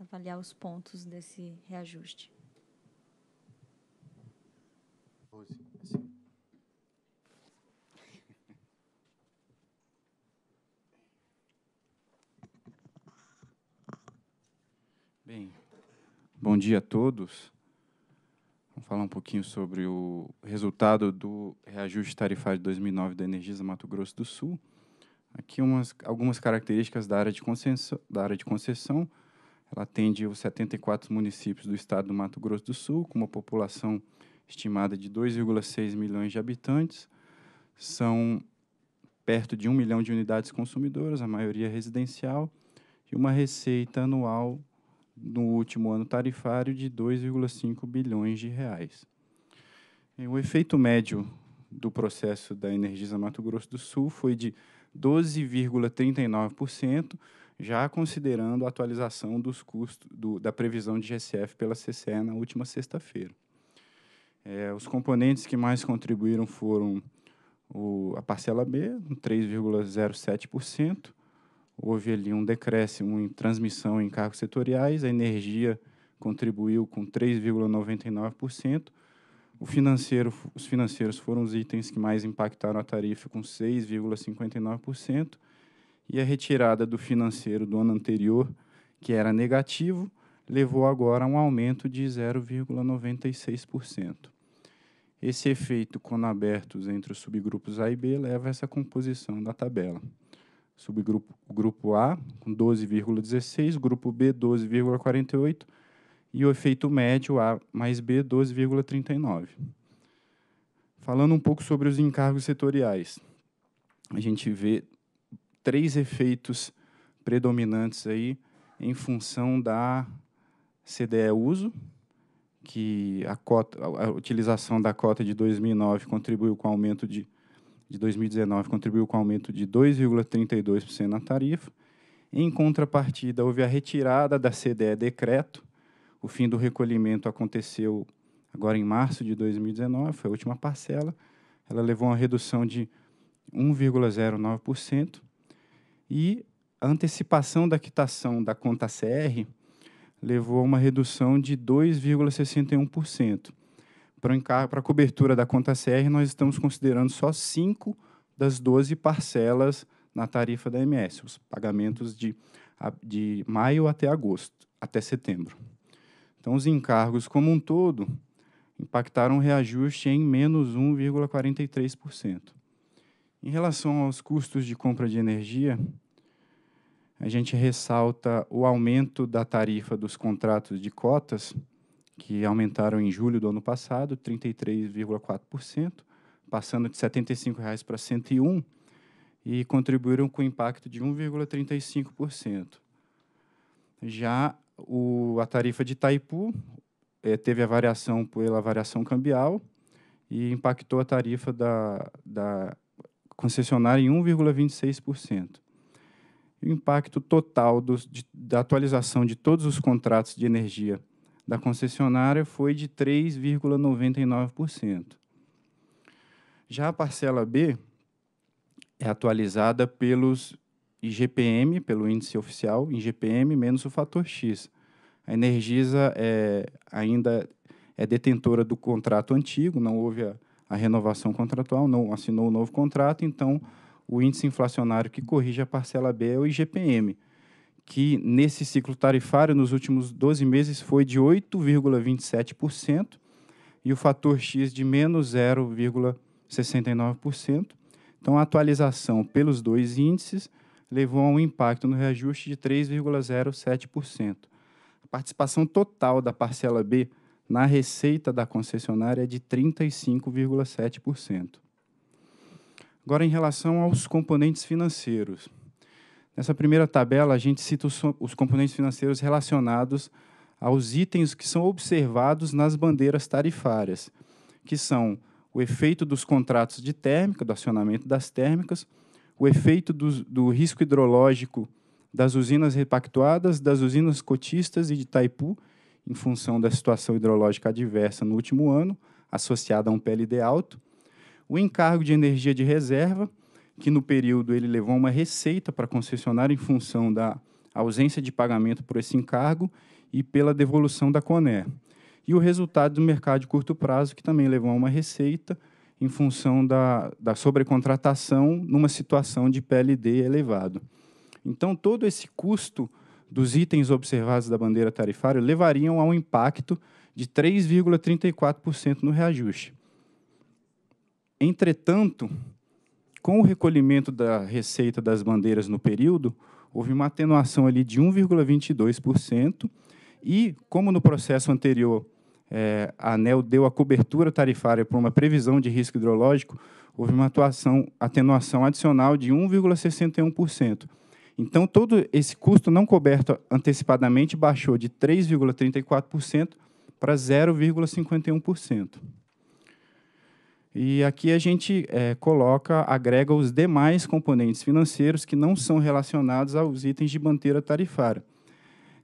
avaliar os pontos desse reajuste. Bom dia a todos. Vamos falar um pouquinho sobre o resultado do reajuste tarifário de 2009 da Energisa Mato Grosso do Sul. Aqui umas, algumas características da área, de concessão, da área de concessão. Ela atende os 74 municípios do estado do Mato Grosso do Sul, com uma população estimada de 2,6 milhões de habitantes. São perto de 1 milhão de unidades consumidoras, a maioria residencial, e uma receita anual no último ano tarifário de 2,5 bilhões de reais. É, o efeito médio do processo da Energisa Mato Grosso do Sul foi de 12,39%, já considerando a atualização dos custos do, da previsão de GCF pela CCE na última sexta-feira. É, os componentes que mais contribuíram foram o, a parcela B, 3,07%, houve ali um decréscimo em transmissão em cargos setoriais, a energia contribuiu com 3,99%, o financeiro, os financeiros foram os itens que mais impactaram a tarifa com 6,59% e a retirada do financeiro do ano anterior, que era negativo, levou agora a um aumento de 0,96%. Esse efeito, quando abertos entre os subgrupos A e B, leva a essa composição da tabela subgrupo grupo A com 12,16, grupo B 12,48 e o efeito médio A mais B 12,39. Falando um pouco sobre os encargos setoriais, a gente vê três efeitos predominantes aí em função da CDE uso, que a, cota, a utilização da cota de 2009 contribuiu com aumento de de 2019 contribuiu com aumento de 2,32% na tarifa. Em contrapartida, houve a retirada da CDE decreto. O fim do recolhimento aconteceu agora em março de 2019, foi a última parcela. Ela levou a uma redução de 1,09%. E a antecipação da quitação da conta CR levou a uma redução de 2,61% para a cobertura da conta CR, nós estamos considerando só 5 das 12 parcelas na tarifa da MS, os pagamentos de, de maio até agosto, até setembro. Então, os encargos como um todo impactaram o reajuste em menos 1,43%. Em relação aos custos de compra de energia, a gente ressalta o aumento da tarifa dos contratos de cotas, que aumentaram em julho do ano passado 33,4%, passando de R$ 75,00 para R$ 101, e contribuíram com impacto de 1,35%. Já o, a tarifa de Itaipu é, teve a variação pela variação cambial e impactou a tarifa da, da concessionária em 1,26%. O impacto total dos, de, da atualização de todos os contratos de energia da concessionária foi de 3,99%. Já a parcela B é atualizada pelos IGPM, pelo índice oficial, IGPM menos o fator X. A Energisa é, ainda é detentora do contrato antigo, não houve a, a renovação contratual, não assinou o um novo contrato, então o índice inflacionário que corrige a parcela B é o IGPM que nesse ciclo tarifário, nos últimos 12 meses, foi de 8,27%, e o fator X de menos 0,69%. Então, a atualização pelos dois índices levou a um impacto no reajuste de 3,07%. A participação total da parcela B na receita da concessionária é de 35,7%. Agora, em relação aos componentes financeiros. Nessa primeira tabela, a gente cita os, os componentes financeiros relacionados aos itens que são observados nas bandeiras tarifárias, que são o efeito dos contratos de térmica, do acionamento das térmicas, o efeito do, do risco hidrológico das usinas repactuadas, das usinas cotistas e de Taipu, em função da situação hidrológica adversa no último ano, associada a um PLD alto, o encargo de energia de reserva, que no período ele levou uma receita para a concessionária em função da ausência de pagamento por esse encargo e pela devolução da Coné. E o resultado do mercado de curto prazo, que também levou a uma receita em função da, da sobrecontratação numa situação de PLD elevado. Então, todo esse custo dos itens observados da bandeira tarifária levariam a um impacto de 3,34% no reajuste. Entretanto, com o recolhimento da receita das bandeiras no período, houve uma atenuação ali de 1,22%, e como no processo anterior é, a ANEL deu a cobertura tarifária para uma previsão de risco hidrológico, houve uma atuação, atenuação adicional de 1,61%. Então, todo esse custo não coberto antecipadamente baixou de 3,34% para 0,51%. E aqui a gente é, coloca, agrega os demais componentes financeiros que não são relacionados aos itens de bandeira tarifária.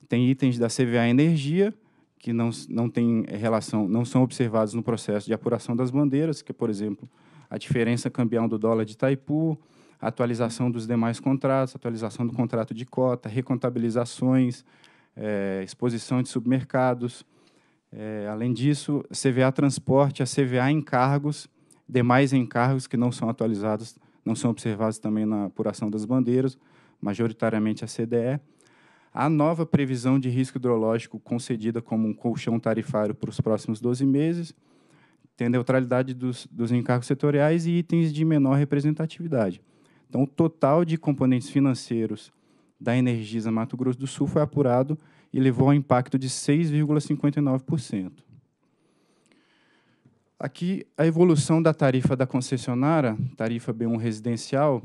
Tem itens da CVA Energia, que não, não tem relação, não são observados no processo de apuração das bandeiras, que é, por exemplo, a diferença cambial do dólar de Itaipu, a atualização dos demais contratos, atualização do contrato de cota, recontabilizações, é, exposição de submercados. É, além disso, CVA Transporte, a CVA Encargos, demais encargos que não são atualizados, não são observados também na apuração das bandeiras, majoritariamente a CDE. A nova previsão de risco hidrológico concedida como um colchão tarifário para os próximos 12 meses tem neutralidade dos, dos encargos setoriais e itens de menor representatividade. Então, o total de componentes financeiros da Energisa Mato Grosso do Sul foi apurado e levou a impacto de 6,59%. Aqui, a evolução da tarifa da concessionária, tarifa B1 residencial,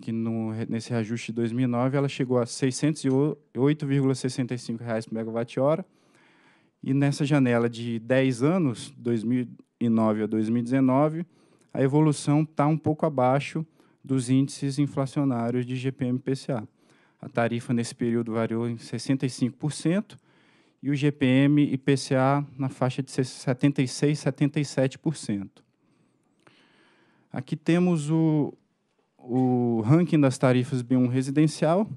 que no, nesse reajuste de 2009 ela chegou a R$ 608,65 por megawatt-hora, e nessa janela de 10 anos, 2009 a 2019, a evolução está um pouco abaixo dos índices inflacionários de GPM-PCA. A tarifa nesse período variou em 65%, e o GPM e PCA na faixa de 76, 77%. Aqui temos o, o ranking das tarifas B1 residencial.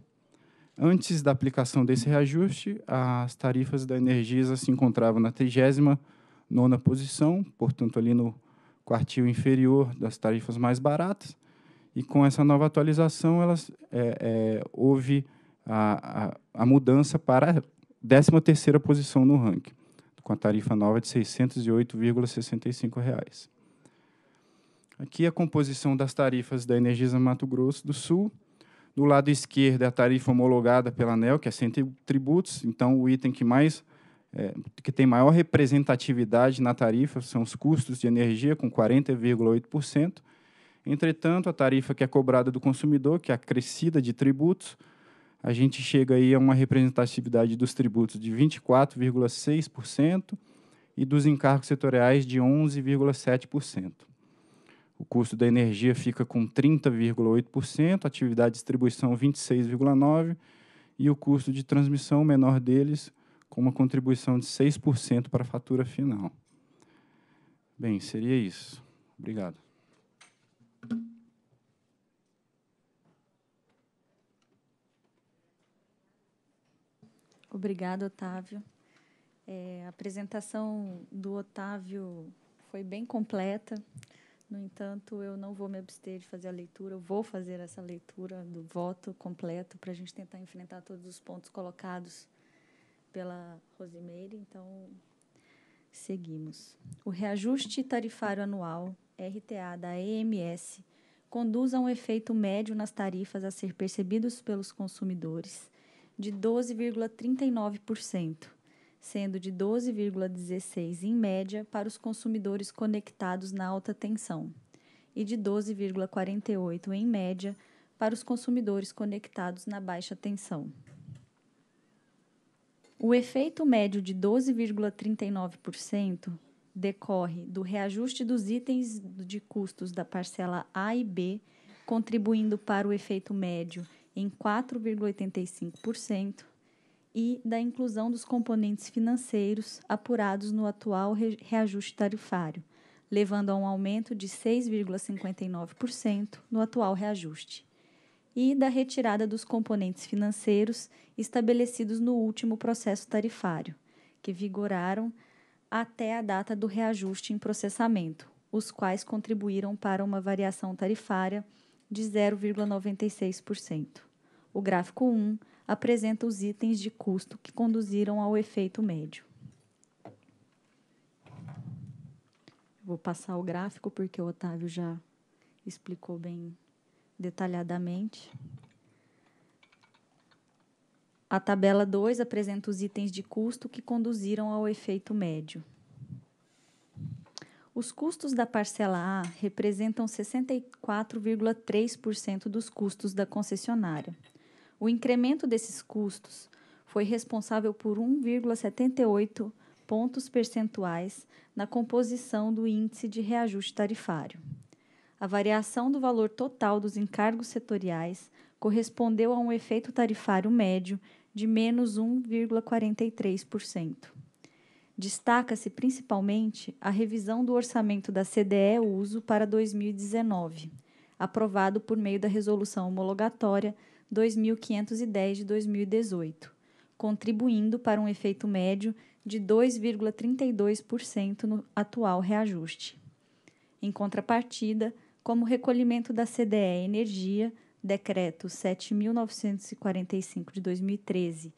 Antes da aplicação desse reajuste, as tarifas da Energisa se encontravam na 39 posição, portanto, ali no quartil inferior das tarifas mais baratas. E com essa nova atualização, elas, é, é, houve a, a, a mudança para 13ª posição no ranking, com a tarifa nova de R$ 608,65. Aqui a composição das tarifas da Energisa Mato Grosso do Sul. Do lado esquerdo, é a tarifa homologada pela ANEL, que é sem tributos. Então, o item que mais é, que tem maior representatividade na tarifa são os custos de energia, com 40,8%. Entretanto, a tarifa que é cobrada do consumidor, que é acrescida de tributos, a gente chega aí a uma representatividade dos tributos de 24,6% e dos encargos setoriais de 11,7%. O custo da energia fica com 30,8%, atividade de distribuição 26,9% e o custo de transmissão menor deles com uma contribuição de 6% para a fatura final. Bem, seria isso. Obrigado. Obrigada, Otávio. É, a apresentação do Otávio foi bem completa. No entanto, eu não vou me abster de fazer a leitura, eu vou fazer essa leitura do voto completo para a gente tentar enfrentar todos os pontos colocados pela Rosimeire. Então, seguimos. O reajuste tarifário anual, RTA, da EMS, conduz a um efeito médio nas tarifas a ser percebidos pelos consumidores de 12,39%, sendo de 12,16% em média para os consumidores conectados na alta tensão e de 12,48% em média para os consumidores conectados na baixa tensão. O efeito médio de 12,39% decorre do reajuste dos itens de custos da parcela A e B, contribuindo para o efeito médio em 4,85% e da inclusão dos componentes financeiros apurados no atual reajuste tarifário, levando a um aumento de 6,59% no atual reajuste, e da retirada dos componentes financeiros estabelecidos no último processo tarifário, que vigoraram até a data do reajuste em processamento, os quais contribuíram para uma variação tarifária de 0,96%. O gráfico 1 apresenta os itens de custo que conduziram ao efeito médio. Vou passar o gráfico porque o Otávio já explicou bem detalhadamente. A tabela 2 apresenta os itens de custo que conduziram ao efeito médio. Os custos da parcela A representam 64,3% dos custos da concessionária. O incremento desses custos foi responsável por 1,78 pontos percentuais na composição do índice de reajuste tarifário. A variação do valor total dos encargos setoriais correspondeu a um efeito tarifário médio de menos 1,43% destaca-se principalmente a revisão do orçamento da CDE Uso para 2019, aprovado por meio da Resolução Homologatória 2510 de 2018, contribuindo para um efeito médio de 2,32% no atual reajuste. Em contrapartida, como recolhimento da CDE Energia, decreto 7945 de 2013,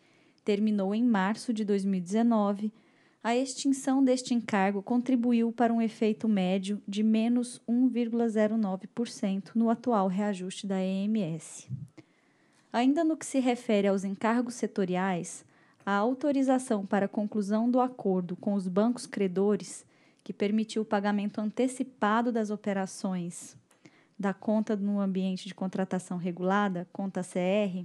terminou em março de 2019 a extinção deste encargo contribuiu para um efeito médio de menos 1,09% no atual reajuste da EMS. Ainda no que se refere aos encargos setoriais, a autorização para a conclusão do acordo com os bancos credores, que permitiu o pagamento antecipado das operações da conta no ambiente de contratação regulada, conta CR,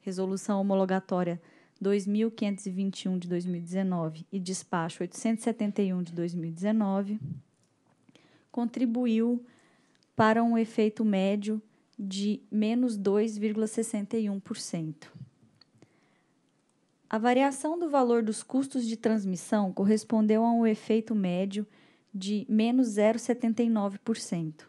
resolução homologatória 2521 de 2019 e despacho 871 de 2019, contribuiu para um efeito médio de menos 2,61%. A variação do valor dos custos de transmissão correspondeu a um efeito médio de menos 0,79%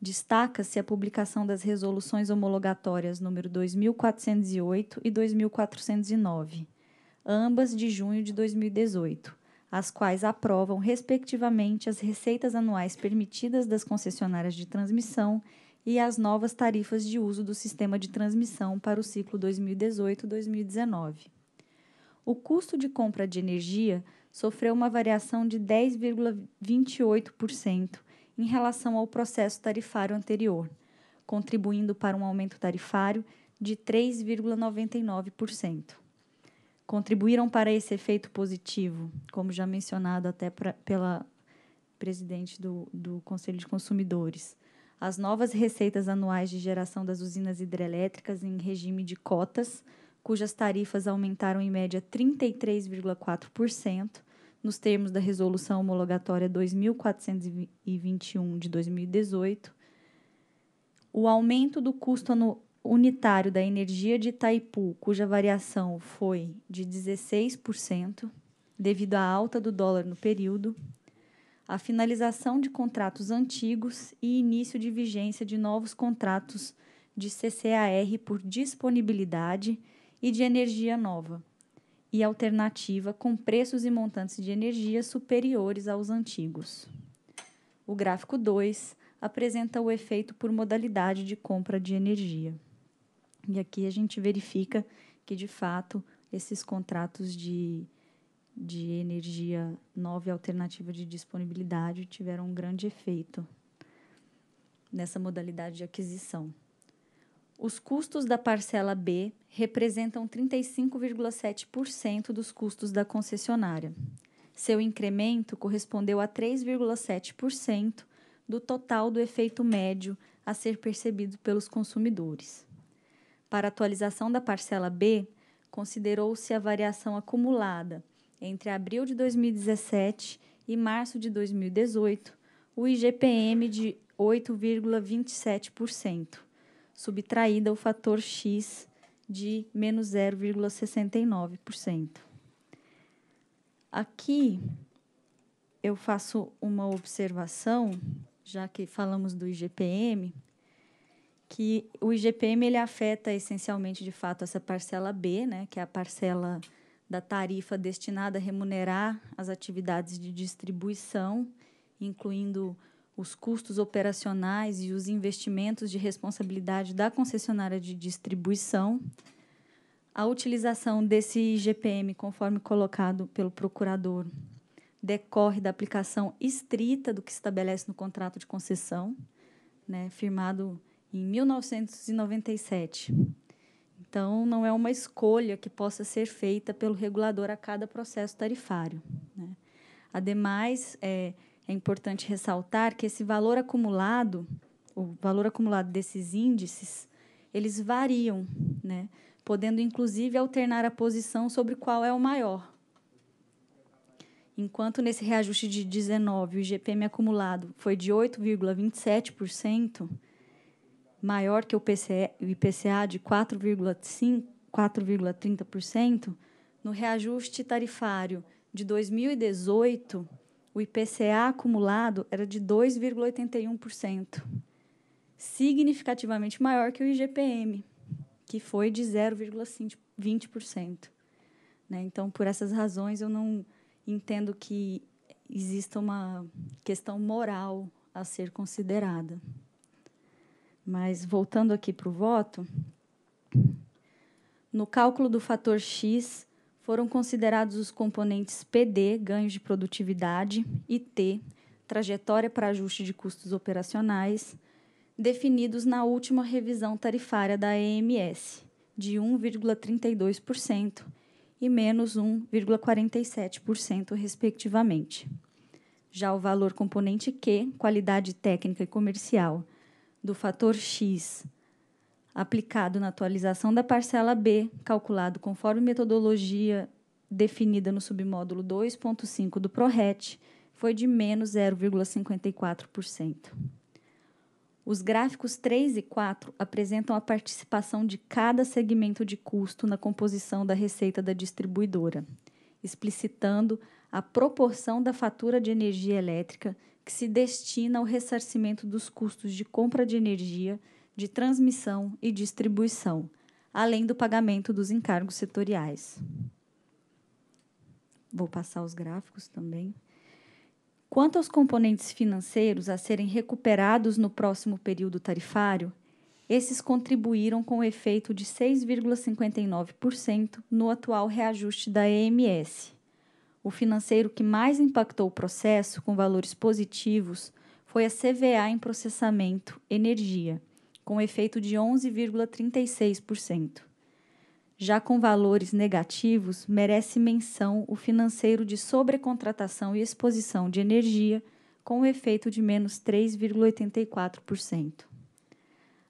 destaca-se a publicação das resoluções homologatórias número 2408 e 2409, ambas de junho de 2018, as quais aprovam respectivamente as receitas anuais permitidas das concessionárias de transmissão e as novas tarifas de uso do sistema de transmissão para o ciclo 2018-2019. O custo de compra de energia sofreu uma variação de 10,28% em relação ao processo tarifário anterior, contribuindo para um aumento tarifário de 3,99%. Contribuíram para esse efeito positivo, como já mencionado até pra, pela presidente do, do Conselho de Consumidores, as novas receitas anuais de geração das usinas hidrelétricas em regime de cotas, cujas tarifas aumentaram em média 33,4%, nos termos da Resolução Homologatória 2421 de 2018, o aumento do custo unitário da energia de Itaipu, cuja variação foi de 16%, devido à alta do dólar no período, a finalização de contratos antigos e início de vigência de novos contratos de CCAR por disponibilidade e de energia nova e alternativa com preços e montantes de energia superiores aos antigos. O gráfico 2 apresenta o efeito por modalidade de compra de energia. E aqui a gente verifica que, de fato, esses contratos de, de energia nova e alternativa de disponibilidade tiveram um grande efeito nessa modalidade de aquisição. Os custos da parcela B representam 35,7% dos custos da concessionária. Seu incremento correspondeu a 3,7% do total do efeito médio a ser percebido pelos consumidores. Para a atualização da parcela B, considerou-se a variação acumulada entre abril de 2017 e março de 2018, o IGPM de 8,27% subtraída o fator X de menos 0,69%. Aqui eu faço uma observação, já que falamos do IGPM, que o IGPM ele afeta essencialmente, de fato, essa parcela B, né, que é a parcela da tarifa destinada a remunerar as atividades de distribuição, incluindo os custos operacionais e os investimentos de responsabilidade da concessionária de distribuição, a utilização desse IGPM, conforme colocado pelo procurador, decorre da aplicação estrita do que estabelece no contrato de concessão, né, firmado em 1997. Então, não é uma escolha que possa ser feita pelo regulador a cada processo tarifário. Né? Ademais, é, é importante ressaltar que esse valor acumulado, o valor acumulado desses índices, eles variam, né? podendo inclusive alternar a posição sobre qual é o maior. Enquanto nesse reajuste de 19 o IGPM acumulado foi de 8,27%, maior que o, PCE, o IPCA de 4,30%, no reajuste tarifário de 2018 o IPCA acumulado era de 2,81%, significativamente maior que o IGPM, que foi de 0,20%. Né? Então, por essas razões, eu não entendo que exista uma questão moral a ser considerada. Mas, voltando aqui para o voto, no cálculo do fator X, foram considerados os componentes PD, ganhos de produtividade, e T, trajetória para ajuste de custos operacionais, definidos na última revisão tarifária da EMS, de 1,32% e menos 1,47%, respectivamente. Já o valor componente Q, qualidade técnica e comercial, do fator X aplicado na atualização da parcela B, calculado conforme metodologia definida no submódulo 2.5 do PRORET, foi de menos 0,54%. Os gráficos 3 e 4 apresentam a participação de cada segmento de custo na composição da receita da distribuidora, explicitando a proporção da fatura de energia elétrica que se destina ao ressarcimento dos custos de compra de energia de transmissão e distribuição, além do pagamento dos encargos setoriais. Vou passar os gráficos também. Quanto aos componentes financeiros a serem recuperados no próximo período tarifário, esses contribuíram com o efeito de 6,59% no atual reajuste da EMS. O financeiro que mais impactou o processo, com valores positivos, foi a CVA em processamento energia, com efeito de 11,36%. Já com valores negativos, merece menção o financeiro de sobrecontratação e exposição de energia, com efeito de menos 3,84%.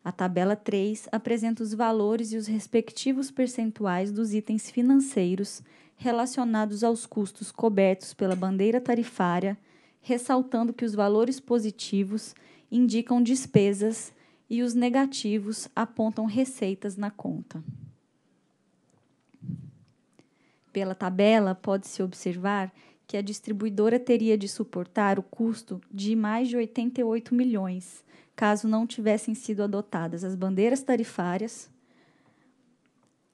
A tabela 3 apresenta os valores e os respectivos percentuais dos itens financeiros relacionados aos custos cobertos pela bandeira tarifária, ressaltando que os valores positivos indicam despesas e os negativos apontam receitas na conta. Pela tabela, pode-se observar que a distribuidora teria de suportar o custo de mais de 88 milhões, caso não tivessem sido adotadas as bandeiras tarifárias,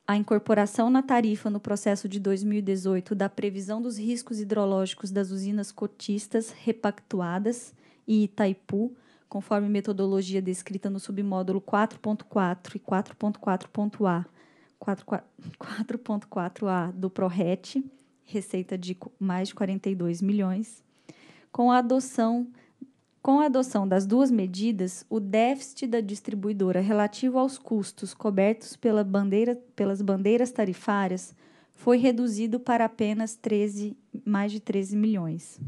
a incorporação na tarifa no processo de 2018 da previsão dos riscos hidrológicos das usinas cotistas repactuadas e Itaipu, conforme metodologia descrita no submódulo 4.4 e 4.4.a, 4.4a <laughs> do ProRet, receita de mais de 42 milhões. Com a adoção com a adoção das duas medidas, o déficit da distribuidora relativo aos custos cobertos pela bandeira, pelas bandeiras tarifárias foi reduzido para apenas 13, mais de 13 milhões.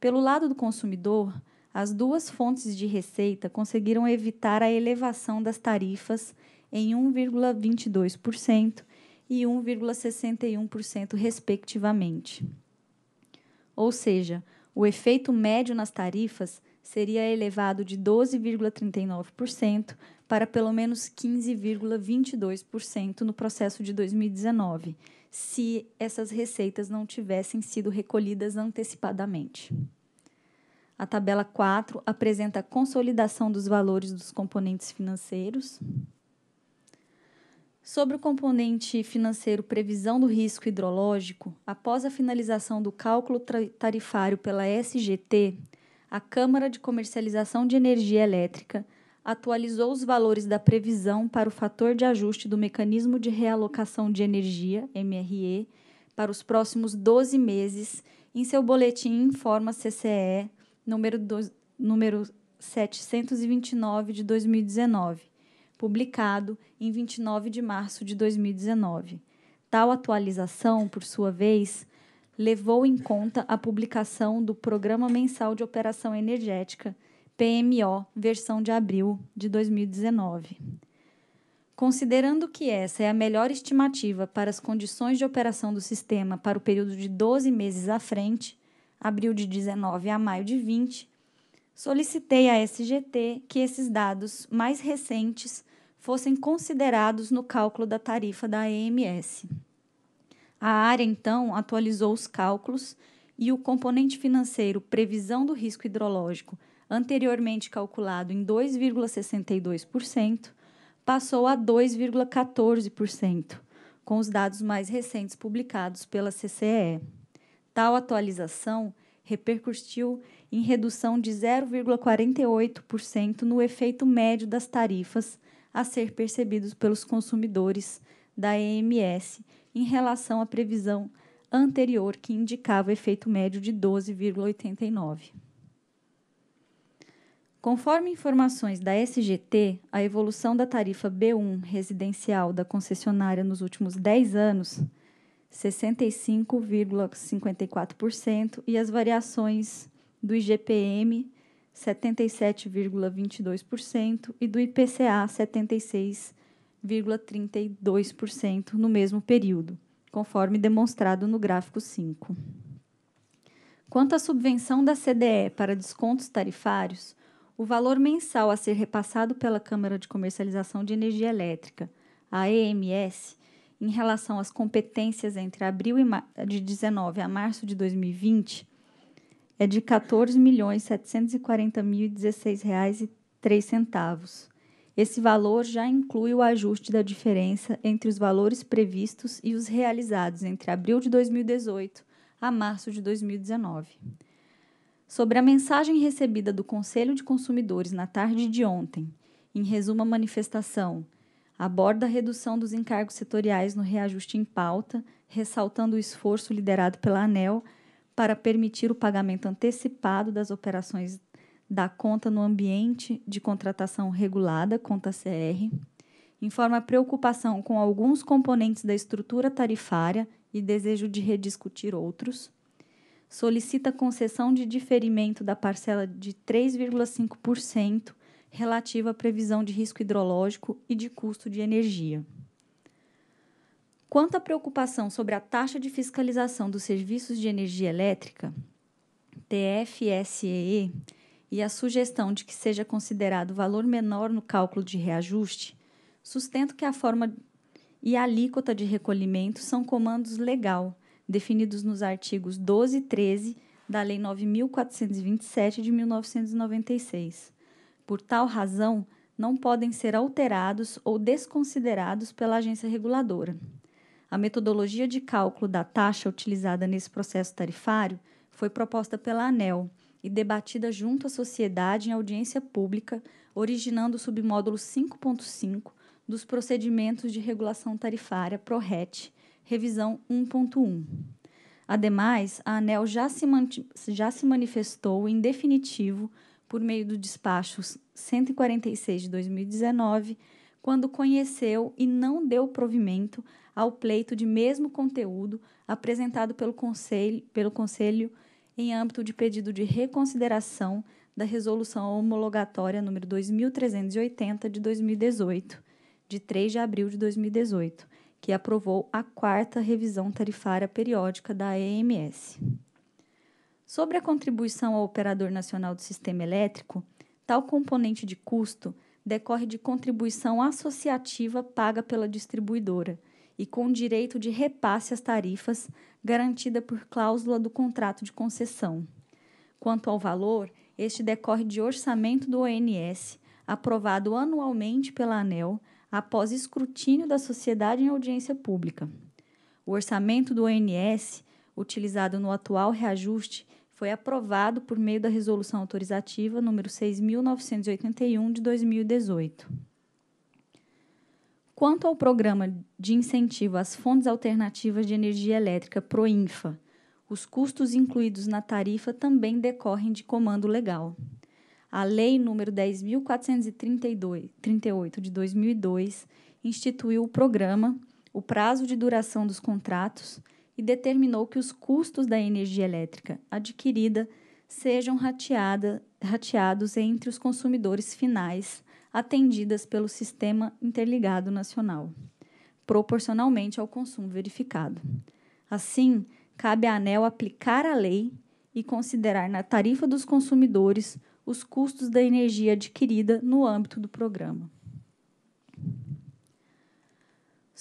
Pelo lado do consumidor, as duas fontes de receita conseguiram evitar a elevação das tarifas em 1,22% e 1,61%, respectivamente. Ou seja, o efeito médio nas tarifas seria elevado de 12,39% para pelo menos 15,22% no processo de 2019, se essas receitas não tivessem sido recolhidas antecipadamente. A tabela 4 apresenta a consolidação dos valores dos componentes financeiros. Sobre o componente financeiro previsão do risco hidrológico, após a finalização do cálculo tarifário pela SGT, a Câmara de Comercialização de Energia Elétrica atualizou os valores da previsão para o fator de ajuste do mecanismo de realocação de energia, MRE, para os próximos 12 meses em seu boletim Informa CCE número, do, número 729 de 2019, publicado em 29 de março de 2019. Tal atualização, por sua vez, levou em conta a publicação do Programa Mensal de Operação Energética, PMO, versão de abril de 2019. Considerando que essa é a melhor estimativa para as condições de operação do sistema para o período de 12 meses à frente, abril de 19 a maio de 20, solicitei à SGT que esses dados mais recentes fossem considerados no cálculo da tarifa da AMS. A área, então, atualizou os cálculos e o componente financeiro previsão do risco hidrológico, anteriormente calculado em 2,62%, passou a 2,14%, com os dados mais recentes publicados pela CCE. Tal atualização repercutiu em redução de 0,48% no efeito médio das tarifas a ser percebidos pelos consumidores da EMS em relação à previsão anterior que indicava efeito médio de 12,89. Conforme informações da SGT, a evolução da tarifa B1 residencial da concessionária nos últimos 10 anos 65,54% e as variações do IGPM 77,22% e do IPCA 76,32% no mesmo período, conforme demonstrado no gráfico 5. Quanto à subvenção da CDE para descontos tarifários, o valor mensal a ser repassado pela Câmara de Comercialização de Energia Elétrica, a EMS, em relação às competências entre abril de 19 a março de 2020 é de R$ 14.740.016,03. Esse valor já inclui o ajuste da diferença entre os valores previstos e os realizados entre abril de 2018 a março de 2019. Sobre a mensagem recebida do Conselho de Consumidores na tarde de ontem, em resumo à manifestação aborda a redução dos encargos setoriais no reajuste em pauta, ressaltando o esforço liderado pela ANEL para permitir o pagamento antecipado das operações da conta no ambiente de contratação regulada, conta CR, informa preocupação com alguns componentes da estrutura tarifária e desejo de rediscutir outros, solicita concessão de diferimento da parcela de 3,5% relativo à previsão de risco hidrológico e de custo de energia. Quanto à preocupação sobre a taxa de fiscalização dos serviços de energia elétrica, TFSEE, e a sugestão de que seja considerado valor menor no cálculo de reajuste, sustento que a forma e a alíquota de recolhimento são comandos legal, definidos nos artigos 12 e 13 da Lei 9.427 de 1996. Por tal razão, não podem ser alterados ou desconsiderados pela agência reguladora. A metodologia de cálculo da taxa utilizada nesse processo tarifário foi proposta pela ANEL e debatida junto à sociedade em audiência pública, originando o submódulo 5.5 dos procedimentos de regulação tarifária PRORET, revisão 1.1. Ademais, a ANEL já se, já se manifestou em definitivo por meio do despacho 146 de 2019, quando conheceu e não deu provimento ao pleito de mesmo conteúdo apresentado pelo Conselho, pelo conselho em âmbito de pedido de reconsideração da Resolução Homologatória número 2380 de 2018, de 3 de abril de 2018, que aprovou a quarta revisão tarifária periódica da EMS. Sobre a contribuição ao Operador Nacional do Sistema Elétrico, tal componente de custo decorre de contribuição associativa paga pela distribuidora e com direito de repasse às tarifas garantida por cláusula do contrato de concessão. Quanto ao valor, este decorre de orçamento do ONS, aprovado anualmente pela ANEL após escrutínio da sociedade em audiência pública. O orçamento do ONS, utilizado no atual reajuste, foi aprovado por meio da Resolução Autorizativa número 6.981 de 2018. Quanto ao Programa de Incentivo às Fontes Alternativas de Energia Elétrica PROINFA, os custos incluídos na tarifa também decorrem de comando legal. A Lei nº 10.438 de 2002 instituiu o programa, o prazo de duração dos contratos e determinou que os custos da energia elétrica adquirida sejam rateada, rateados entre os consumidores finais atendidas pelo Sistema Interligado Nacional, proporcionalmente ao consumo verificado. Assim, cabe à ANEL aplicar a lei e considerar na tarifa dos consumidores os custos da energia adquirida no âmbito do programa.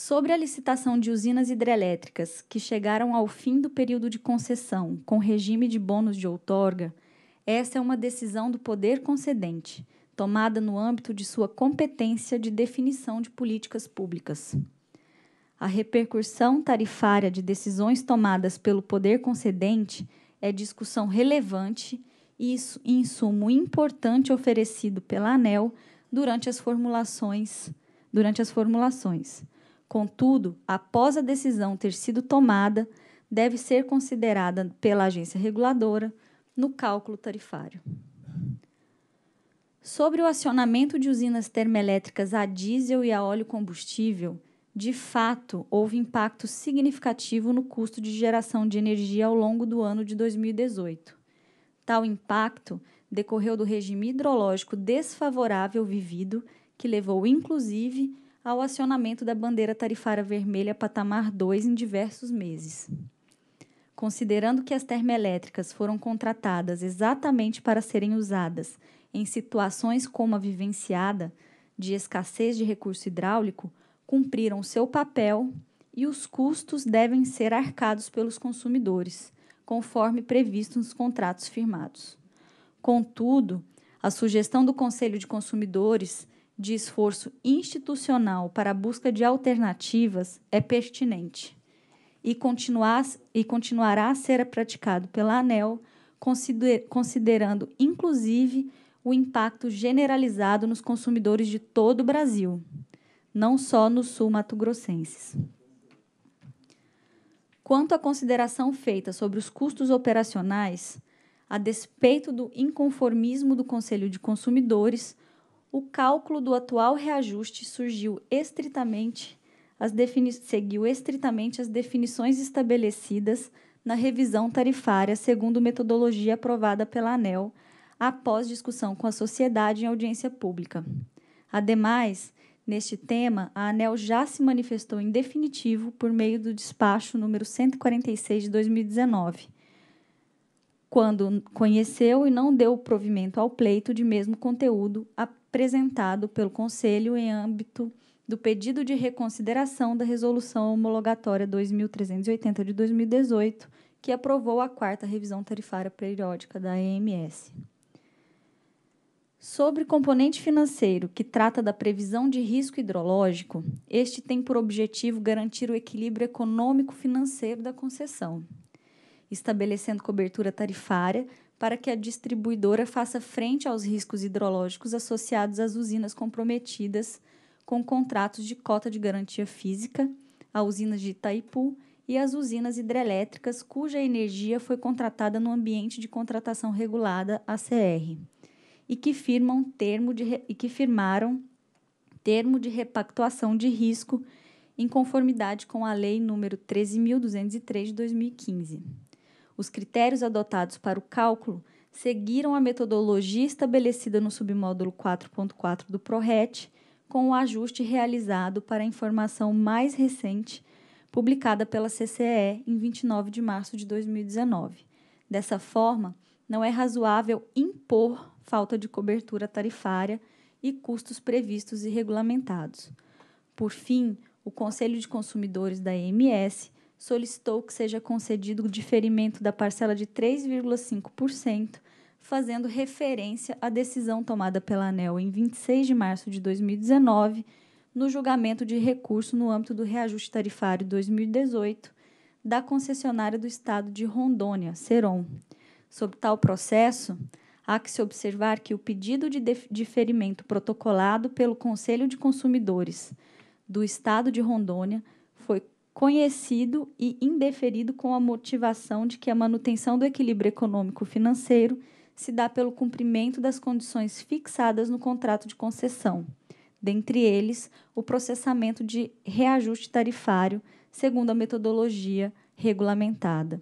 Sobre a licitação de usinas hidrelétricas que chegaram ao fim do período de concessão com regime de bônus de outorga, essa é uma decisão do poder concedente, tomada no âmbito de sua competência de definição de políticas públicas. A repercussão tarifária de decisões tomadas pelo poder concedente é discussão relevante e insumo importante oferecido pela ANEL durante as formulações, durante as formulações Contudo, após a decisão ter sido tomada, deve ser considerada pela agência reguladora no cálculo tarifário. Sobre o acionamento de usinas termoelétricas a diesel e a óleo combustível, de fato, houve impacto significativo no custo de geração de energia ao longo do ano de 2018. Tal impacto decorreu do regime hidrológico desfavorável vivido, que levou, inclusive, ao acionamento da bandeira tarifária vermelha patamar 2 em diversos meses. Considerando que as termoelétricas foram contratadas exatamente para serem usadas em situações como a vivenciada, de escassez de recurso hidráulico, cumpriram seu papel e os custos devem ser arcados pelos consumidores, conforme previsto nos contratos firmados. Contudo, a sugestão do Conselho de Consumidores de esforço institucional para a busca de alternativas é pertinente e, continuar, e continuará a ser praticado pela ANEL, consider, considerando inclusive o impacto generalizado nos consumidores de todo o Brasil, não só no sul mato-grossenses. Quanto à consideração feita sobre os custos operacionais, a despeito do inconformismo do Conselho de Consumidores, o cálculo do atual reajuste surgiu estritamente as seguiu estritamente as definições estabelecidas na revisão tarifária, segundo metodologia aprovada pela ANEL, após discussão com a sociedade em audiência pública. Ademais, neste tema, a ANEL já se manifestou em definitivo por meio do despacho número 146 de 2019, quando conheceu e não deu provimento ao pleito de mesmo conteúdo apresentado pelo Conselho em âmbito do pedido de reconsideração da Resolução Homologatória 2380 de 2018, que aprovou a quarta revisão tarifária periódica da EMS. Sobre componente financeiro, que trata da previsão de risco hidrológico, este tem por objetivo garantir o equilíbrio econômico-financeiro da concessão, estabelecendo cobertura tarifária para que a distribuidora faça frente aos riscos hidrológicos associados às usinas comprometidas com contratos de cota de garantia física, a usinas de Itaipu e as usinas hidrelétricas cuja energia foi contratada no ambiente de contratação regulada ACR e que firmam termo de e que firmaram termo de repactuação de risco em conformidade com a lei número 13203 de 2015. Os critérios adotados para o cálculo seguiram a metodologia estabelecida no submódulo 4.4 do ProRet, com o ajuste realizado para a informação mais recente publicada pela CCE em 29 de março de 2019. Dessa forma, não é razoável impor falta de cobertura tarifária e custos previstos e regulamentados. Por fim, o Conselho de Consumidores da EMS solicitou que seja concedido o diferimento da parcela de 3,5%, fazendo referência à decisão tomada pela ANEL em 26 de março de 2019, no julgamento de recurso no âmbito do reajuste tarifário 2018 da concessionária do Estado de Rondônia, Seron. Sob tal processo, há que se observar que o pedido de diferimento protocolado pelo Conselho de Consumidores do Estado de Rondônia conhecido e indeferido com a motivação de que a manutenção do equilíbrio econômico-financeiro se dá pelo cumprimento das condições fixadas no contrato de concessão, dentre eles o processamento de reajuste tarifário segundo a metodologia regulamentada.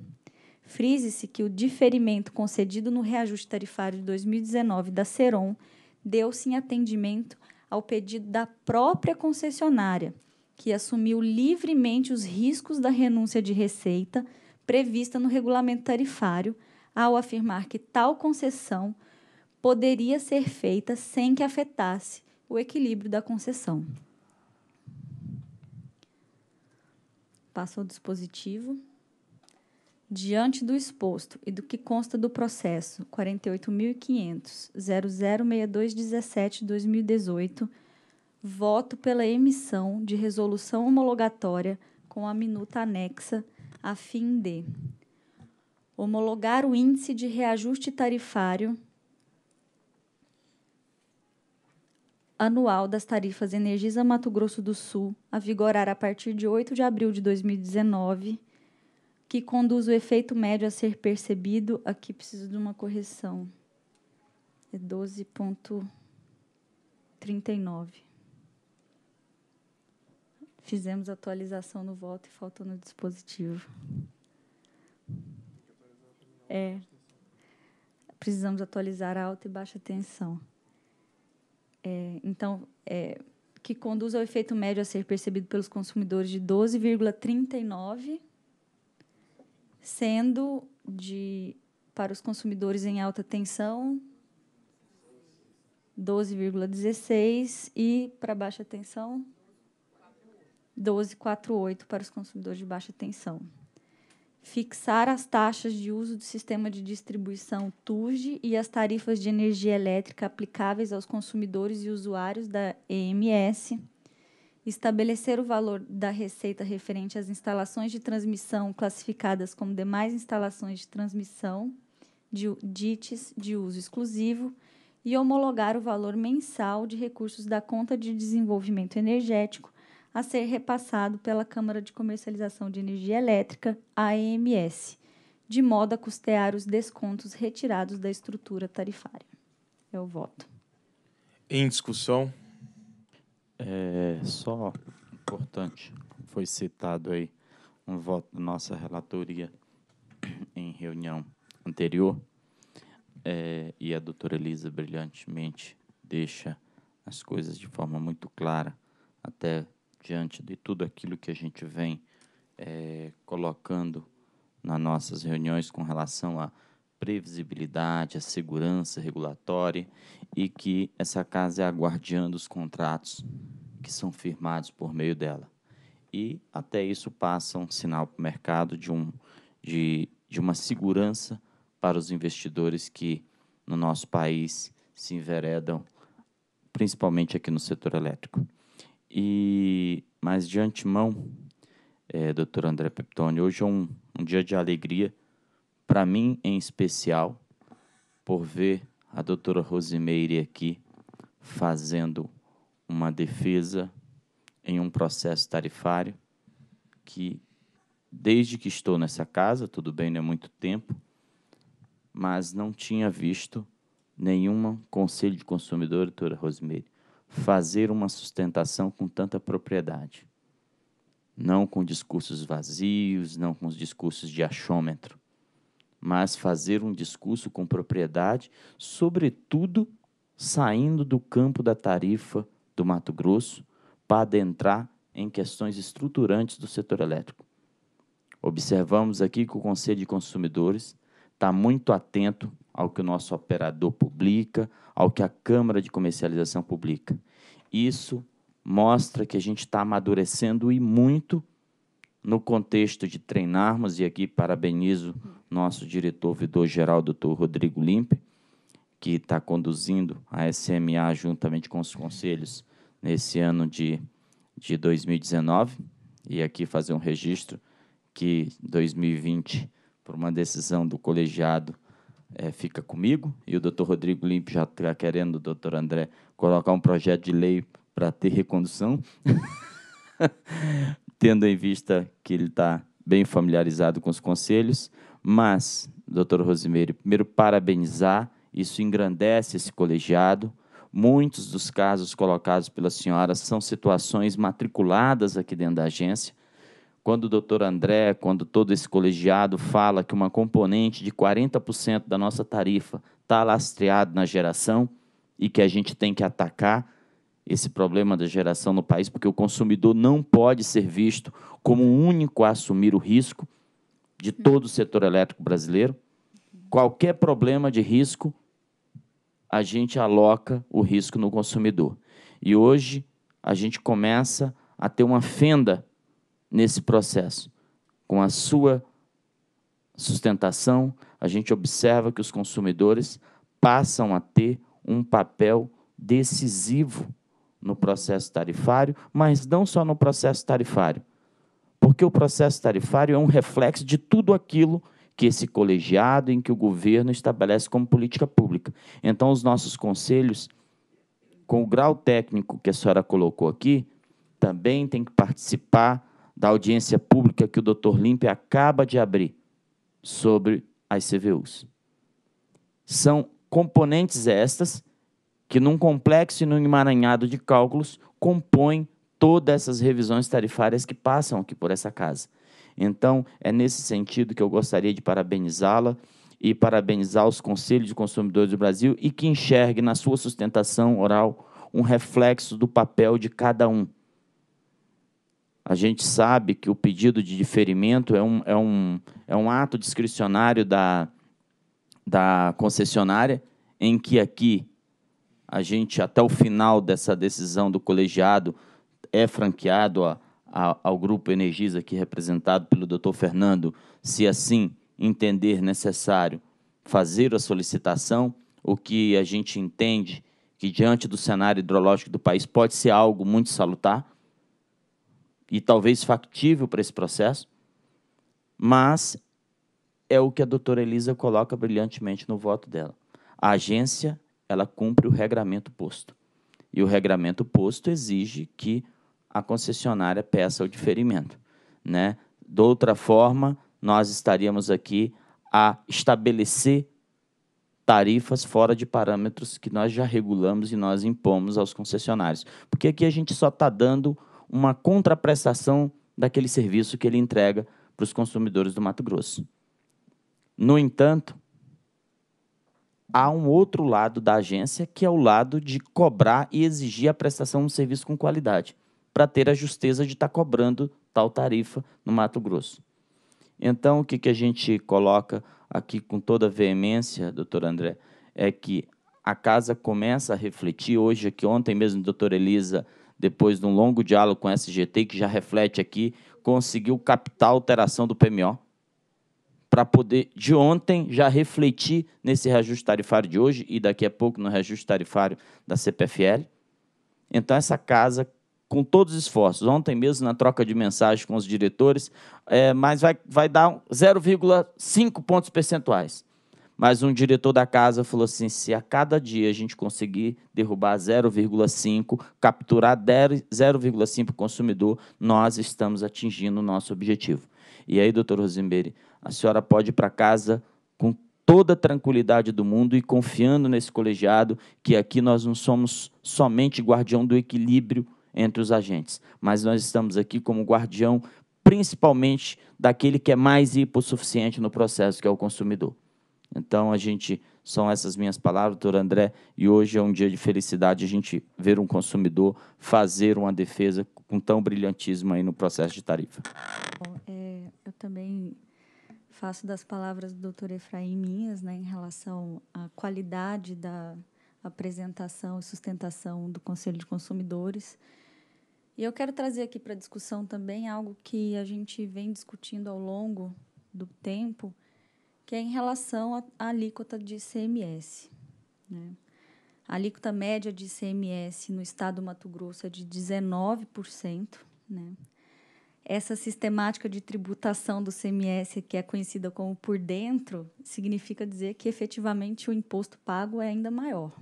Frise-se que o diferimento concedido no reajuste tarifário de 2019 da Ceron deu-se em atendimento ao pedido da própria concessionária, que assumiu livremente os riscos da renúncia de receita prevista no regulamento tarifário, ao afirmar que tal concessão poderia ser feita sem que afetasse o equilíbrio da concessão. Passo ao dispositivo. Diante do exposto e do que consta do processo 48.500 2018 voto pela emissão de resolução homologatória com a minuta anexa, a fim de homologar o índice de reajuste tarifário anual das tarifas Energisa Mato Grosso do Sul, a vigorar a partir de 8 de abril de 2019, que conduz o efeito médio a ser percebido. Aqui preciso de uma correção. É 12,39. Fizemos atualização no voto e falta no dispositivo. É. Precisamos atualizar a alta e baixa tensão. É, então, é, que conduz ao efeito médio a ser percebido pelos consumidores de 12,39, sendo de para os consumidores em alta tensão 12,16 e para baixa tensão 1248 para os consumidores de baixa tensão. Fixar as taxas de uso do sistema de distribuição TURG e as tarifas de energia elétrica aplicáveis aos consumidores e usuários da EMS. Estabelecer o valor da receita referente às instalações de transmissão classificadas como demais instalações de transmissão de DITs de uso exclusivo e homologar o valor mensal de recursos da conta de desenvolvimento energético a ser repassado pela Câmara de Comercialização de Energia Elétrica, AMS, de modo a custear os descontos retirados da estrutura tarifária. Eu é voto. Em discussão? É, só importante, foi citado aí um voto da nossa relatoria em reunião anterior, é, e a doutora Elisa brilhantemente deixa as coisas de forma muito clara, até diante de tudo aquilo que a gente vem é, colocando nas nossas reuniões com relação à previsibilidade, à segurança regulatória e que essa casa é a guardiã dos contratos que são firmados por meio dela. E até isso passa um sinal para o mercado de, um, de, de uma segurança para os investidores que no nosso país se enveredam, principalmente aqui no setor elétrico. E, mas de antemão, é, doutor André Peptoni, hoje é um, um dia de alegria, para mim em especial, por ver a doutora Rosimeire aqui fazendo uma defesa em um processo tarifário que, desde que estou nessa casa, tudo bem, não é muito tempo, mas não tinha visto nenhum conselho de consumidor, doutora Rosemeire fazer uma sustentação com tanta propriedade. Não com discursos vazios, não com os discursos de achômetro, mas fazer um discurso com propriedade, sobretudo saindo do campo da tarifa do Mato Grosso para adentrar em questões estruturantes do setor elétrico. Observamos aqui que o Conselho de Consumidores está muito atento ao que o nosso operador publica, ao que a Câmara de Comercialização publica. Isso mostra que a gente está amadurecendo e muito no contexto de treinarmos, e aqui parabenizo nosso diretor vidor-geral, doutor Rodrigo Limpe, que está conduzindo a SMA juntamente com os conselhos nesse ano de, de 2019, e aqui fazer um registro que 2020, por uma decisão do colegiado, é, fica comigo e o doutor Rodrigo Limpo já está querendo, o doutor André, colocar um projeto de lei para ter recondução, <laughs> tendo em vista que ele está bem familiarizado com os conselhos. Mas, doutor Rosimeiro, primeiro parabenizar, isso engrandece esse colegiado. Muitos dos casos colocados pela senhora são situações matriculadas aqui dentro da agência, quando o doutor André, quando todo esse colegiado fala que uma componente de 40% da nossa tarifa está lastreada na geração e que a gente tem que atacar esse problema da geração no país, porque o consumidor não pode ser visto como o único a assumir o risco de todo o setor elétrico brasileiro. Qualquer problema de risco, a gente aloca o risco no consumidor. E hoje a gente começa a ter uma fenda nesse processo. Com a sua sustentação, a gente observa que os consumidores passam a ter um papel decisivo no processo tarifário, mas não só no processo tarifário. Porque o processo tarifário é um reflexo de tudo aquilo que esse colegiado em que o governo estabelece como política pública. Então, os nossos conselhos, com o grau técnico que a senhora colocou aqui, também tem que participar da audiência pública que o Dr. Limpe acaba de abrir sobre as CVUs. São componentes estas que, num complexo e num emaranhado de cálculos, compõem todas essas revisões tarifárias que passam aqui por essa casa. Então, é nesse sentido que eu gostaria de parabenizá-la e parabenizar os Conselhos de Consumidores do Brasil e que enxergue na sua sustentação oral um reflexo do papel de cada um a gente sabe que o pedido de diferimento é um, é um, é um ato discricionário da, da concessionária, em que aqui a gente, até o final dessa decisão do colegiado, é franqueado a, a, ao Grupo Energisa, aqui representado pelo doutor Fernando, se assim entender necessário fazer a solicitação, o que a gente entende que, diante do cenário hidrológico do país, pode ser algo muito salutar, e talvez factível para esse processo, mas é o que a doutora Elisa coloca brilhantemente no voto dela. A agência, ela cumpre o regramento posto. E o regramento posto exige que a concessionária peça o diferimento. Né? De outra forma, nós estaríamos aqui a estabelecer tarifas fora de parâmetros que nós já regulamos e nós impomos aos concessionários. Porque aqui a gente só está dando uma contraprestação daquele serviço que ele entrega para os consumidores do Mato Grosso. No entanto, há um outro lado da agência, que é o lado de cobrar e exigir a prestação de um serviço com qualidade, para ter a justeza de estar tá cobrando tal tarifa no Mato Grosso. Então, o que, que a gente coloca aqui com toda veemência, doutor André, é que a casa começa a refletir, hoje aqui, ontem mesmo, doutor Elisa depois de um longo diálogo com a SGT, que já reflete aqui, conseguiu captar a alteração do PMO para poder, de ontem, já refletir nesse reajuste tarifário de hoje e daqui a pouco no reajuste tarifário da CPFL. Então, essa casa, com todos os esforços, ontem mesmo na troca de mensagem com os diretores, é, mas vai, vai dar 0,5 pontos percentuais mas um diretor da casa falou assim: se a cada dia a gente conseguir derrubar 0,5, capturar 0,5 para o consumidor, nós estamos atingindo o nosso objetivo. E aí, doutor Rosimberi, a senhora pode ir para casa com toda a tranquilidade do mundo e confiando nesse colegiado que aqui nós não somos somente guardião do equilíbrio entre os agentes, mas nós estamos aqui como guardião principalmente daquele que é mais hipossuficiente no processo, que é o consumidor. Então a gente são essas minhas palavras, doutor André, e hoje é um dia de felicidade a gente ver um consumidor fazer uma defesa com tão brilhantismo aí no processo de tarifa. Bom, é, eu também faço das palavras do doutor Efraim minhas, né, em relação à qualidade da apresentação e sustentação do Conselho de Consumidores. E eu quero trazer aqui para discussão também algo que a gente vem discutindo ao longo do tempo, que é em relação à alíquota de ICMS. Né? A alíquota média de ICMS no estado do Mato Grosso é de 19%. Né? Essa sistemática de tributação do CMS, que é conhecida como por dentro, significa dizer que efetivamente o imposto pago é ainda maior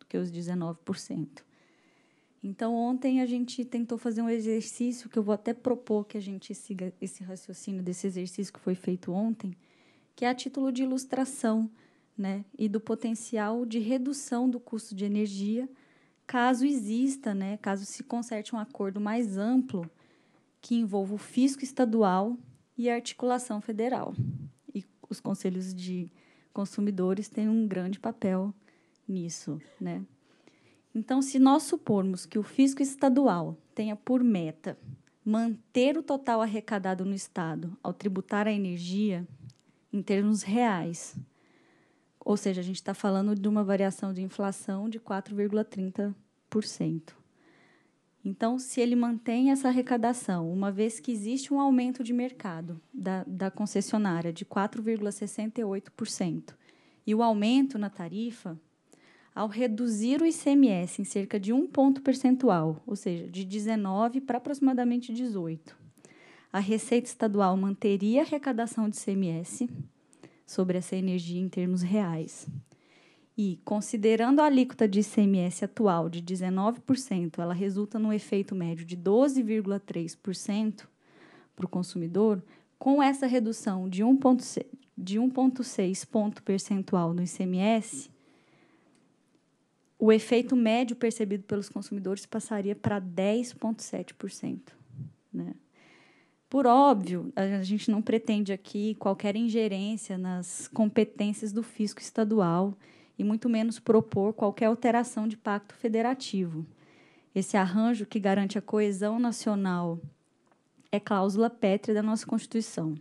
do que os 19%. Então, ontem a gente tentou fazer um exercício que eu vou até propor que a gente siga esse raciocínio desse exercício que foi feito ontem, que é a título de ilustração, né, e do potencial de redução do custo de energia, caso exista, né, caso se conserte um acordo mais amplo que envolva o fisco estadual e a articulação federal. E os conselhos de consumidores têm um grande papel nisso, né? Então, se nós supormos que o fisco estadual tenha por meta manter o total arrecadado no estado ao tributar a energia, em termos reais. Ou seja, a gente está falando de uma variação de inflação de 4,30%. Então, se ele mantém essa arrecadação, uma vez que existe um aumento de mercado da, da concessionária de 4,68%, e o aumento na tarifa, ao reduzir o ICMS em cerca de um ponto percentual, ou seja, de 19 para aproximadamente 18, a Receita Estadual manteria a arrecadação de CMS sobre essa energia em termos reais. E, considerando a alíquota de ICMS atual de 19%, ela resulta num efeito médio de 12,3% para o consumidor, com essa redução de 1,6 ponto percentual no ICMS, o efeito médio percebido pelos consumidores passaria para 10,7%. Né? Por óbvio, a gente não pretende aqui qualquer ingerência nas competências do fisco estadual e muito menos propor qualquer alteração de pacto federativo. Esse arranjo que garante a coesão nacional é cláusula pétrea da nossa Constituição.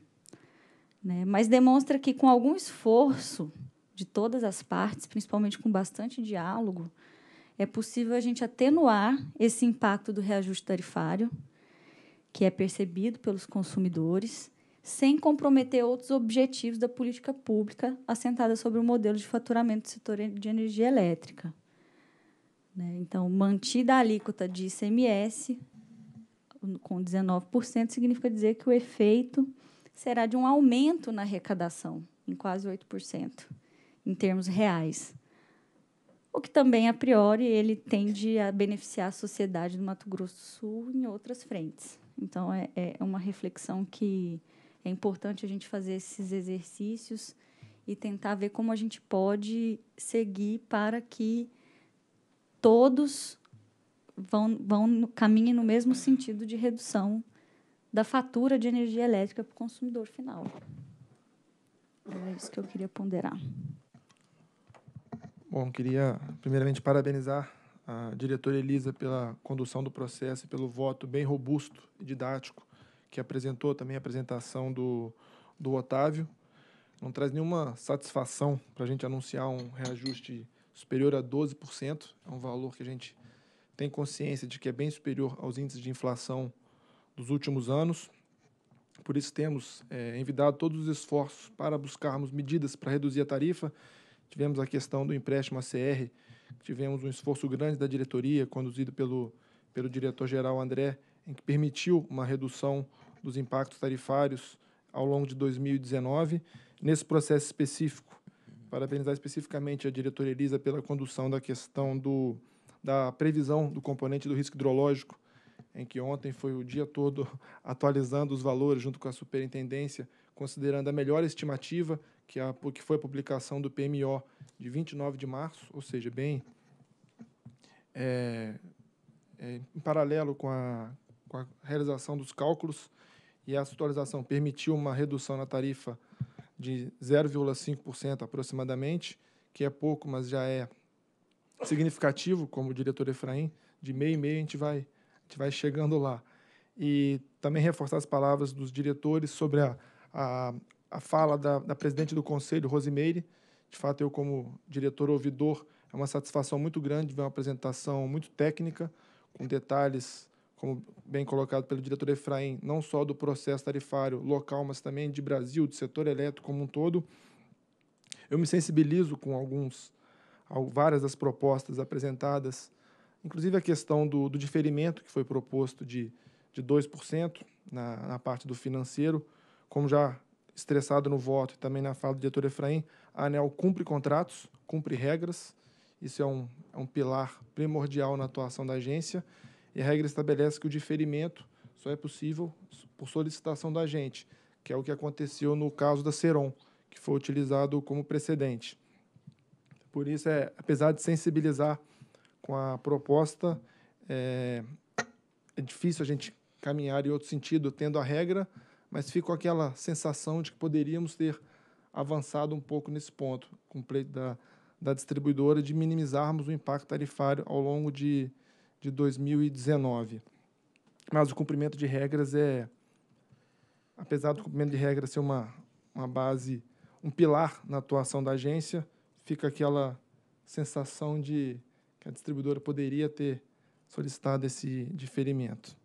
Né? Mas demonstra que, com algum esforço de todas as partes, principalmente com bastante diálogo, é possível a gente atenuar esse impacto do reajuste tarifário que é percebido pelos consumidores, sem comprometer outros objetivos da política pública assentada sobre o modelo de faturamento do setor de energia elétrica. Né? Então, mantida a alíquota de ICMS com 19%, significa dizer que o efeito será de um aumento na arrecadação, em quase 8%, em termos reais. O que também, a priori, ele tende a beneficiar a sociedade do Mato Grosso do Sul em outras frentes. Então, é, é uma reflexão que é importante a gente fazer esses exercícios e tentar ver como a gente pode seguir para que todos vão, vão caminhem no mesmo sentido de redução da fatura de energia elétrica para o consumidor final. É isso que eu queria ponderar. Bom, queria primeiramente parabenizar a diretora Elisa pela condução do processo e pelo voto bem robusto e didático que apresentou também a apresentação do, do Otávio. Não traz nenhuma satisfação para a gente anunciar um reajuste superior a 12%. É um valor que a gente tem consciência de que é bem superior aos índices de inflação dos últimos anos. Por isso, temos é, envidado todos os esforços para buscarmos medidas para reduzir a tarifa. Tivemos a questão do empréstimo ACR, Tivemos um esforço grande da diretoria, conduzido pelo, pelo diretor-geral André, em que permitiu uma redução dos impactos tarifários ao longo de 2019. Nesse processo específico, parabenizar especificamente a diretoria Elisa pela condução da questão do, da previsão do componente do risco hidrológico, em que ontem foi o dia todo <laughs> atualizando os valores junto com a superintendência, considerando a melhor estimativa que, a, que foi a publicação do PMO de 29 de março, ou seja, bem é, é, em paralelo com a, com a realização dos cálculos e a atualização permitiu uma redução na tarifa de 0,5% aproximadamente, que é pouco, mas já é significativo, como o diretor Efraim, de meio e meio a gente vai, a gente vai chegando lá. E também reforçar as palavras dos diretores sobre a, a a fala da, da presidente do Conselho, Rosimeire. De fato, eu, como diretor ouvidor, é uma satisfação muito grande ver uma apresentação muito técnica, com detalhes, como bem colocado pelo diretor Efraim, não só do processo tarifário local, mas também de Brasil, do setor elétrico como um todo. Eu me sensibilizo com alguns, várias das propostas apresentadas, inclusive a questão do, do diferimento que foi proposto de, de 2% na, na parte do financeiro, como já estressado no voto e também na fala do diretor Efraim, a ANEL cumpre contratos, cumpre regras. Isso é um, é um pilar primordial na atuação da agência. E a regra estabelece que o diferimento só é possível por solicitação da agente, que é o que aconteceu no caso da Seron, que foi utilizado como precedente. Por isso, é, apesar de sensibilizar com a proposta, é, é difícil a gente caminhar em outro sentido, tendo a regra, mas fico aquela sensação de que poderíamos ter avançado um pouco nesse ponto, com o pleito da, da distribuidora, de minimizarmos o impacto tarifário ao longo de, de 2019. Mas o cumprimento de regras é, apesar do cumprimento de regras ser uma, uma base, um pilar na atuação da agência, fica aquela sensação de que a distribuidora poderia ter solicitado esse diferimento.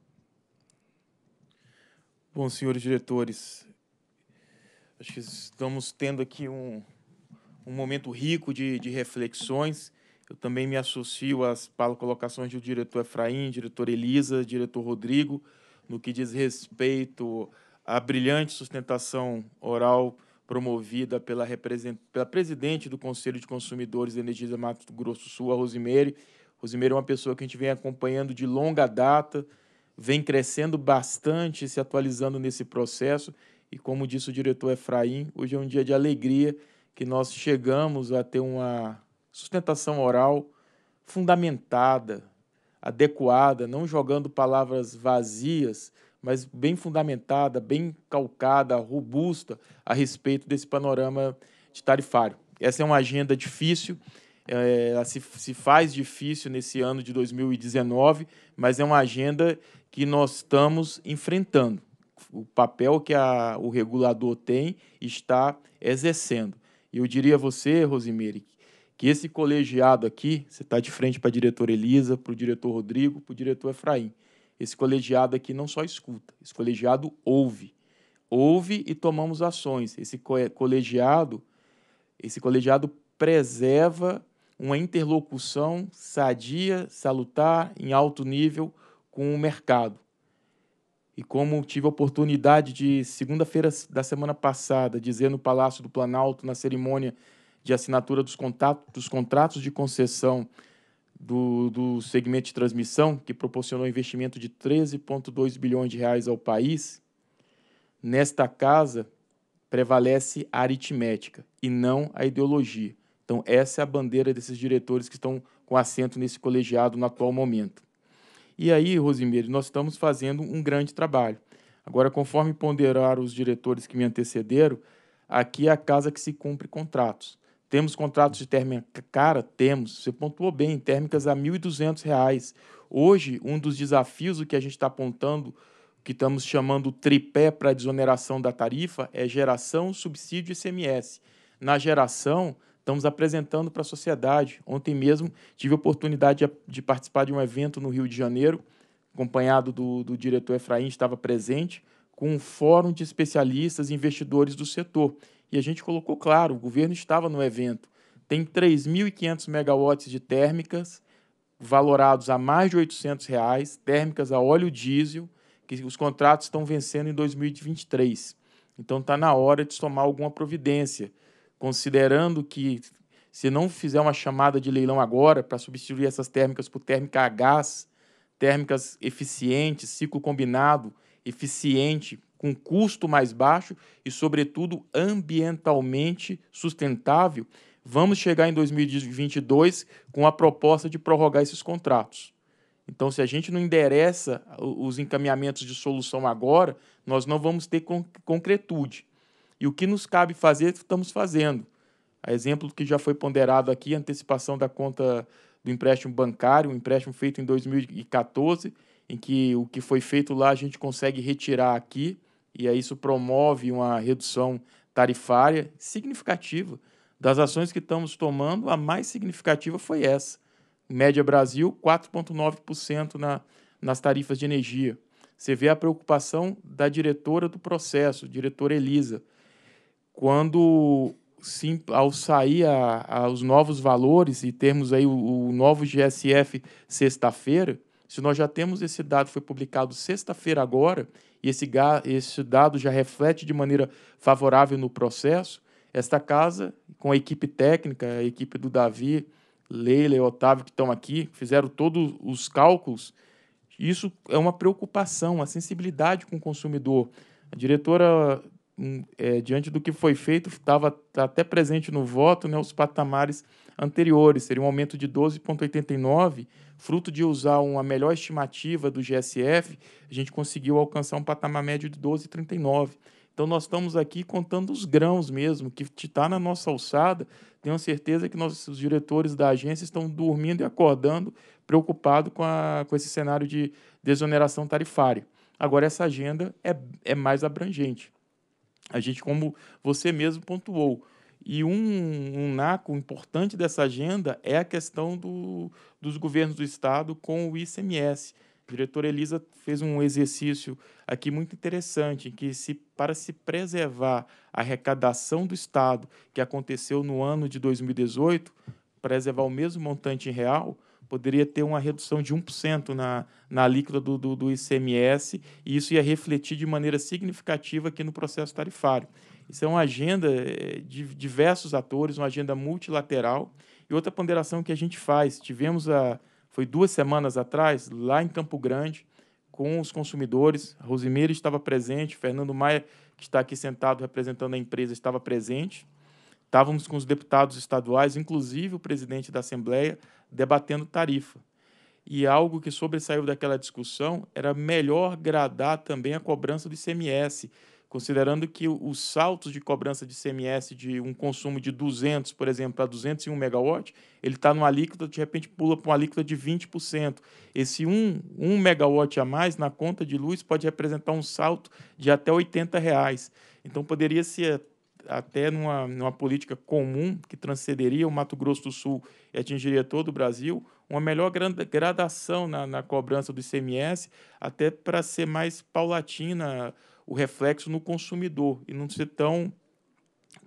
Bom, senhores diretores, acho que estamos tendo aqui um, um momento rico de, de reflexões. Eu também me associo às colocações do diretor Efraim, diretor Elisa, diretor Rodrigo, no que diz respeito à brilhante sustentação oral promovida pela, pela presidente do Conselho de Consumidores de Energia do Mato Grosso do Sul, a Rosimeire. Rosimeire é uma pessoa que a gente vem acompanhando de longa data, vem crescendo bastante, se atualizando nesse processo. E como disse o diretor Efraim, hoje é um dia de alegria que nós chegamos a ter uma sustentação oral fundamentada, adequada, não jogando palavras vazias, mas bem fundamentada, bem calcada, robusta a respeito desse panorama de tarifário. Essa é uma agenda difícil, é, se, se faz difícil nesse ano de 2019, mas é uma agenda que nós estamos enfrentando, o papel que a, o regulador tem está exercendo. E eu diria a você, Rosimeire, que esse colegiado aqui, você está de frente para a diretora Elisa, para o diretor Rodrigo, para o diretor Efraim, esse colegiado aqui não só escuta, esse colegiado ouve. Ouve e tomamos ações. Esse colegiado, esse colegiado preserva uma interlocução sadia, salutar, em alto nível com o mercado. E como tive a oportunidade de, segunda-feira da semana passada, dizer no Palácio do Planalto, na cerimônia de assinatura dos, contato, dos contratos de concessão do, do segmento de transmissão, que proporcionou investimento de 13,2 bilhões de reais ao país, nesta casa prevalece a aritmética e não a ideologia. Então, essa é a bandeira desses diretores que estão com assento nesse colegiado no atual momento. E aí, Rosimeire, nós estamos fazendo um grande trabalho. Agora, conforme ponderaram os diretores que me antecederam, aqui é a casa que se cumpre contratos. Temos contratos de térmica cara? Temos. Você pontuou bem, térmicas a R$ 1.200. Hoje, um dos desafios o que a gente está apontando, que estamos chamando tripé para a desoneração da tarifa, é geração, subsídio e ICMS. Na geração, estamos apresentando para a sociedade. Ontem mesmo tive a oportunidade de, de, participar de um evento no Rio de Janeiro, acompanhado do, do diretor Efraim, estava presente, com um fórum de especialistas e investidores do setor. E a gente colocou claro, o governo estava no evento. Tem 3.500 megawatts de térmicas, valorados a mais de 800 reais, térmicas a óleo diesel, que os contratos estão vencendo em 2023. Então está na hora de tomar alguma providência considerando que se não fizer uma chamada de leilão agora para substituir essas térmicas por térmica a gás, térmicas eficientes, ciclo combinado, eficiente, com custo mais baixo e, sobretudo, ambientalmente sustentável, vamos chegar em 2022 com a proposta de prorrogar esses contratos. Então, se a gente não endereça os encaminhamentos de solução agora, nós não vamos ter concretude. E o que nos cabe fazer, estamos fazendo. A exemplo que já foi ponderado aqui, antecipação da conta do empréstimo bancário, um empréstimo feito em 2014, em que o que foi feito lá a gente consegue retirar aqui, e aí isso promove uma redução tarifária significativa. Das ações que estamos tomando, a mais significativa foi essa. Média Brasil, 4,9% na, nas tarifas de energia. Você vê a preocupação da diretora do processo, diretora Elisa, quando sim, ao sair a, a, os novos valores e termos aí o, o novo GSF sexta-feira, se nós já temos esse dado, foi publicado sexta-feira agora, e esse, esse dado já reflete de maneira favorável no processo, esta casa, com a equipe técnica, a equipe do Davi, Leila e Otávio, que estão aqui, fizeram todos os cálculos, isso é uma preocupação, a sensibilidade com o consumidor. A diretora é, diante do que foi feito, estava até presente no voto né, os patamares anteriores. Seria um aumento de 12,89, fruto de usar uma melhor estimativa do GSF, a gente conseguiu alcançar um patamar médio de 12,39. Então, nós estamos aqui contando os grãos mesmo, que está na nossa alçada. Tenho certeza que nossos diretores da agência estão dormindo e acordando preocupados com, com esse cenário de desoneração tarifária. Agora, essa agenda é, é mais abrangente a gente, como você mesmo pontuou, e um, um naco importante dessa agenda é a questão do, dos governos do Estado com o ICMS. A diretora Elisa fez um exercício aqui muito interessante, em que se, para se preservar a arrecadação do Estado que aconteceu no ano de 2018, preservar o mesmo montante em real, poderia ter uma redução de 1% na, na alíquota do, do, do, ICMS, e isso ia refletir de maneira significativa aqui no processo tarifário. Isso é uma agenda eh, de diversos atores, uma agenda multilateral. E outra ponderação que a gente faz, tivemos a, foi duas semanas atrás, lá em Campo Grande, com os consumidores. Rosimeira estava presente, Fernando Maia, que está aqui sentado representando a empresa, estava presente. Estávamos com os deputados estaduais, inclusive o presidente da Assembleia, debatendo tarifa. E algo que sobressaiu daquela discussão era melhor gradar também a cobrança do ICMS, considerando que os saltos de cobrança de CMS de um consumo de 200, por exemplo, para 201 megawatt, ele está numa alíquota, de repente pula para uma alíquota de 20%. Esse 1, megawatt a mais na conta de luz pode representar um salto de até 80 reais. Então poderia ser até numa, numa política comum que transcenderia o Mato Grosso do Sul e atingiria todo o Brasil, uma melhor gradação na, na cobrança do ICMS, até para ser mais paulatina o reflexo no consumidor e não ser tão,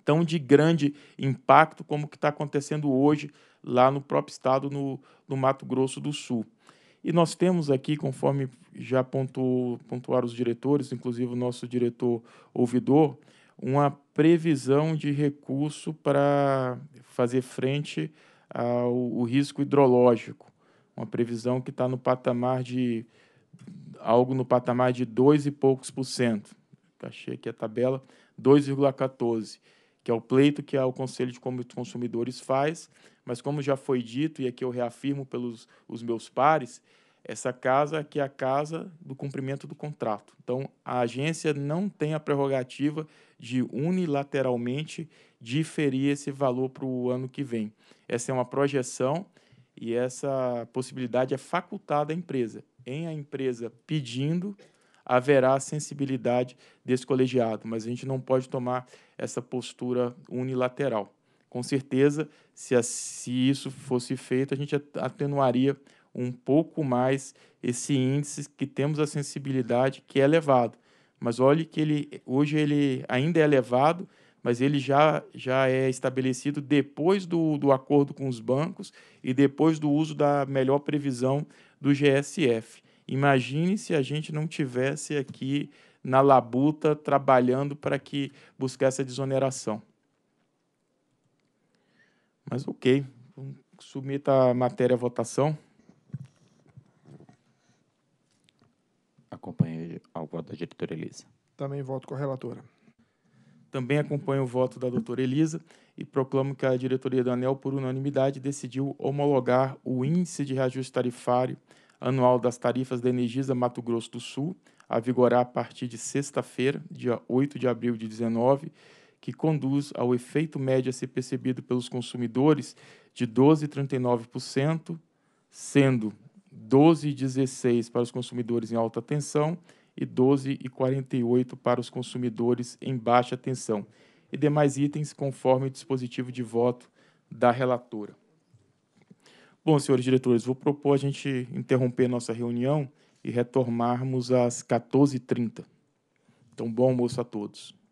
tão de grande impacto como que está acontecendo hoje lá no próprio estado, no, no Mato Grosso do Sul. E nós temos aqui, conforme já pontuou, pontuaram os diretores, inclusive o nosso diretor ouvidor, uma previsão de recurso para fazer frente ao risco hidrológico. Uma previsão que está no patamar de algo no patamar de dois e poucos por cento. Achei aqui a tabela, 2,14, que é o pleito que o Conselho de Consumidores faz, mas como já foi dito, e aqui eu reafirmo pelos os meus pares, essa casa aqui é a casa do cumprimento do contrato. Então, a agência não tem a prerrogativa de unilateralmente diferir esse valor para o ano que vem. Essa é uma projeção e essa possibilidade é facultada à empresa. Em a empresa pedindo, haverá sensibilidade desse colegiado, mas a gente não pode tomar essa postura unilateral. Com certeza, se, a, se isso fosse feito, a gente atenuaria um pouco mais esse índice que temos a sensibilidade que é elevado. Mas olhe que ele hoje ele ainda é elevado, mas ele já, já é estabelecido depois do, do acordo com os bancos e depois do uso da melhor previsão do GSF. Imagine se a gente não tivesse aqui na labuta trabalhando para que buscar essa desoneração. Mas ok, submeta a matéria à votação. acompanho ao voto da diretora Elisa. Também voto com a relatora. Também acompanho o voto da doutora Elisa e proclamo que a diretoria do ANEL, por unanimidade, decidiu homologar o índice de reajuste tarifário anual das tarifas da Energisa Mato Grosso do Sul, a vigorar a partir de sexta-feira, dia 8 de abril de 19, que conduz ao efeito médio a ser percebido pelos consumidores de 12,39%, sendo 12,16 para os consumidores em alta tensão e 12,48 para os consumidores em baixa tensão, e demais itens conforme o dispositivo de voto da relatora. Bom, senhores diretores, vou propor a gente interromper nossa reunião e retomarmos às 14h30. Então, bom almoço a todos.